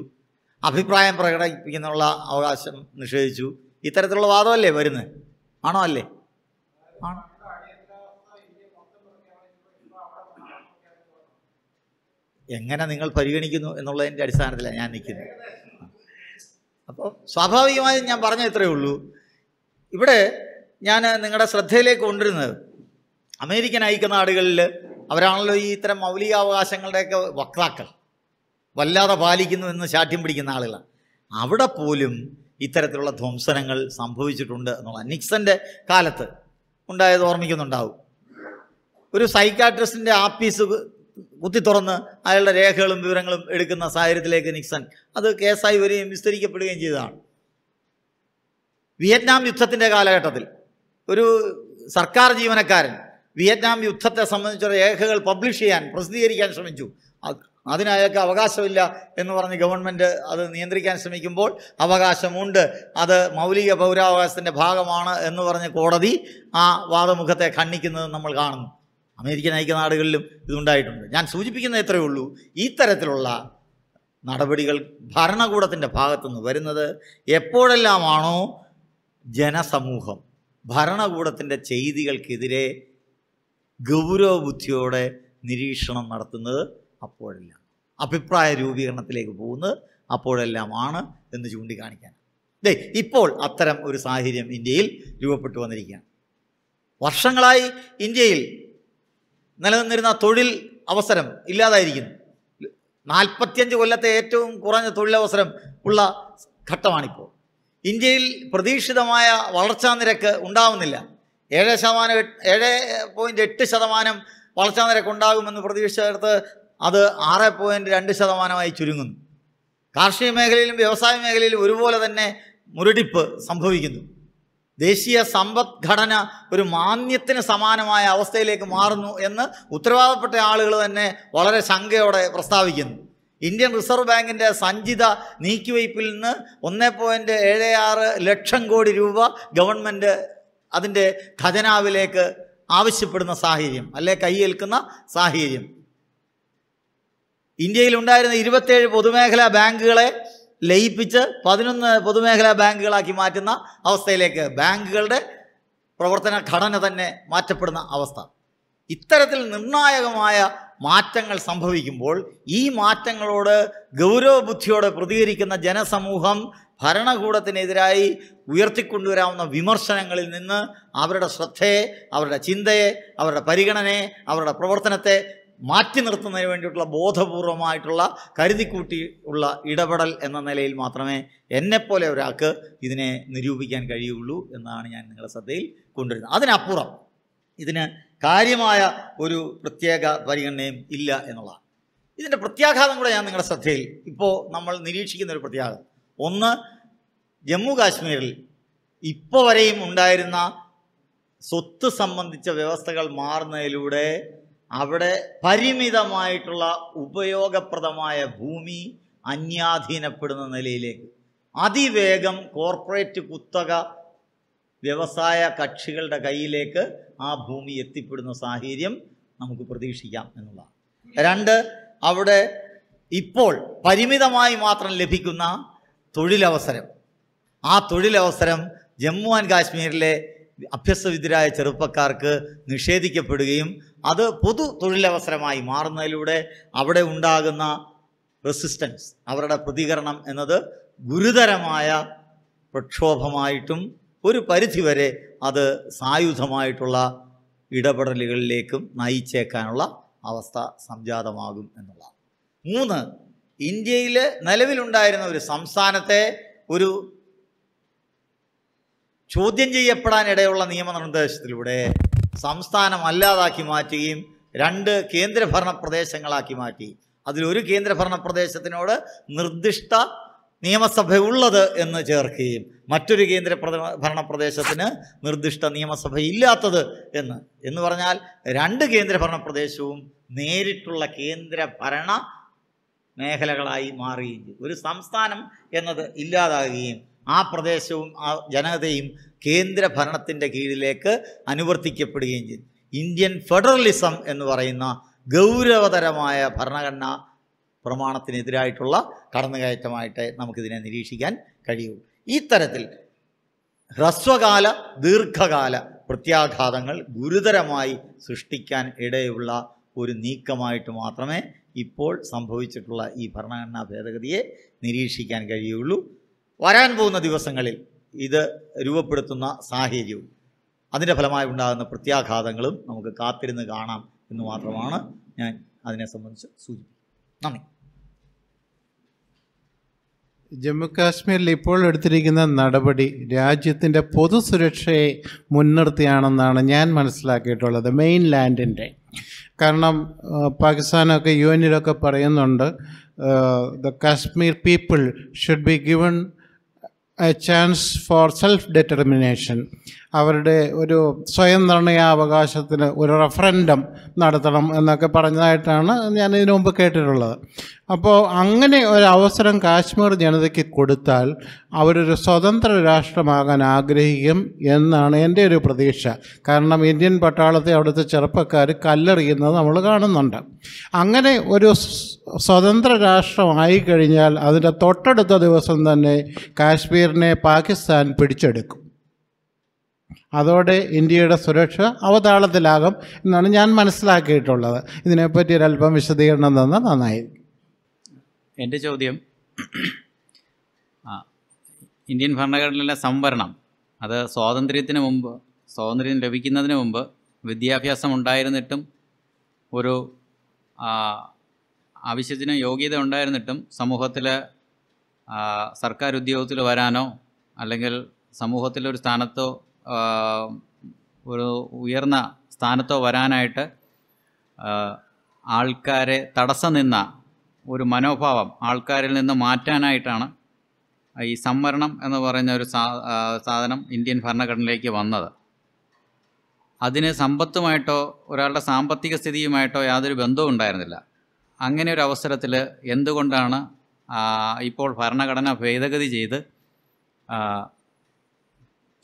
അഭിപ്രായം പ്രകടിപ്പിക്കുന്നുള്ള അവകാശം നിഷേധിച്ചു ഇത്തരത്തിലുള്ള വാദമല്ലേ വരുന്നത് ആണോ അല്ലേ ആണോ എങ്ങനെ നിങ്ങൾ പരിഗണിക്കുന്നു എന്നുള്ളതിൻ്റെ അടിസ്ഥാനത്തിലാണ് ഞാൻ നിൽക്കുന്നത് അപ്പോൾ സ്വാഭാവികമായും ഞാൻ പറഞ്ഞ ഇത്രയേ ഉള്ളൂ ഇവിടെ ഞാൻ നിങ്ങളുടെ ശ്രദ്ധയിലേക്ക് കൊണ്ടിരുന്നത് അമേരിക്കൻ ഐക്യനാടുകളിൽ അവരാണല്ലോ ഈ ഇത്തരം മൗലികാവകാശങ്ങളുടെയൊക്കെ വക്താക്കൾ വല്ലാതെ പാലിക്കുന്നു എന്ന് ശാഠ്യം പിടിക്കുന്ന ആളുകളാണ് അവിടെ പോലും ഇത്തരത്തിലുള്ള ധ്വംസനങ്ങൾ സംഭവിച്ചിട്ടുണ്ട് എന്നുള്ള നിക്സൻ്റെ കാലത്ത് ഉണ്ടായത് ഓർമ്മിക്കുന്നുണ്ടാവും ഒരു സൈക്കാട്രിസ്റ്റിൻ്റെ ആപ്പീസ് കുത്തി തുറന്ന് അയാളുടെ രേഖകളും വിവരങ്ങളും എടുക്കുന്ന സാഹചര്യത്തിലേക്ക് നിക്സൺ അത് കേസായി വരികയും വിസ്തരിക്കപ്പെടുകയും ചെയ്തതാണ് വിയറ്റ്നാം യുദ്ധത്തിൻ്റെ കാലഘട്ടത്തിൽ ഒരു സർക്കാർ ജീവനക്കാരൻ വിയറ്റ്നാം യുദ്ധത്തെ സംബന്ധിച്ച രേഖകൾ പബ്ലിഷ് ചെയ്യാൻ പ്രസിദ്ധീകരിക്കാൻ ശ്രമിച്ചു അതിനയാൾക്ക് അവകാശമില്ല എന്ന് പറഞ്ഞ് ഗവൺമെൻറ് അത് നിയന്ത്രിക്കാൻ ശ്രമിക്കുമ്പോൾ അവകാശമുണ്ട് അത് മൗലിക പൗരാവകാശത്തിൻ്റെ ഭാഗമാണ് എന്ന് പറഞ്ഞ് കോടതി ആ വാദമുഖത്തെ ഖണ്ഡിക്കുന്നത് നമ്മൾ കാണുന്നു അമേരിക്കൻ ഐക്യനാടുകളിലും ഇതുണ്ടായിട്ടുണ്ട് ഞാൻ സൂചിപ്പിക്കുന്ന ഇത്രയേ ഉള്ളൂ ഇത്തരത്തിലുള്ള നടപടികൾ ഭരണകൂടത്തിൻ്റെ ഭാഗത്തുനിന്ന് വരുന്നത് എപ്പോഴെല്ലാമാണോ ജനസമൂഹം ഭരണകൂടത്തിൻ്റെ ചെയ്തികൾക്കെതിരെ ഗൗരവബുദ്ധിയോടെ നിരീക്ഷണം നടത്തുന്നത് അപ്പോഴെല്ലാം അഭിപ്രായ രൂപീകരണത്തിലേക്ക് പോകുന്നത് അപ്പോഴെല്ലാമാണ് എന്ന് ചൂണ്ടിക്കാണിക്കാൻ ദേ ഇപ്പോൾ അത്തരം ഒരു സാഹചര്യം ഇന്ത്യയിൽ രൂപപ്പെട്ടു വന്നിരിക്കുകയാണ് വർഷങ്ങളായി ഇന്ത്യയിൽ നിലനിന്നിരുന്ന തൊഴിൽ അവസരം ഇല്ലാതായിരിക്കുന്നു നാൽപ്പത്തിയഞ്ച് കൊല്ലത്തെ ഏറ്റവും കുറഞ്ഞ തൊഴിലവസരം ഉള്ള ഘട്ടമാണിപ്പോൾ ഇന്ത്യയിൽ പ്രതീക്ഷിതമായ വളർച്ചാ നിരക്ക് ഉണ്ടാവുന്നില്ല ഏഴ് ശതമാനം ഏഴ് പോയിൻറ്റ് എട്ട് ശതമാനം വളർച്ചാ നിരക്ക് ഉണ്ടാകുമെന്ന് പ്രതീക്ഷിച്ചെടുത്ത് അത് ആറ് പോയിൻറ്റ് രണ്ട് ശതമാനമായി ചുരുങ്ങുന്നു കാർഷിക മേഖലയിലും വ്യവസായ മേഖലയിലും ഒരുപോലെ തന്നെ മുരടിപ്പ് സംഭവിക്കുന്നു ദേശീയ സമ്പദ്ഘടന ഒരു മാന്യത്തിന് സമാനമായ അവസ്ഥയിലേക്ക് മാറുന്നു എന്ന് ഉത്തരവാദപ്പെട്ട ആളുകൾ തന്നെ വളരെ ശങ്കയോടെ പ്രസ്താവിക്കുന്നു ഇന്ത്യൻ റിസർവ് ബാങ്കിൻ്റെ സഞ്ചിത നീക്കിവയ്പിൽ നിന്ന് ഒന്ന് പോയിൻറ്റ് ഏഴ് ആറ് ലക്ഷം കോടി രൂപ ഗവൺമെൻറ് അതിൻ്റെ ഖജനാവിലേക്ക് ആവശ്യപ്പെടുന്ന സാഹചര്യം അല്ലെ കൈയേൽക്കുന്ന സാഹചര്യം ഇന്ത്യയിൽ ഉണ്ടായിരുന്ന ഇരുപത്തേഴ് പൊതുമേഖലാ ബാങ്കുകളെ ലയിപ്പിച്ച് പതിനൊന്ന് പൊതുമേഖലാ ബാങ്കുകളാക്കി മാറ്റുന്ന അവസ്ഥയിലേക്ക് ബാങ്കുകളുടെ പ്രവർത്തന ഘടന തന്നെ മാറ്റപ്പെടുന്ന അവസ്ഥ ഇത്തരത്തിൽ നിർണായകമായ മാറ്റങ്ങൾ സംഭവിക്കുമ്പോൾ ഈ മാറ്റങ്ങളോട് ഗൗരവബുദ്ധിയോടെ പ്രതികരിക്കുന്ന ജനസമൂഹം ഭരണകൂടത്തിനെതിരായി ഉയർത്തിക്കൊണ്ടുവരാവുന്ന വിമർശനങ്ങളിൽ നിന്ന് അവരുടെ ശ്രദ്ധയെ അവരുടെ ചിന്തയെ അവരുടെ പരിഗണനയെ അവരുടെ പ്രവർത്തനത്തെ മാറ്റി നിർത്തുന്നതിന് വേണ്ടിയിട്ടുള്ള ബോധപൂർവമായിട്ടുള്ള കരുതിക്കൂട്ടി ഉള്ള ഇടപെടൽ എന്ന നിലയിൽ മാത്രമേ എന്നെപ്പോലെ ഒരാൾക്ക് ഇതിനെ നിരൂപിക്കാൻ കഴിയുള്ളൂ എന്നാണ് ഞാൻ നിങ്ങളുടെ ശ്രദ്ധയിൽ കൊണ്ടുവരുന്നത് അതിനപ്പുറം ഇതിന് കാര്യമായ ഒരു പ്രത്യേക പരിഗണനയും ഇല്ല എന്നുള്ളതാണ് ഇതിൻ്റെ പ്രത്യാഘാതം കൂടെ ഞാൻ നിങ്ങളുടെ ശ്രദ്ധയിൽ ഇപ്പോൾ നമ്മൾ നിരീക്ഷിക്കുന്ന ഒരു പ്രത്യാഘാതം ഒന്ന് ജമ്മു കാശ്മീരിൽ ഇപ്പോൾ വരെയും ഉണ്ടായിരുന്ന സ്വത്ത് സംബന്ധിച്ച വ്യവസ്ഥകൾ മാറുന്നതിലൂടെ അവിടെ പരിമിതമായിട്ടുള്ള ഉപയോഗപ്രദമായ ഭൂമി അന്യാധീനപ്പെടുന്ന നിലയിലേക്ക് അതിവേഗം കോർപ്പറേറ്റ് കുത്തക വ്യവസായ കക്ഷികളുടെ കയ്യിലേക്ക് ആ ഭൂമി എത്തിപ്പെടുന്ന സാഹചര്യം നമുക്ക് പ്രതീക്ഷിക്കാം എന്നുള്ളതാണ് രണ്ട് അവിടെ ഇപ്പോൾ പരിമിതമായി മാത്രം ലഭിക്കുന്ന തൊഴിലവസരം ആ തൊഴിലവസരം ജമ്മു ആൻഡ് കാശ്മീരിലെ അഭ്യസ്തവിദ്യരായ ചെറുപ്പക്കാർക്ക് നിഷേധിക്കപ്പെടുകയും അത് പൊതു തൊഴിലവസരമായി മാറുന്നതിലൂടെ അവിടെ ഉണ്ടാകുന്ന റെസിസ്റ്റൻസ് അവരുടെ പ്രതികരണം എന്നത് ഗുരുതരമായ പ്രക്ഷോഭമായിട്ടും ഒരു പരിധിവരെ അത് സായുധമായിട്ടുള്ള ഇടപെടലുകളിലേക്കും നയിച്ചേക്കാനുള്ള അവസ്ഥ സംജാതമാകും എന്നുള്ള മൂന്ന് ഇന്ത്യയിൽ നിലവിലുണ്ടായിരുന്ന ഒരു സംസ്ഥാനത്തെ ഒരു ചോദ്യം ചെയ്യപ്പെടാൻ ഇടയുള്ള നിയമനിർദ്ദേശത്തിലൂടെ സംസ്ഥാനം അല്ലാതാക്കി മാറ്റുകയും രണ്ട് കേന്ദ്രഭരണ പ്രദേശങ്ങളാക്കി മാറ്റി അതിലൊരു കേന്ദ്രഭരണ പ്രദേശത്തിനോട് നിർദ്ദിഷ്ട നിയമസഭ ഉള്ളത് എന്ന് ചേർക്കുകയും മറ്റൊരു കേന്ദ്ര ഭരണ പ്രദേശത്തിന് നിർദ്ദിഷ്ട നിയമസഭ ഇല്ലാത്തത് എന്ന് എന്ന് പറഞ്ഞാൽ രണ്ട് കേന്ദ്രഭരണ പ്രദേശവും നേരിട്ടുള്ള കേന്ദ്ര ഭരണ മേഖലകളായി മാറുകയും ഒരു സംസ്ഥാനം എന്നത് ഇല്ലാതാകുകയും ആ പ്രദേശവും ആ ജനതയും കേന്ദ്ര ഭരണത്തിൻ്റെ കീഴിലേക്ക് അനുവർത്തിക്കപ്പെടുകയും ചെയ്തു ഇന്ത്യൻ ഫെഡറലിസം എന്ന് പറയുന്ന ഗൗരവതരമായ ഭരണഘടനാ പ്രമാണത്തിനെതിരായിട്ടുള്ള കടന്നുകയറ്റമായിട്ട് നമുക്കിതിനെ നിരീക്ഷിക്കാൻ കഴിയൂ ഈ തരത്തിൽ ഹ്രസ്വകാല ദീർഘകാല പ്രത്യാഘാതങ്ങൾ ഗുരുതരമായി സൃഷ്ടിക്കാൻ ഇടയുള്ള ഒരു നീക്കമായിട്ട് മാത്രമേ ഇപ്പോൾ സംഭവിച്ചിട്ടുള്ള ഈ ഭരണഘടനാ ഭേദഗതിയെ നിരീക്ഷിക്കാൻ കഴിയുള്ളൂ വരാൻ പോകുന്ന ദിവസങ്ങളിൽ ഇത് രൂപപ്പെടുത്തുന്ന സാഹചര്യവും അതിൻ്റെ ഫലമായി ഉണ്ടാകുന്ന പ്രത്യാഘാതങ്ങളും നമുക്ക് കാത്തിരുന്ന് കാണാം എന്ന് മാത്രമാണ് ഞാൻ അതിനെ സംബന്ധിച്ച് സൂചിപ്പിക്കുന്നത് നന്ദി ജമ്മുകാശ്മീരിൽ ഇപ്പോൾ എടുത്തിരിക്കുന്ന നടപടി രാജ്യത്തിൻ്റെ പൊതുസുരക്ഷയെ മുൻനിർത്തിയാണെന്നാണ് ഞാൻ മനസ്സിലാക്കിയിട്ടുള്ളത് മെയിൻ ലാൻഡിൻ്റെ കാരണം പാകിസ്ഥാനൊക്കെ യു എന്നിലൊക്കെ പറയുന്നുണ്ട് the Kashmir people should be given a chance for self-determination അവരുടെ ഒരു സ്വയം നിർണയാവകാശത്തിന് ഒരു റെഫറൻഡം നടത്തണം എന്നൊക്കെ പറഞ്ഞതായിട്ടാണ് ഞാൻ ഇതിനു മുമ്പ് കേട്ടിട്ടുള്ളത് അപ്പോൾ അങ്ങനെ ഒരു അവസരം കാശ്മീർ ജനതയ്ക്ക് കൊടുത്താൽ അവരൊരു സ്വതന്ത്ര രാഷ്ട്രമാകാൻ ആഗ്രഹിക്കും എന്നാണ് എൻ്റെ ഒരു പ്രതീക്ഷ കാരണം ഇന്ത്യൻ പട്ടാളത്തെ അവിടുത്തെ ചെറുപ്പക്കാർ കല്ലെറിയുന്നത് നമ്മൾ കാണുന്നുണ്ട് അങ്ങനെ ഒരു സ്വതന്ത്ര രാഷ്ട്രമായി കഴിഞ്ഞാൽ അതിൻ്റെ തൊട്ടടുത്ത ദിവസം തന്നെ കാശ്മീരിനെ പാകിസ്ഥാൻ പിടിച്ചെടുക്കും അതോടെ ഇന്ത്യയുടെ സുരക്ഷ അവതാളത്തിലാകും എന്നാണ് ഞാൻ മനസ്സിലാക്കിയിട്ടുള്ളത് ഇതിനെപ്പറ്റി ഒരല്പം വിശദീകരണം തന്ന നന്നായി എൻ്റെ ചോദ്യം ഇന്ത്യൻ ഭരണഘടനയിലെ സംവരണം അത് സ്വാതന്ത്ര്യത്തിന് മുമ്പ് സ്വാതന്ത്ര്യം ലഭിക്കുന്നതിന് മുമ്പ് വിദ്യാഭ്യാസം ഉണ്ടായിരുന്നിട്ടും ഒരു ആവശ്യത്തിന് യോഗ്യത ഉണ്ടായിരുന്നിട്ടും സമൂഹത്തിൽ സർക്കാർ ഉദ്യോഗത്തിൽ വരാനോ അല്ലെങ്കിൽ സമൂഹത്തിലൊരു സ്ഥാനത്തോ ഒരു ഉയർന്ന സ്ഥാനത്തോ വരാനായിട്ട് ആൾക്കാരെ തടസ്സം നിന്ന ഒരു മനോഭാവം ആൾക്കാരിൽ നിന്ന് മാറ്റാനായിട്ടാണ് ഈ സംവരണം എന്ന് പറയുന്ന ഒരു സാധനം ഇന്ത്യൻ ഭരണഘടനയിലേക്ക് വന്നത് അതിന് സമ്പത്തുമായിട്ടോ ഒരാളുടെ സാമ്പത്തിക സ്ഥിതിയുമായിട്ടോ യാതൊരു ബന്ധവും ഉണ്ടായിരുന്നില്ല അങ്ങനെ ഒരു അവസരത്തിൽ എന്തുകൊണ്ടാണ് ഇപ്പോൾ ഭരണഘടന ഭേദഗതി ചെയ്ത്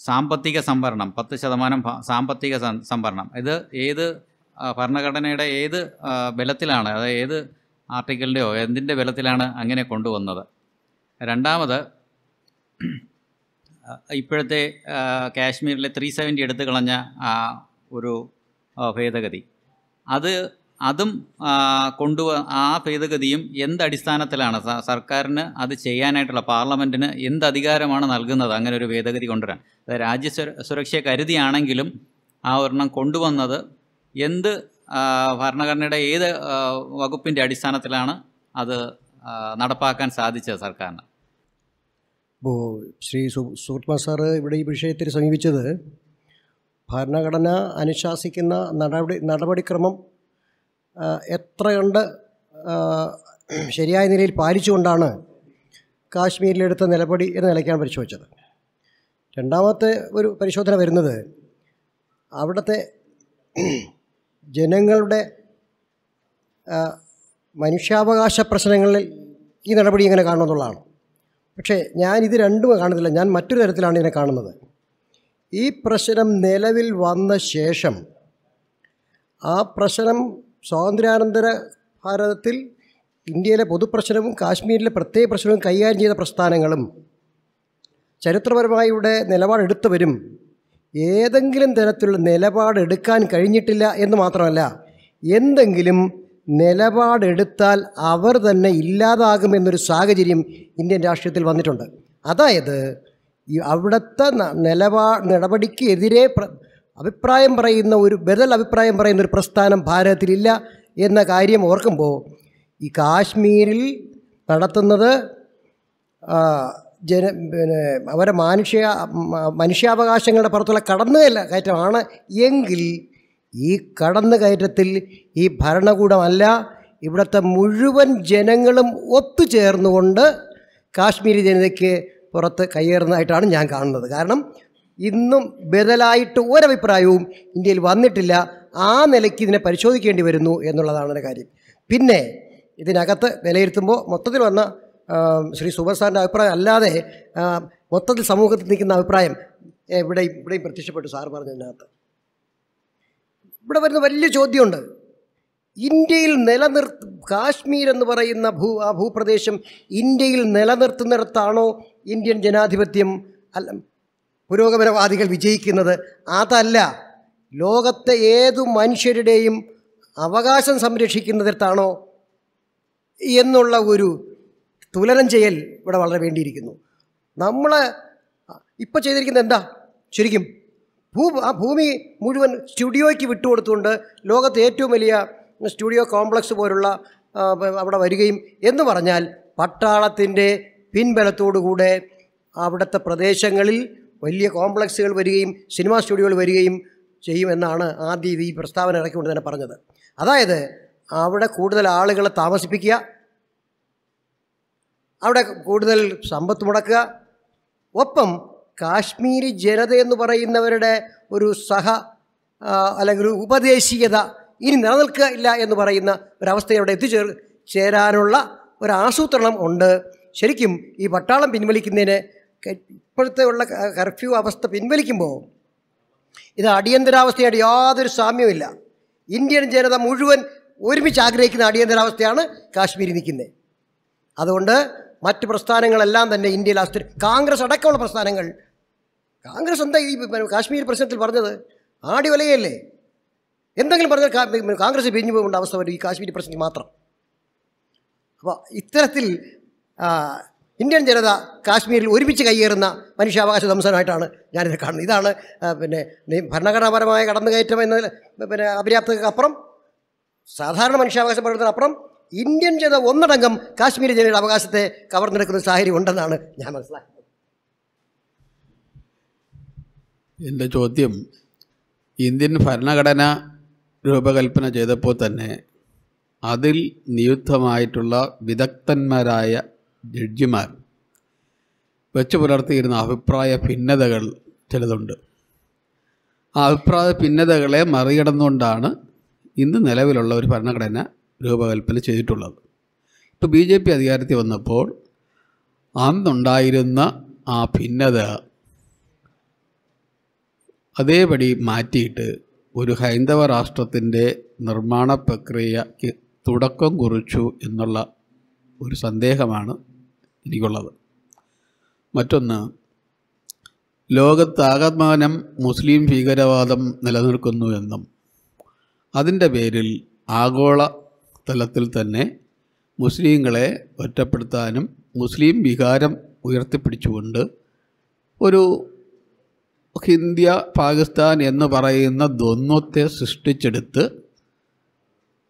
സാമ്പത്തിക സംവരണം പത്ത് ശതമാനം സാമ്പത്തിക സംവരണം ഇത് ഏത് ഭരണഘടനയുടെ ഏത് ബലത്തിലാണ് അതായത് ഏത് ആർട്ടിക്കിളിൻ്റെയോ എന്തിൻ്റെ ബലത്തിലാണ് അങ്ങനെ കൊണ്ടുവന്നത് രണ്ടാമത് ഇപ്പോഴത്തെ കാശ്മീരിലെ ത്രീ സെവൻറ്റി എടുത്തു കളഞ്ഞ ഒരു ഭേദഗതി അത് അതും കൊണ്ടു ആ ഭേദഗതിയും എന്തടിസ്ഥാനത്തിലാണ് സർക്കാരിന് അത് ചെയ്യാനായിട്ടുള്ള പാർലമെൻറ്റിന് എന്ത് അധികാരമാണ് നൽകുന്നത് അങ്ങനെ ഒരു ഭേദഗതി കൊണ്ടുവരാൻ അതായത് രാജ്യ സുരക്ഷയെ കരുതിയാണെങ്കിലും ആ ഒരെണ്ണം കൊണ്ടുവന്നത് എന്ത് ഭരണഘടനയുടെ ഏത് വകുപ്പിൻ്റെ അടിസ്ഥാനത്തിലാണ് അത് നടപ്പാക്കാൻ സാധിച്ചത് സർക്കാരിന് ഇപ്പോൾ ശ്രീ സുഹൃത്മ സാറ് ഇവിടെ ഈ വിഷയത്തിൽ സമീപിച്ചത് ഭരണഘടന അനുശാസിക്കുന്ന നടപടി നടപടിക്രമം കണ്ട് ശരിയായ നിലയിൽ പാലിച്ചുകൊണ്ടാണ് കാശ്മീരിലെടുത്ത നിലപടി എന്ന നിലയ്ക്കാണ് പരിശോധിച്ചത് രണ്ടാമത്തെ ഒരു പരിശോധന വരുന്നത് അവിടുത്തെ ജനങ്ങളുടെ മനുഷ്യാവകാശ പ്രശ്നങ്ങളിൽ ഈ നടപടി ഇങ്ങനെ കാണുമെന്നുള്ളതാണ് പക്ഷേ ഞാൻ ഇത് രണ്ടും കാണുന്നില്ല ഞാൻ മറ്റൊരു തരത്തിലാണ് ഇതിനെ കാണുന്നത് ഈ പ്രശ്നം നിലവിൽ വന്ന ശേഷം ആ പ്രശ്നം സ്വാതന്ത്ര്യാനന്തര ഭാരതത്തിൽ ഇന്ത്യയിലെ പൊതുപ്രശ്നവും കാശ്മീരിലെ പ്രത്യേക പ്രശ്നവും കൈകാര്യം ചെയ്ത പ്രസ്ഥാനങ്ങളും ചരിത്രപരമായി ഇവിടെ നിലപാടെടുത്തവരും ഏതെങ്കിലും തരത്തിലുള്ള നിലപാടെടുക്കാൻ കഴിഞ്ഞിട്ടില്ല എന്ന് മാത്രമല്ല എന്തെങ്കിലും നിലപാടെടുത്താൽ അവർ തന്നെ ഇല്ലാതാകുമെന്നൊരു സാഹചര്യം ഇന്ത്യൻ രാഷ്ട്രീയത്തിൽ വന്നിട്ടുണ്ട് അതായത് അവിടുത്തെ നിലപാ നടപടിക്ക് എതിരെ അഭിപ്രായം പറയുന്ന ഒരു ബദൽ അഭിപ്രായം പറയുന്ന ഒരു പ്രസ്ഥാനം ഭാരതത്തിലില്ല എന്ന കാര്യം ഓർക്കുമ്പോൾ ഈ കാശ്മീരിൽ നടത്തുന്നത് ജന പിന്നെ അവരെ മാനുഷ്യ മനുഷ്യാവകാശങ്ങളുടെ പുറത്തുള്ള കടന്നുകയല്ല കയറ്റമാണ് എങ്കിൽ ഈ കടന്നു കയറ്റത്തിൽ ഈ ഭരണകൂടമല്ല ഇവിടുത്തെ മുഴുവൻ ജനങ്ങളും ഒത്തുചേർന്നുകൊണ്ട് കാശ്മീരി ജനതയ്ക്ക് പുറത്ത് കയ്യേറുന്നതായിട്ടാണ് ഞാൻ കാണുന്നത് കാരണം ഇന്നും ബദലായിട്ട് ഒരഭിപ്രായവും ഇന്ത്യയിൽ വന്നിട്ടില്ല ആ നിലയ്ക്ക് ഇതിനെ പരിശോധിക്കേണ്ടി വരുന്നു എന്നുള്ളതാണ് ഒരു കാര്യം പിന്നെ ഇതിനകത്ത് വിലയിരുത്തുമ്പോൾ മൊത്തത്തിൽ വന്ന ശ്രീ സുബർ അഭിപ്രായം അല്ലാതെ മൊത്തത്തിൽ സമൂഹത്തിൽ നിൽക്കുന്ന അഭിപ്രായം ഇവിടെ ഇവിടെയും പ്രത്യക്ഷപ്പെട്ടു സാർ പറഞ്ഞതിനകത്ത് ഇവിടെ വരുന്ന വലിയ ചോദ്യമുണ്ട് ഇന്ത്യയിൽ നിലനിർ കാശ്മീർ എന്ന് പറയുന്ന ഭൂ ആ ഭൂപ്രദേശം ഇന്ത്യയിൽ നിലനിർത്തുന്നിടത്താണോ ഇന്ത്യൻ ജനാധിപത്യം അല്ല പുരോഗമനവാദികൾ വിജയിക്കുന്നത് അതല്ല ലോകത്തെ ഏതു മനുഷ്യരുടെയും അവകാശം സംരക്ഷിക്കുന്നിടത്താണോ എന്നുള്ള ഒരു തുലനം ചെയ്യൽ ഇവിടെ വളരെ വേണ്ടിയിരിക്കുന്നു നമ്മൾ ഇപ്പോൾ ചെയ്തിരിക്കുന്നത് എന്താ ശരിക്കും ഭൂ ആ ഭൂമി മുഴുവൻ സ്റ്റുഡിയോയ്ക്ക് വിട്ടുകൊടുത്തുകൊണ്ട് ലോകത്തെ ഏറ്റവും വലിയ സ്റ്റുഡിയോ കോംപ്ലക്സ് പോലുള്ള അവിടെ വരികയും എന്ന് പറഞ്ഞാൽ പട്ടാളത്തിൻ്റെ പിൻബലത്തോടുകൂടെ അവിടുത്തെ പ്രദേശങ്ങളിൽ വലിയ കോംപ്ലക്സുകൾ വരികയും സിനിമാ സ്റ്റുഡിയോകൾ വരികയും ചെയ്യുമെന്നാണ് ആദ്യം ഈ പ്രസ്താവന ഇറക്കിക്കൊണ്ട് തന്നെ പറഞ്ഞത് അതായത് അവിടെ കൂടുതൽ ആളുകളെ താമസിപ്പിക്കുക അവിടെ കൂടുതൽ സമ്പത്ത് മുടക്കുക ഒപ്പം കാശ്മീരി ജനത എന്ന് പറയുന്നവരുടെ ഒരു സഹ അല്ലെങ്കിൽ ഒരു ഉപദേശീയത ഇനി നിലനിൽക്കുക ഇല്ല എന്ന് പറയുന്ന ഒരവസ്ഥ അവിടെ എത്തിച്ചേർ ചേരാനുള്ള ഒരു ആസൂത്രണം ഉണ്ട് ശരിക്കും ഈ പട്ടാളം പിൻവലിക്കുന്നതിന് ഇപ്പോഴത്തെ ഉള്ള കർഫ്യൂ അവസ്ഥ പിൻവലിക്കുമ്പോൾ ഇത് അടിയന്തരാവസ്ഥയായിട്ട് യാതൊരു സാമ്യമില്ല ഇന്ത്യൻ ജനത മുഴുവൻ ഒരുമിച്ച് ആഗ്രഹിക്കുന്ന അടിയന്തരാവസ്ഥയാണ് കാശ്മീരിൽ നിൽക്കുന്നത് അതുകൊണ്ട് മറ്റ് പ്രസ്ഥാനങ്ങളെല്ലാം തന്നെ ഇന്ത്യയിൽ അസ്ഥിര കോൺഗ്രസ് അടക്കമുള്ള പ്രസ്ഥാനങ്ങൾ കോൺഗ്രസ് എന്താ ഈ കാശ്മീർ പ്രശ്നത്തിൽ പറഞ്ഞത് ആടി വലയല്ലേ എന്തെങ്കിലും പറഞ്ഞാൽ കോൺഗ്രസ് പിരിഞ്ഞു പോകേണ്ട അവസ്ഥ വരും ഈ കാശ്മീർ പ്രശ്നത്തിൽ മാത്രം അപ്പോൾ ഇത്തരത്തിൽ ഇന്ത്യൻ ജനത കാശ്മീരിൽ ഒരുമിച്ച് കൈയേറുന്ന മനുഷ്യാവകാശ സംസ്ഥാനമായിട്ടാണ് ഞാനിത് കാണുന്നത് ഇതാണ് പിന്നെ ഭരണഘടനാപരമായ കടന്നുകയറ്റം എന്ന പിന്നെ അപ്പുറം സാധാരണ മനുഷ്യാവകാശ പ്രകടനത്തിനപ്പുറം ഇന്ത്യൻ ജനത ഒന്നടങ്കം കാശ്മീർ ജനയുടെ അവകാശത്തെ കവർന്നെടുക്കുന്ന സാഹചര്യം ഉണ്ടെന്നാണ് ഞാൻ മനസ്സിലാക്കുന്നത് എൻ്റെ ചോദ്യം ഇന്ത്യൻ ഭരണഘടന രൂപകൽപ്പന ചെയ്തപ്പോൾ തന്നെ അതിൽ നിയുക്തമായിട്ടുള്ള വിദഗ്ധന്മാരായ ജഡ്ജിമാർ വെച്ച് പുലർത്തിയിരുന്ന അഭിപ്രായ ഭിന്നതകൾ ചിലതുണ്ട് ആ അഭിപ്രായ ഭിന്നതകളെ മറികടന്നുകൊണ്ടാണ് ഇന്ന് നിലവിലുള്ള ഒരു ഭരണഘടന രൂപകൽപ്പന ചെയ്തിട്ടുള്ളത് ഇപ്പോൾ ബി ജെ പി അധികാരത്തിൽ വന്നപ്പോൾ അന്നുണ്ടായിരുന്ന ആ ഭിന്നത അതേപടി മാറ്റിയിട്ട് ഒരു ഹൈന്ദവ രാഷ്ട്രത്തിൻ്റെ നിർമ്മാണ പ്രക്രിയയ്ക്ക് തുടക്കം കുറിച്ചു എന്നുള്ള ഒരു സന്ദേഹമാണ് എനിക്കുള്ളത് മറ്റൊന്ന് ലോകത്ത് ആകാത്മാനം മുസ്ലിം ഭീകരവാദം നിലനിൽക്കുന്നു എന്നും അതിൻ്റെ പേരിൽ ആഗോള തലത്തിൽ തന്നെ മുസ്ലിങ്ങളെ ഒറ്റപ്പെടുത്താനും മുസ്ലിം വികാരം ഉയർത്തിപ്പിടിച്ചുകൊണ്ട് ഒരു ഇന്ത്യ പാകിസ്ഥാൻ എന്ന് പറയുന്ന ദ്വന്ദ്വത്തെ സൃഷ്ടിച്ചെടുത്ത്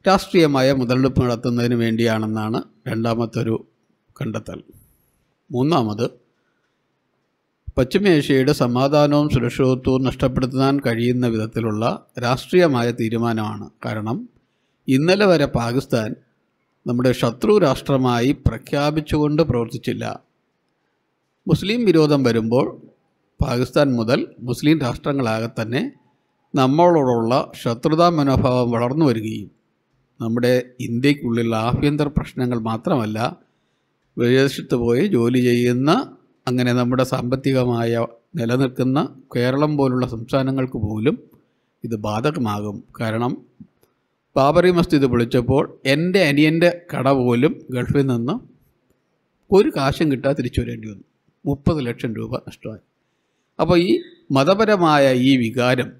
രാഷ്ട്രീയമായ മുതലെടുപ്പ് നടത്തുന്നതിന് വേണ്ടിയാണെന്നാണ് രണ്ടാമത്തൊരു കണ്ടെത്തൽ മൂന്നാമത് പശ്ചിമേഷ്യയുടെ സമാധാനവും സുരക്ഷിതത്വവും നഷ്ടപ്പെടുത്താൻ കഴിയുന്ന വിധത്തിലുള്ള രാഷ്ട്രീയമായ തീരുമാനമാണ് കാരണം ഇന്നലെ വരെ പാകിസ്ഥാൻ നമ്മുടെ ശത്രു രാഷ്ട്രമായി പ്രഖ്യാപിച്ചുകൊണ്ട് പ്രവർത്തിച്ചില്ല മുസ്ലിം വിരോധം വരുമ്പോൾ പാകിസ്ഥാൻ മുതൽ മുസ്ലിം രാഷ്ട്രങ്ങളാകെ തന്നെ നമ്മളോടുള്ള ശത്രുതാ മനോഭാവം വളർന്നു വരികയും നമ്മുടെ ഇന്ത്യക്കുള്ളിലുള്ള ആഭ്യന്തര പ്രശ്നങ്ങൾ മാത്രമല്ല വിദേശത്ത് പോയി ജോലി ചെയ്യുന്ന അങ്ങനെ നമ്മുടെ സാമ്പത്തികമായ നിലനിൽക്കുന്ന കേരളം പോലുള്ള സംസ്ഥാനങ്ങൾക്ക് പോലും ഇത് ബാധകമാകും കാരണം ബാബറി മസ്ജിദ് വിളിച്ചപ്പോൾ എൻ്റെ അനിയൻ്റെ കട പോലും ഗൾഫിൽ നിന്ന് ഒരു കാശും കിട്ടാതെ തിരിച്ചു വരേണ്ടി വന്നു മുപ്പത് ലക്ഷം രൂപ നഷ്ടമായി അപ്പോൾ ഈ മതപരമായ ഈ വികാരം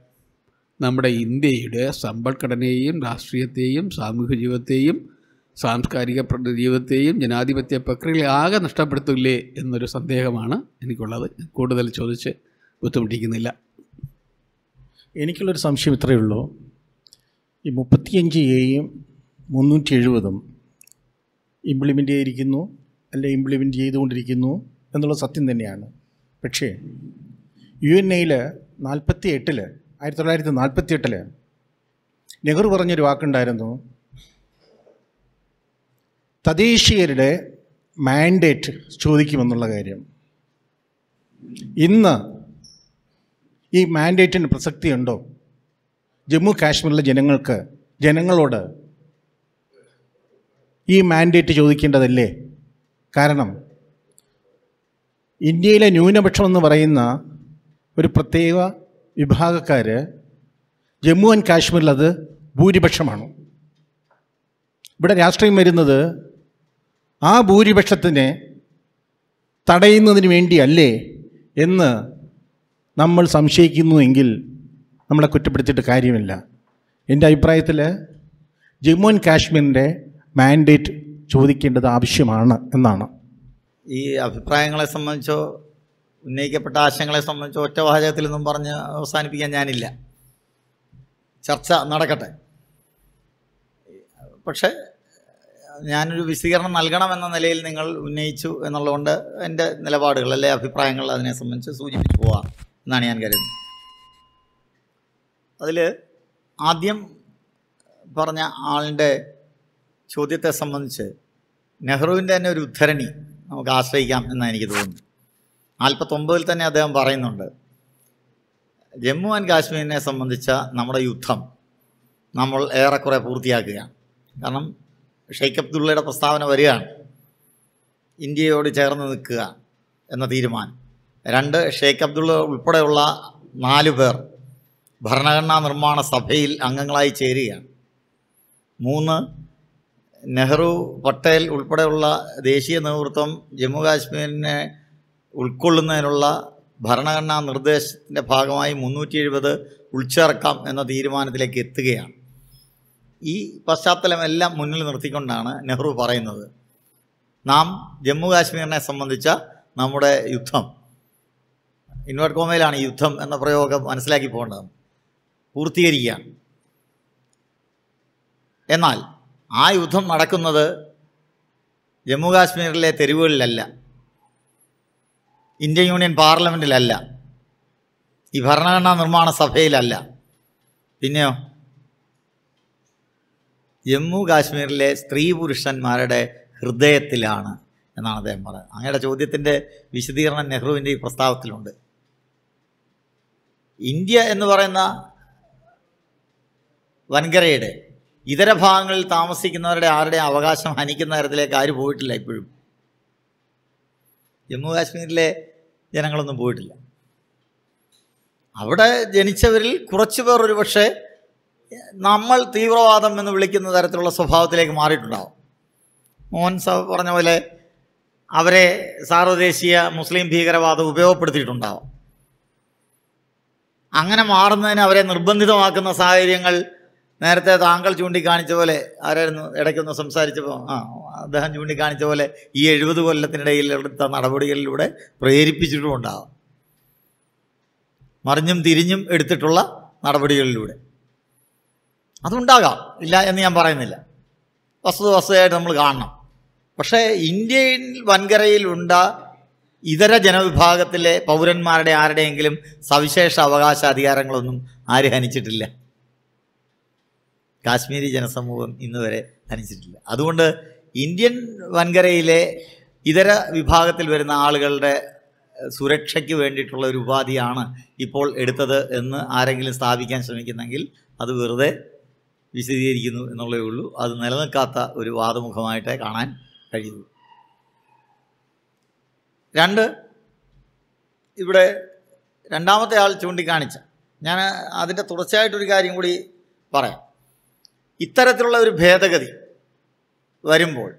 നമ്മുടെ ഇന്ത്യയുടെ സമ്പദ്ഘടനയെയും രാഷ്ട്രീയത്തെയും സാമൂഹ്യ ജീവിതത്തെയും സാംസ്കാരിക ജീവിതത്തെയും ജനാധിപത്യ പ്രക്രിയകളെ ആകെ നഷ്ടപ്പെടുത്തില്ലേ എന്നൊരു സന്ദേഹമാണ് എനിക്കുള്ളത് കൂടുതൽ ചോദിച്ച് ബുദ്ധിമുട്ടിക്കുന്നില്ല എനിക്കുള്ളൊരു സംശയം ഇത്രയേ ഉള്ളൂ ഈ മുപ്പത്തിയഞ്ച് എയും മുന്നൂറ്റി എഴുപതും ഇംപ്ലിമെൻ്റ് ചെയ്തിരിക്കുന്നു അല്ലെ ഇംപ്ലിമെൻ്റ് ചെയ്തുകൊണ്ടിരിക്കുന്നു എന്നുള്ള സത്യം തന്നെയാണ് പക്ഷേ യു എൻ എയിൽ നാൽപ്പത്തി എട്ടിൽ ആയിരത്തി തൊള്ളായിരത്തി നാൽപ്പത്തി എട്ടിൽ നെഹ്റു പറഞ്ഞൊരു വാക്കുണ്ടായിരുന്നു തദ്ദേശീയരുടെ മാൻഡേറ്റ് ചോദിക്കുമെന്നുള്ള കാര്യം ഇന്ന് ഈ മാൻഡേറ്റിന് പ്രസക്തിയുണ്ടോ ജമ്മു കാശ്മീരിലെ ജനങ്ങൾക്ക് ജനങ്ങളോട് ഈ മാൻഡേറ്റ് ചോദിക്കേണ്ടതല്ലേ കാരണം ഇന്ത്യയിലെ ന്യൂനപക്ഷം എന്ന് പറയുന്ന ഒരു പ്രത്യേക വിഭാഗക്കാർ ജമ്മു ആൻഡ് കാശ്മീരിലത് അത് ഭൂരിപക്ഷമാണ് ഇവിടെ രാഷ്ട്രീയം വരുന്നത് ആ ഭൂരിപക്ഷത്തിനെ തടയുന്നതിന് വേണ്ടിയല്ലേ എന്ന് നമ്മൾ സംശയിക്കുന്നുവെങ്കിൽ നമ്മളെ കുറ്റപ്പെടുത്തിയിട്ട് കാര്യമില്ല എൻ്റെ അഭിപ്രായത്തിൽ ജമ്മു ആൻഡ് കാശ്മീരിൻ്റെ മാൻഡേറ്റ് ചോദിക്കേണ്ടത് ആവശ്യമാണ് എന്നാണ് ഈ അഭിപ്രായങ്ങളെ സംബന്ധിച്ചോ ഉന്നയിക്കപ്പെട്ട ആശയങ്ങളെ സംബന്ധിച്ചോ ഒറ്റ വാചകത്തിൽ ഒന്നും പറഞ്ഞ് അവസാനിപ്പിക്കാൻ ഞാനില്ല ചർച്ച നടക്കട്ടെ പക്ഷേ ഞാനൊരു വിശദീകരണം നൽകണം എന്ന നിലയിൽ നിങ്ങൾ ഉന്നയിച്ചു എന്നുള്ളതുകൊണ്ട് എൻ്റെ നിലപാടുകൾ അല്ലെ അഭിപ്രായങ്ങൾ അതിനെ സംബന്ധിച്ച് സൂചിപ്പിച്ചു പോവാം എന്നാണ് ഞാൻ കരുതുന്നത് അതിൽ ആദ്യം പറഞ്ഞ ആളിൻ്റെ ചോദ്യത്തെ സംബന്ധിച്ച് നെഹ്റുവിൻ്റെ തന്നെ ഒരു ഉദ്ധരണി നമുക്ക് ആശ്രയിക്കാം എന്നാണ് എനിക്ക് തോന്നുന്നു നാൽപ്പത്തൊമ്പതിൽ തന്നെ അദ്ദേഹം പറയുന്നുണ്ട് ജമ്മു ആൻഡ് കാശ്മീരിനെ സംബന്ധിച്ച നമ്മുടെ യുദ്ധം നമ്മൾ ഏറെക്കുറെ പൂർത്തിയാക്കുകയാണ് കാരണം ഷെയ്ഖ് അബ്ദുള്ളയുടെ പ്രസ്താവന വരികയാണ് ഇന്ത്യയോട് ചേർന്ന് നിൽക്കുക എന്ന തീരുമാനം രണ്ട് ഷെയ്ഖ് അബ്ദുള്ള ഉൾപ്പെടെയുള്ള നാലു പേർ ഭരണഘടനാ നിർമ്മാണ സഭയിൽ അംഗങ്ങളായി ചേരുകയാണ് മൂന്ന് നെഹ്റു പട്ടേൽ ഉൾപ്പെടെയുള്ള ദേശീയ നേതൃത്വം ജമ്മു കാശ്മീരിനെ ഉൾക്കൊള്ളുന്നതിനുള്ള ഭരണഘടനാ നിർദ്ദേശത്തിൻ്റെ ഭാഗമായി മുന്നൂറ്റി എഴുപത് ഉൾച്ചേർക്കാം എന്ന തീരുമാനത്തിലേക്ക് എത്തുകയാണ് ഈ പശ്ചാത്തലമെല്ലാം മുന്നിൽ നിർത്തിക്കൊണ്ടാണ് നെഹ്റു പറയുന്നത് നാം ജമ്മു കാശ്മീരിനെ സംബന്ധിച്ച നമ്മുടെ യുദ്ധം ഇൻവേർട്ട് കോമയിലാണ് യുദ്ധം എന്ന പ്രയോഗം മനസ്സിലാക്കി പോകേണ്ടത് പൂർത്തീകരിക്കുകയാണ് എന്നാൽ ആ യുദ്ധം നടക്കുന്നത് ജമ്മു കാശ്മീരിലെ തെരുവുകളിലല്ല ഇന്ത്യൻ യൂണിയൻ പാർലമെൻറ്റിലല്ല ഈ ഭരണഘടനാ നിർമ്മാണ സഭയിലല്ല പിന്നെയോ ജമ്മു കാശ്മീരിലെ സ്ത്രീ പുരുഷന്മാരുടെ ഹൃദയത്തിലാണ് എന്നാണ് അദ്ദേഹം പറയുന്നത് അങ്ങയുടെ ചോദ്യത്തിൻ്റെ വിശദീകരണം നെഹ്റുവിൻ്റെ ഈ പ്രസ്താവത്തിലുണ്ട് ഇന്ത്യ എന്ന് പറയുന്ന വൻകരയുടെ ഇതര ഭാഗങ്ങളിൽ താമസിക്കുന്നവരുടെ ആരുടെ അവകാശം ഹനിക്കുന്ന തരത്തിലേക്ക് ആരും പോയിട്ടില്ല ഇപ്പോഴും ജമ്മു കാശ്മീരിലെ ജനങ്ങളൊന്നും പോയിട്ടില്ല അവിടെ ജനിച്ചവരിൽ കുറച്ചുപേർ പേർ ഒരുപക്ഷെ നമ്മൾ തീവ്രവാദം എന്ന് വിളിക്കുന്ന തരത്തിലുള്ള സ്വഭാവത്തിലേക്ക് മാറിയിട്ടുണ്ടാവും മോഹൻ സാബ് പറഞ്ഞ പോലെ അവരെ സാർവദേശീയ മുസ്ലിം ഭീകരവാദം ഉപയോഗപ്പെടുത്തിയിട്ടുണ്ടാവും അങ്ങനെ മാറുന്നതിന് അവരെ നിർബന്ധിതമാക്കുന്ന സാഹചര്യങ്ങൾ നേരത്തെ താങ്കൾ ചൂണ്ടിക്കാണിച്ച പോലെ ആരായിരുന്നു ഇടയ്ക്കൊന്ന് സംസാരിച്ചപ്പോൾ ആ അദ്ദേഹം ചൂണ്ടിക്കാണിച്ച പോലെ ഈ എഴുപത് കൊല്ലത്തിനിടയിൽ എടുത്ത നടപടികളിലൂടെ പ്രേരിപ്പിച്ചിട്ടുമുണ്ടാവും മറിഞ്ഞും തിരിഞ്ഞും എടുത്തിട്ടുള്ള നടപടികളിലൂടെ അതുണ്ടാകാം ഇല്ല എന്ന് ഞാൻ പറയുന്നില്ല വസ്തു വസ്തുതയായിട്ട് നമ്മൾ കാണണം പക്ഷേ ഇന്ത്യയിൽ വൻകരയിലുണ്ട ഇതര ജനവിഭാഗത്തിലെ പൗരന്മാരുടെ ആരുടെയെങ്കിലും സവിശേഷ അവകാശ അധികാരങ്ങളൊന്നും ആര് ഹനിച്ചിട്ടില്ല കാശ്മീരി ജനസമൂഹം ഇന്ന് വരെ ഹനിച്ചിട്ടില്ല അതുകൊണ്ട് ഇന്ത്യൻ വൻകരയിലെ ഇതര വിഭാഗത്തിൽ വരുന്ന ആളുകളുടെ സുരക്ഷയ്ക്ക് വേണ്ടിയിട്ടുള്ള ഒരു ഉപാധിയാണ് ഇപ്പോൾ എടുത്തത് എന്ന് ആരെങ്കിലും സ്ഥാപിക്കാൻ ശ്രമിക്കുന്നെങ്കിൽ അത് വെറുതെ വിശദീകരിക്കുന്നു എന്നുള്ളേ ഉള്ളൂ അത് നിലനിൽക്കാത്ത ഒരു വാദമുഖമായിട്ടേ കാണാൻ കഴിയൂ രണ്ട് ഇവിടെ രണ്ടാമത്തെ ആൾ ചൂണ്ടിക്കാണിച്ച ഞാൻ അതിൻ്റെ തുടർച്ചയായിട്ടൊരു കാര്യം കൂടി പറയാം ഇത്തരത്തിലുള്ള ഒരു ഭേദഗതി വരുമ്പോൾ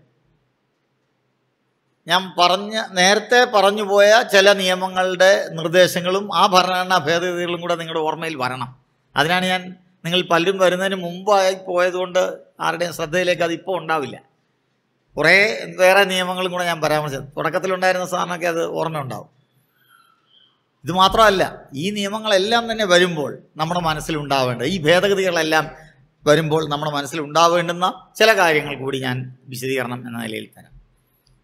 ഞാൻ പറഞ്ഞ നേരത്തെ പറഞ്ഞു പോയ ചില നിയമങ്ങളുടെ നിർദ്ദേശങ്ങളും ആ ഭരണഘടനാ ഭേദഗതികളും കൂടെ നിങ്ങളുടെ ഓർമ്മയിൽ വരണം അതിനാണ് ഞാൻ നിങ്ങൾ പലരും വരുന്നതിന് മുമ്പായി പോയതുകൊണ്ട് ആരുടെയും ശ്രദ്ധയിലേക്ക് അതിപ്പോൾ ഉണ്ടാവില്ല കുറേ വേറെ നിയമങ്ങളും കൂടെ ഞാൻ പരാമർശിച്ചത് തുടക്കത്തിലുണ്ടായിരുന്ന സാറിനൊക്കെ അത് ഓർമ്മ ഉണ്ടാവും ഇത് മാത്രമല്ല ഈ നിയമങ്ങളെല്ലാം തന്നെ വരുമ്പോൾ നമ്മുടെ മനസ്സിലുണ്ടാവേണ്ട ഈ ഭേദഗതികളെല്ലാം വരുമ്പോൾ നമ്മുടെ മനസ്സിലുണ്ടാവേണ്ടുന്ന ചില കാര്യങ്ങൾ കൂടി ഞാൻ വിശദീകരണം എന്ന നിലയിൽ തരാം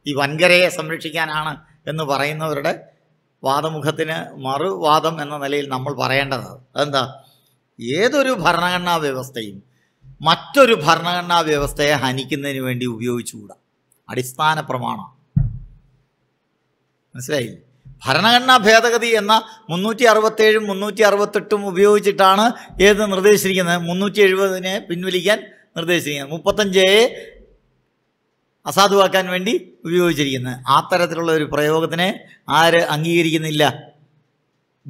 ഈ വൻകരയെ സംരക്ഷിക്കാനാണ് എന്ന് പറയുന്നവരുടെ വാദമുഖത്തിന് മറുവാദം എന്ന നിലയിൽ നമ്മൾ പറയേണ്ടത് അതെന്താ ഏതൊരു ഭരണഘടനാ വ്യവസ്ഥയും മറ്റൊരു ഭരണഘടനാ വ്യവസ്ഥയെ ഹനിക്കുന്നതിന് വേണ്ടി ഉപയോഗിച്ചുകൂടാ അടിസ്ഥാന പ്രമാണം മനസ്സിലായില്ലേ ഭരണഘടനാ ഭേദഗതി എന്ന മുന്നൂറ്റി അറുപത്തേഴും മുന്നൂറ്റി അറുപത്തെട്ടും ഉപയോഗിച്ചിട്ടാണ് ഏത് നിർദ്ദേശിച്ചിരിക്കുന്നത് മുന്നൂറ്റി എഴുപതിനെ പിൻവലിക്കാൻ നിർദ്ദേശിച്ചിരിക്കുന്നത് മുപ്പത്തഞ്ചേ അസാധുവാക്കാൻ വേണ്ടി ഉപയോഗിച്ചിരിക്കുന്നത് ആ തരത്തിലുള്ള ഒരു പ്രയോഗത്തിനെ ആര് അംഗീകരിക്കുന്നില്ല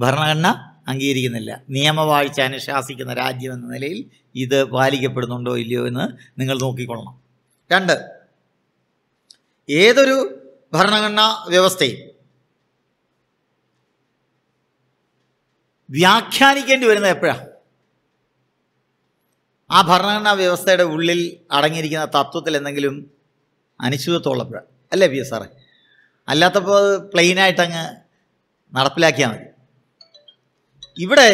ഭരണഘടന അംഗീകരിക്കുന്നില്ല നിയമവാഴ്ച അനുശാസിക്കുന്ന രാജ്യം എന്ന നിലയിൽ ഇത് പാലിക്കപ്പെടുന്നുണ്ടോ ഇല്ലയോ എന്ന് നിങ്ങൾ നോക്കിക്കൊള്ളണം രണ്ട് ഏതൊരു ഭരണഘടനാ വ്യവസ്ഥയും വ്യാഖ്യാനിക്കേണ്ടി വരുന്നത് എപ്പോഴാണ് ആ ഭരണഘടനാ വ്യവസ്ഥയുടെ ഉള്ളിൽ അടങ്ങിയിരിക്കുന്ന തത്വത്തിൽ എന്തെങ്കിലും അനിശ്ചിതത്വമുള്ളപ്പോഴാണ് അല്ലേ പി എസ് സാറേ അല്ലാത്തപ്പോൾ പ്ലെയിനായിട്ടങ്ങ് നടപ്പിലാക്കിയാൽ മതി ഇവിടെ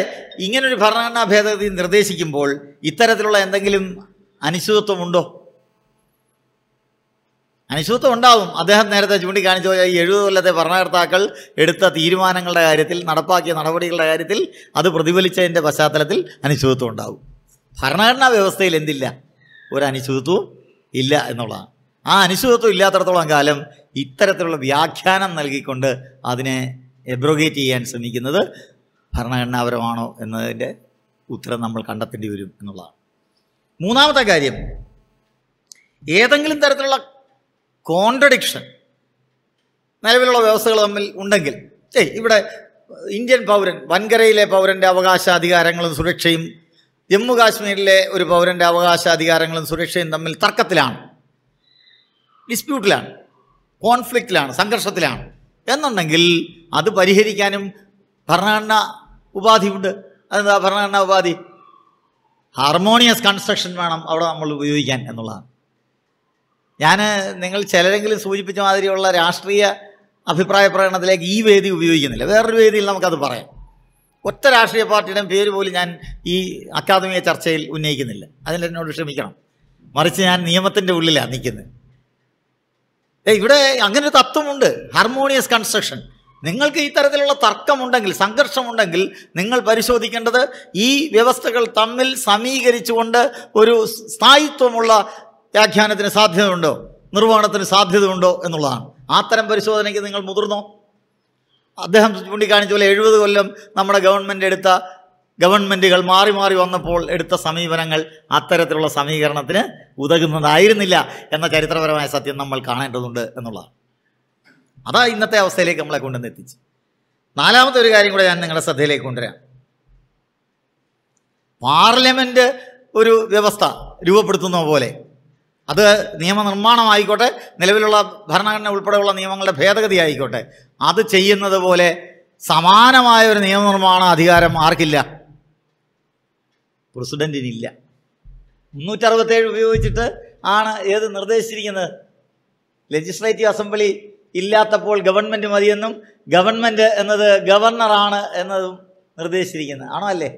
ഇങ്ങനൊരു ഭരണഘടനാ ഭേദഗതി നിർദ്ദേശിക്കുമ്പോൾ ഇത്തരത്തിലുള്ള എന്തെങ്കിലും അനിശ്ചിതത്വമുണ്ടോ അനിശ്ചിതത്വം ഉണ്ടാവും അദ്ദേഹം നേരത്തെ ചൂണ്ടിക്കാണിച്ചു പോലെ ഈ എഴുപത് കൊല്ലത്തെ ഭരണകർത്താക്കൾ എടുത്ത തീരുമാനങ്ങളുടെ കാര്യത്തിൽ നടപ്പാക്കിയ നടപടികളുടെ കാര്യത്തിൽ അത് പ്രതിഫലിച്ചതിൻ്റെ പശ്ചാത്തലത്തിൽ അനിശ്ചിതത്വം ഉണ്ടാവും ഭരണഘടനാ വ്യവസ്ഥയിൽ എന്തില്ല ഒരു അനിശ്ചിതത്വവും ഇല്ല എന്നുള്ളതാണ് ആ അനിശ്ചിതത്വം ഇല്ലാത്തടത്തോളം കാലം ഇത്തരത്തിലുള്ള വ്യാഖ്യാനം നൽകിക്കൊണ്ട് അതിനെ എബ്രോഗേറ്റ് ചെയ്യാൻ ശ്രമിക്കുന്നത് ഭരണഘടനാപരമാണോ എന്നതിൻ്റെ ഉത്തരം നമ്മൾ കണ്ടെത്തേണ്ടി വരും എന്നുള്ളതാണ് മൂന്നാമത്തെ കാര്യം ഏതെങ്കിലും തരത്തിലുള്ള കോൺട്രഡിക്ഷൻ നിലവിലുള്ള വ്യവസ്ഥകൾ തമ്മിൽ ഉണ്ടെങ്കിൽ ഏയ് ഇവിടെ ഇന്ത്യൻ പൗരൻ വൻകരയിലെ പൗരൻ്റെ അവകാശ അധികാരങ്ങളും സുരക്ഷയും ജമ്മു കാശ്മീരിലെ ഒരു പൗരൻ്റെ അവകാശ അധികാരങ്ങളും സുരക്ഷയും തമ്മിൽ തർക്കത്തിലാണ് ഡിസ്പ്യൂട്ടിലാണ് കോൺഫ്ലിക്റ്റിലാണ് സംഘർഷത്തിലാണ് എന്നുണ്ടെങ്കിൽ അത് പരിഹരിക്കാനും ഭരണഘടന ഉപാധിയുണ്ട് അതെന്താ ഭരണഘടനാ ഉപാധി ഹാർമോണിയസ് കൺസ്ട്രക്ഷൻ വേണം അവിടെ നമ്മൾ ഉപയോഗിക്കാൻ എന്നുള്ളതാണ് ഞാൻ നിങ്ങൾ ചിലരെങ്കിലും സൂചിപ്പിച്ച മാതിരിയുള്ള രാഷ്ട്രീയ അഭിപ്രായ പ്രകടനത്തിലേക്ക് ഈ വേദി ഉപയോഗിക്കുന്നില്ല വേറൊരു വേദിയിൽ നമുക്കത് പറയാം ഒറ്റ രാഷ്ട്രീയ പാർട്ടിയുടെ പേര് പോലും ഞാൻ ഈ അക്കാദമിക ചർച്ചയിൽ ഉന്നയിക്കുന്നില്ല അതിനെന്നോട് ക്ഷമിക്കണം മറിച്ച് ഞാൻ നിയമത്തിൻ്റെ ഉള്ളിലാണ് നിൽക്കുന്നത് ഇവിടെ അങ്ങനെ ഒരു തത്വമുണ്ട് ഹാർമോണിയസ് കൺസ്ട്രക്ഷൻ നിങ്ങൾക്ക് ഈ തരത്തിലുള്ള തർക്കമുണ്ടെങ്കിൽ സംഘർഷമുണ്ടെങ്കിൽ നിങ്ങൾ പരിശോധിക്കേണ്ടത് ഈ വ്യവസ്ഥകൾ തമ്മിൽ സമീകരിച്ചുകൊണ്ട് ഒരു സ്ഥായിത്വമുള്ള വ്യാഖ്യാനത്തിന് സാധ്യതയുണ്ടോ നിർവഹണത്തിന് സാധ്യതയുണ്ടോ എന്നുള്ളതാണ് ആത്തരം പരിശോധനയ്ക്ക് നിങ്ങൾ മുതിർന്നോ അദ്ദേഹം ചൂണ്ടിക്കാണിച്ച പോലെ എഴുപത് കൊല്ലം നമ്മുടെ ഗവൺമെൻറ് എടുത്ത ഗവൺമെൻറ്റുകൾ മാറി മാറി വന്നപ്പോൾ എടുത്ത സമീപനങ്ങൾ അത്തരത്തിലുള്ള സമീകരണത്തിന് ഉതകുന്നതായിരുന്നില്ല എന്ന ചരിത്രപരമായ സത്യം നമ്മൾ കാണേണ്ടതുണ്ട് എന്നുള്ളതാണ് അതാ ഇന്നത്തെ അവസ്ഥയിലേക്ക് നമ്മളെ കൊണ്ടുവന്ന് എത്തിച്ച് നാലാമത്തെ ഒരു കാര്യം കൂടെ ഞാൻ നിങ്ങളുടെ ശ്രദ്ധയിലേക്ക് കൊണ്ടുവരാം പാർലമെൻറ്റ് ഒരു വ്യവസ്ഥ രൂപപ്പെടുത്തുന്ന പോലെ അത് നിയമനിർമ്മാണമായിക്കോട്ടെ നിലവിലുള്ള ഭരണഘടന ഉൾപ്പെടെയുള്ള നിയമങ്ങളുടെ ഭേദഗതി ആയിക്കോട്ടെ അത് ചെയ്യുന്നത് പോലെ സമാനമായ ഒരു നിയമനിർമ്മാണ അധികാരം ആർക്കില്ല പ്രസിഡൻറ്റിനില്ല മുന്നൂറ്ററുപത്തേഴ് ഉപയോഗിച്ചിട്ട് ആണ് ഏത് നിർദ്ദേശിച്ചിരിക്കുന്നത് ലെജിസ്ലേറ്റീവ് അസംബ്ലി ഇല്ലാത്തപ്പോൾ ഗവൺമെൻറ് മതിയെന്നും ഗവൺമെൻറ് എന്നത് ഗവർണറാണ് എന്നതും നിർദ്ദേശിച്ചിരിക്കുന്നത് ആണോ അല്ലേ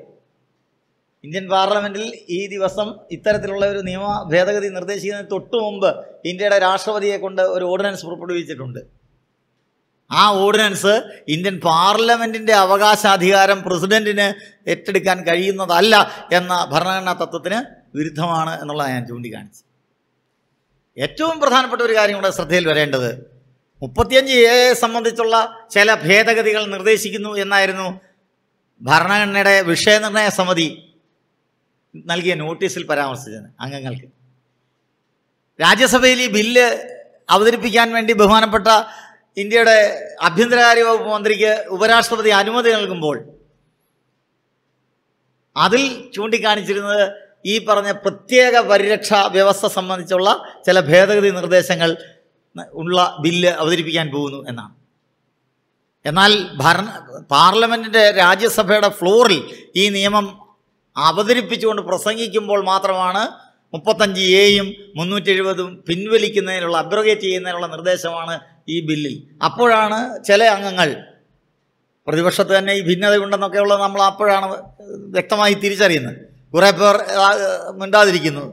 ഇന്ത്യൻ പാർലമെൻറ്റിൽ ഈ ദിവസം ഇത്തരത്തിലുള്ള ഒരു നിയമ ഭേദഗതി നിർദ്ദേശിക്കുന്നതിന് തൊട്ടു മുമ്പ് ഇന്ത്യയുടെ രാഷ്ട്രപതിയെ കൊണ്ട് ഒരു ഓർഡിനൻസ് പുറപ്പെടുവിച്ചിട്ടുണ്ട് ആ ഓർഡിനൻസ് ഇന്ത്യൻ പാർലമെൻറ്റിൻ്റെ അവകാശാധികാരം പ്രസിഡൻറ്റിന് ഏറ്റെടുക്കാൻ കഴിയുന്നതല്ല എന്ന ഭരണഘടനാ തത്വത്തിന് വിരുദ്ധമാണ് എന്നുള്ളതാണ് ഞാൻ ചൂണ്ടിക്കാണിച്ചത് ഏറ്റവും പ്രധാനപ്പെട്ട ഒരു കാര്യം കൂടെ ശ്രദ്ധയിൽ വരേണ്ടത് മുപ്പത്തിയഞ്ച് എയെ സംബന്ധിച്ചുള്ള ചില ഭേദഗതികൾ നിർദ്ദേശിക്കുന്നു എന്നായിരുന്നു ഭരണഘടനയുടെ വിഷയനിർണയ സമിതി നൽകിയ നോട്ടീസിൽ പരാമർശിച്ചത് അംഗങ്ങൾക്ക് രാജ്യസഭയിൽ ഈ ബില്ല് അവതരിപ്പിക്കാൻ വേണ്ടി ബഹുമാനപ്പെട്ട ഇന്ത്യയുടെ ആഭ്യന്തരകാര്യ വകുപ്പ് മന്ത്രിക്ക് ഉപരാഷ്ട്രപതി അനുമതി നൽകുമ്പോൾ അതിൽ ചൂണ്ടിക്കാണിച്ചിരുന്നത് ഈ പറഞ്ഞ പ്രത്യേക പരിരക്ഷാ വ്യവസ്ഥ സംബന്ധിച്ചുള്ള ചില ഭേദഗതി നിർദ്ദേശങ്ങൾ ഉള്ള ബില്ല് അവതരിപ്പിക്കാൻ പോകുന്നു എന്നാണ് എന്നാൽ ഭരണ പാർലമെൻറ്റിൻ്റെ രാജ്യസഭയുടെ ഫ്ലോറിൽ ഈ നിയമം അവതരിപ്പിച്ചുകൊണ്ട് പ്രസംഗിക്കുമ്പോൾ മാത്രമാണ് മുപ്പത്തഞ്ച് എയും മുന്നൂറ്റി എഴുപതും പിൻവലിക്കുന്നതിനുള്ള അബ്രോഗേറ്റ് ചെയ്യുന്നതിനുള്ള നിർദ്ദേശമാണ് ഈ ബില്ലിൽ അപ്പോഴാണ് ചില അംഗങ്ങൾ പ്രതിപക്ഷത്ത് തന്നെ ഈ ഭിന്നതയുണ്ടെന്നൊക്കെയുള്ളത് നമ്മൾ അപ്പോഴാണ് വ്യക്തമായി തിരിച്ചറിയുന്നത് കുറേ പേർ മിണ്ടാതിരിക്കുന്നു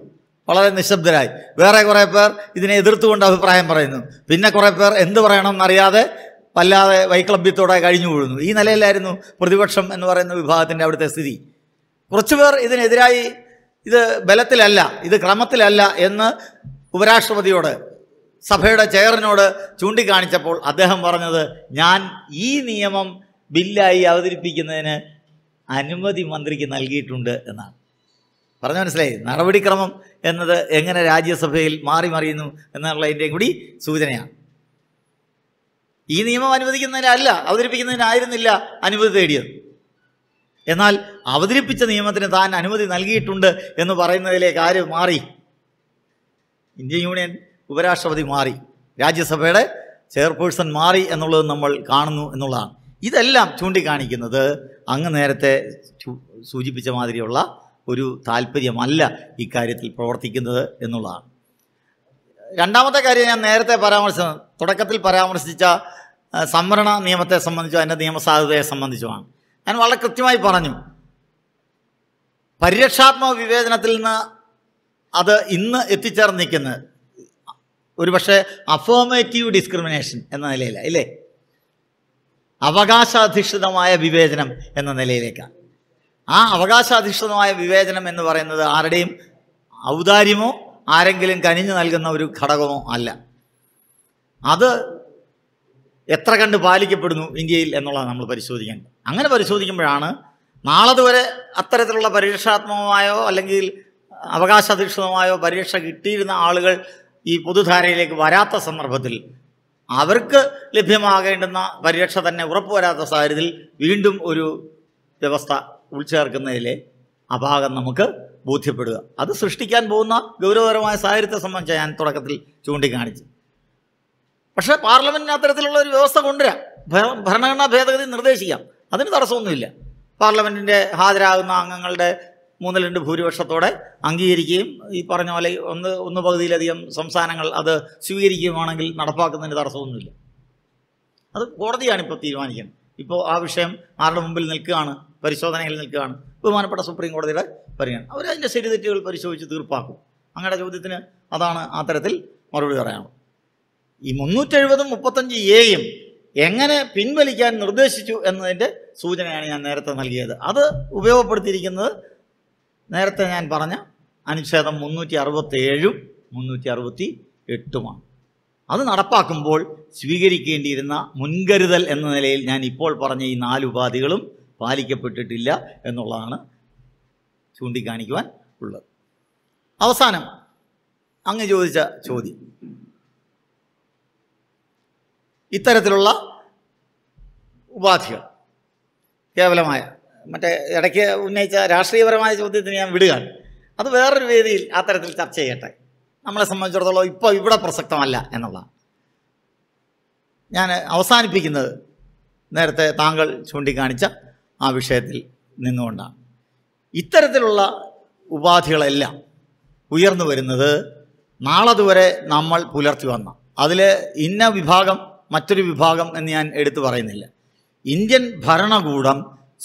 വളരെ നിശബ്ദരായി വേറെ കുറേ പേർ ഇതിനെ എതിർത്തുകൊണ്ട് അഭിപ്രായം പറയുന്നു പിന്നെ കുറേ പേർ എന്ത് പറയണമെന്നറിയാതെ വല്ലാതെ വൈക്ലബ്യത്തോടെ കഴിഞ്ഞു വീഴുന്നു ഈ നിലയിലായിരുന്നു പ്രതിപക്ഷം എന്ന് പറയുന്ന വിഭാഗത്തിൻ്റെ അവിടുത്തെ സ്ഥിതി കുറച്ചു പേർ ഇതിനെതിരായി ഇത് ബലത്തിലല്ല ഇത് ക്രമത്തിലല്ല എന്ന് ഉപരാഷ്ട്രപതിയോട് സഭയുടെ ചെയറിനോട് ചൂണ്ടിക്കാണിച്ചപ്പോൾ അദ്ദേഹം പറഞ്ഞത് ഞാൻ ഈ നിയമം ബില്ലായി അവതരിപ്പിക്കുന്നതിന് അനുമതി മന്ത്രിക്ക് നൽകിയിട്ടുണ്ട് എന്നാണ് പറഞ്ഞു മനസ്സിലായി നടപടിക്രമം എന്നത് എങ്ങനെ രാജ്യസഭയിൽ മാറി മറിയുന്നു എന്നുള്ളതിൻ്റെ കൂടി സൂചനയാണ് ഈ നിയമം അനുവദിക്കുന്നതിനല്ല അവതരിപ്പിക്കുന്നതിനായിരുന്നില്ല അനുമതി തേടിയത് എന്നാൽ അവതരിപ്പിച്ച നിയമത്തിന് താൻ അനുമതി നൽകിയിട്ടുണ്ട് എന്ന് പറയുന്നതിലെ കാര്യം മാറി ഇന്ത്യൻ യൂണിയൻ ഉപരാഷ്ട്രപതി മാറി രാജ്യസഭയുടെ ചെയർപേഴ്സൺ മാറി എന്നുള്ളത് നമ്മൾ കാണുന്നു എന്നുള്ളതാണ് ഇതെല്ലാം ചൂണ്ടിക്കാണിക്കുന്നത് അങ്ങ് നേരത്തെ സൂചിപ്പിച്ച മാതിരിയുള്ള ഒരു താല്പര്യമല്ല ഇക്കാര്യത്തിൽ പ്രവർത്തിക്കുന്നത് എന്നുള്ളതാണ് രണ്ടാമത്തെ കാര്യം ഞാൻ നേരത്തെ പരാമർശിച്ച തുടക്കത്തിൽ പരാമർശിച്ച സംവരണ നിയമത്തെ സംബന്ധിച്ചോ അതിൻ്റെ നിയമസാധുതയെ സംബന്ധിച്ചുമാണ് ഞാൻ വളരെ കൃത്യമായി പറഞ്ഞു പരിരക്ഷാത്മക വിവേചനത്തിൽ നിന്ന് അത് ഇന്ന് എത്തിച്ചേർന്ന് നിൽക്കുന്നത് ഒരുപക്ഷെ അഫോമേറ്റീവ് ഡിസ്ക്രിമിനേഷൻ എന്ന നിലയിലാണ് ഇല്ലേ അവകാശാധിഷ്ഠിതമായ വിവേചനം എന്ന നിലയിലേക്കാണ് ആ അവകാശാധിഷ്ഠിതമായ വിവേചനം എന്ന് പറയുന്നത് ആരുടെയും ഔദാര്യമോ ആരെങ്കിലും കനിഞ്ഞു നൽകുന്ന ഒരു ഘടകമോ അല്ല അത് എത്ര കണ്ട് പാലിക്കപ്പെടുന്നു ഇന്ത്യയിൽ എന്നുള്ളത് നമ്മൾ പരിശോധിക്കേണ്ടത് അങ്ങനെ പരിശോധിക്കുമ്പോഴാണ് നാളതുവരെ വരെ അത്തരത്തിലുള്ള പരീക്ഷാത്മകമായോ അല്ലെങ്കിൽ അവകാശാധിഷ്ഠിതമായോ പരീക്ഷ കിട്ടിയിരുന്ന ആളുകൾ ഈ പൊതുധാരയിലേക്ക് വരാത്ത സന്ദർഭത്തിൽ അവർക്ക് ലഭ്യമാകേണ്ടുന്ന പരീക്ഷ തന്നെ ഉറപ്പുവരാത്ത സാഹചര്യത്തിൽ വീണ്ടും ഒരു വ്യവസ്ഥ ഉൾച്ചേർക്കുന്നതിൽ അഭാഗം നമുക്ക് ബോധ്യപ്പെടുക അത് സൃഷ്ടിക്കാൻ പോകുന്ന ഗൗരവകരമായ സാഹചര്യത്തെ സംബന്ധിച്ച് ഞാൻ തുടക്കത്തിൽ ചൂണ്ടിക്കാണിച്ചു പക്ഷേ പാർലമെൻറ്റിന് അത്തരത്തിലുള്ള ഒരു വ്യവസ്ഥ കൊണ്ടുവരാം ഭരണഘടനാ ഭേദഗതി നിർദ്ദേശിക്കാം അതിന് തടസ്സമൊന്നുമില്ല പാർലമെൻറ്റിൻ്റെ ഹാജരാകുന്ന അംഗങ്ങളുടെ മൂന്നിൽ രണ്ട് ഭൂരിപക്ഷത്തോടെ അംഗീകരിക്കുകയും ഈ പറഞ്ഞ പോലെ ഒന്ന് ഒന്ന് പകുതിയിലധികം സംസ്ഥാനങ്ങൾ അത് സ്വീകരിക്കുകയാണെങ്കിൽ നടപ്പാക്കുന്നതിന് തടസ്സമൊന്നുമില്ല അത് കോടതിയാണ് ഇപ്പോൾ തീരുമാനിക്കുന്നത് ഇപ്പോൾ ആ വിഷയം ആരുടെ മുമ്പിൽ നിൽക്കുകയാണ് പരിശോധനയിൽ നിൽക്കുകയാണ് ബഹുമാനപ്പെട്ട സുപ്രീം കോടതിയുടെ പരിഗണന അവർ അതിൻ്റെ ശരിതെറ്റുകൾ പരിശോധിച്ച് തീർപ്പാക്കും അങ്ങയുടെ ചോദ്യത്തിന് അതാണ് ആ തരത്തിൽ മറുപടി പറയാനുള്ളത് ഈ മുന്നൂറ്റെഴുപതും മുപ്പത്തഞ്ച് എയും എങ്ങനെ പിൻവലിക്കാൻ നിർദ്ദേശിച്ചു എന്നതിൻ്റെ സൂചനയാണ് ഞാൻ നേരത്തെ നൽകിയത് അത് ഉപയോഗപ്പെടുത്തിയിരിക്കുന്നത് നേരത്തെ ഞാൻ പറഞ്ഞ അനുച്ഛേദം മുന്നൂറ്റി അറുപത്തേഴും മുന്നൂറ്റി അറുപത്തി എട്ടുമാണ് അത് നടപ്പാക്കുമ്പോൾ സ്വീകരിക്കേണ്ടിയിരുന്ന മുൻകരുതൽ എന്ന നിലയിൽ ഞാൻ ഇപ്പോൾ പറഞ്ഞ ഈ നാല് ഉപാധികളും പാലിക്കപ്പെട്ടിട്ടില്ല എന്നുള്ളതാണ് ചൂണ്ടിക്കാണിക്കുവാൻ ഉള്ളത് അവസാനം അങ്ങ് ചോദിച്ച ചോദ്യം ഇത്തരത്തിലുള്ള ഉപാധികൾ കേവലമായ മറ്റേ ഇടയ്ക്ക് ഉന്നയിച്ച രാഷ്ട്രീയപരമായ ചോദ്യത്തിന് ഞാൻ വിടുക അത് വേറൊരു വേദിയിൽ ആ തരത്തിൽ ചർച്ച ചെയ്യട്ടെ നമ്മളെ സംബന്ധിച്ചിടത്തോളം ഇപ്പോൾ ഇവിടെ പ്രസക്തമല്ല എന്നുള്ളതാണ് ഞാൻ അവസാനിപ്പിക്കുന്നത് നേരത്തെ താങ്കൾ ചൂണ്ടിക്കാണിച്ച ആ വിഷയത്തിൽ നിന്നുകൊണ്ടാണ് ഇത്തരത്തിലുള്ള ഉപാധികളെല്ലാം ഉയർന്നു വരുന്നത് നാളതുവരെ നമ്മൾ പുലർത്തി വന്ന അതിൽ ഇന്ന വിഭാഗം മറ്റൊരു വിഭാഗം എന്ന് ഞാൻ എടുത്തു പറയുന്നില്ല ഇന്ത്യൻ ഭരണകൂടം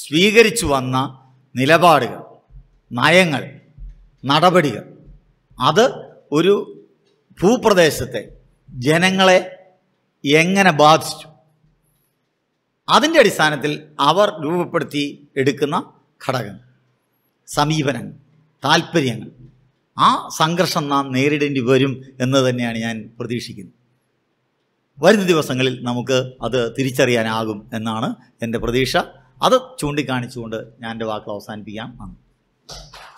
സ്വീകരിച്ചു വന്ന നിലപാടുകൾ നയങ്ങൾ നടപടികൾ അത് ഒരു ഭൂപ്രദേശത്തെ ജനങ്ങളെ എങ്ങനെ ബാധിച്ചു അതിൻ്റെ അടിസ്ഥാനത്തിൽ അവർ രൂപപ്പെടുത്തി എടുക്കുന്ന ഘടകം സമീപനങ്ങൾ താല്പര്യങ്ങൾ ആ സംഘർഷം നാം നേരിടേണ്ടി വരും എന്ന് തന്നെയാണ് ഞാൻ പ്രതീക്ഷിക്കുന്നത് വരുന്ന ദിവസങ്ങളിൽ നമുക്ക് അത് തിരിച്ചറിയാനാകും എന്നാണ് എൻ്റെ പ്രതീക്ഷ അത് ചൂണ്ടിക്കാണിച്ചുകൊണ്ട് ഞാൻ എൻ്റെ വാക്കുകൾ അവസാനിപ്പിക്കാം നന്ദി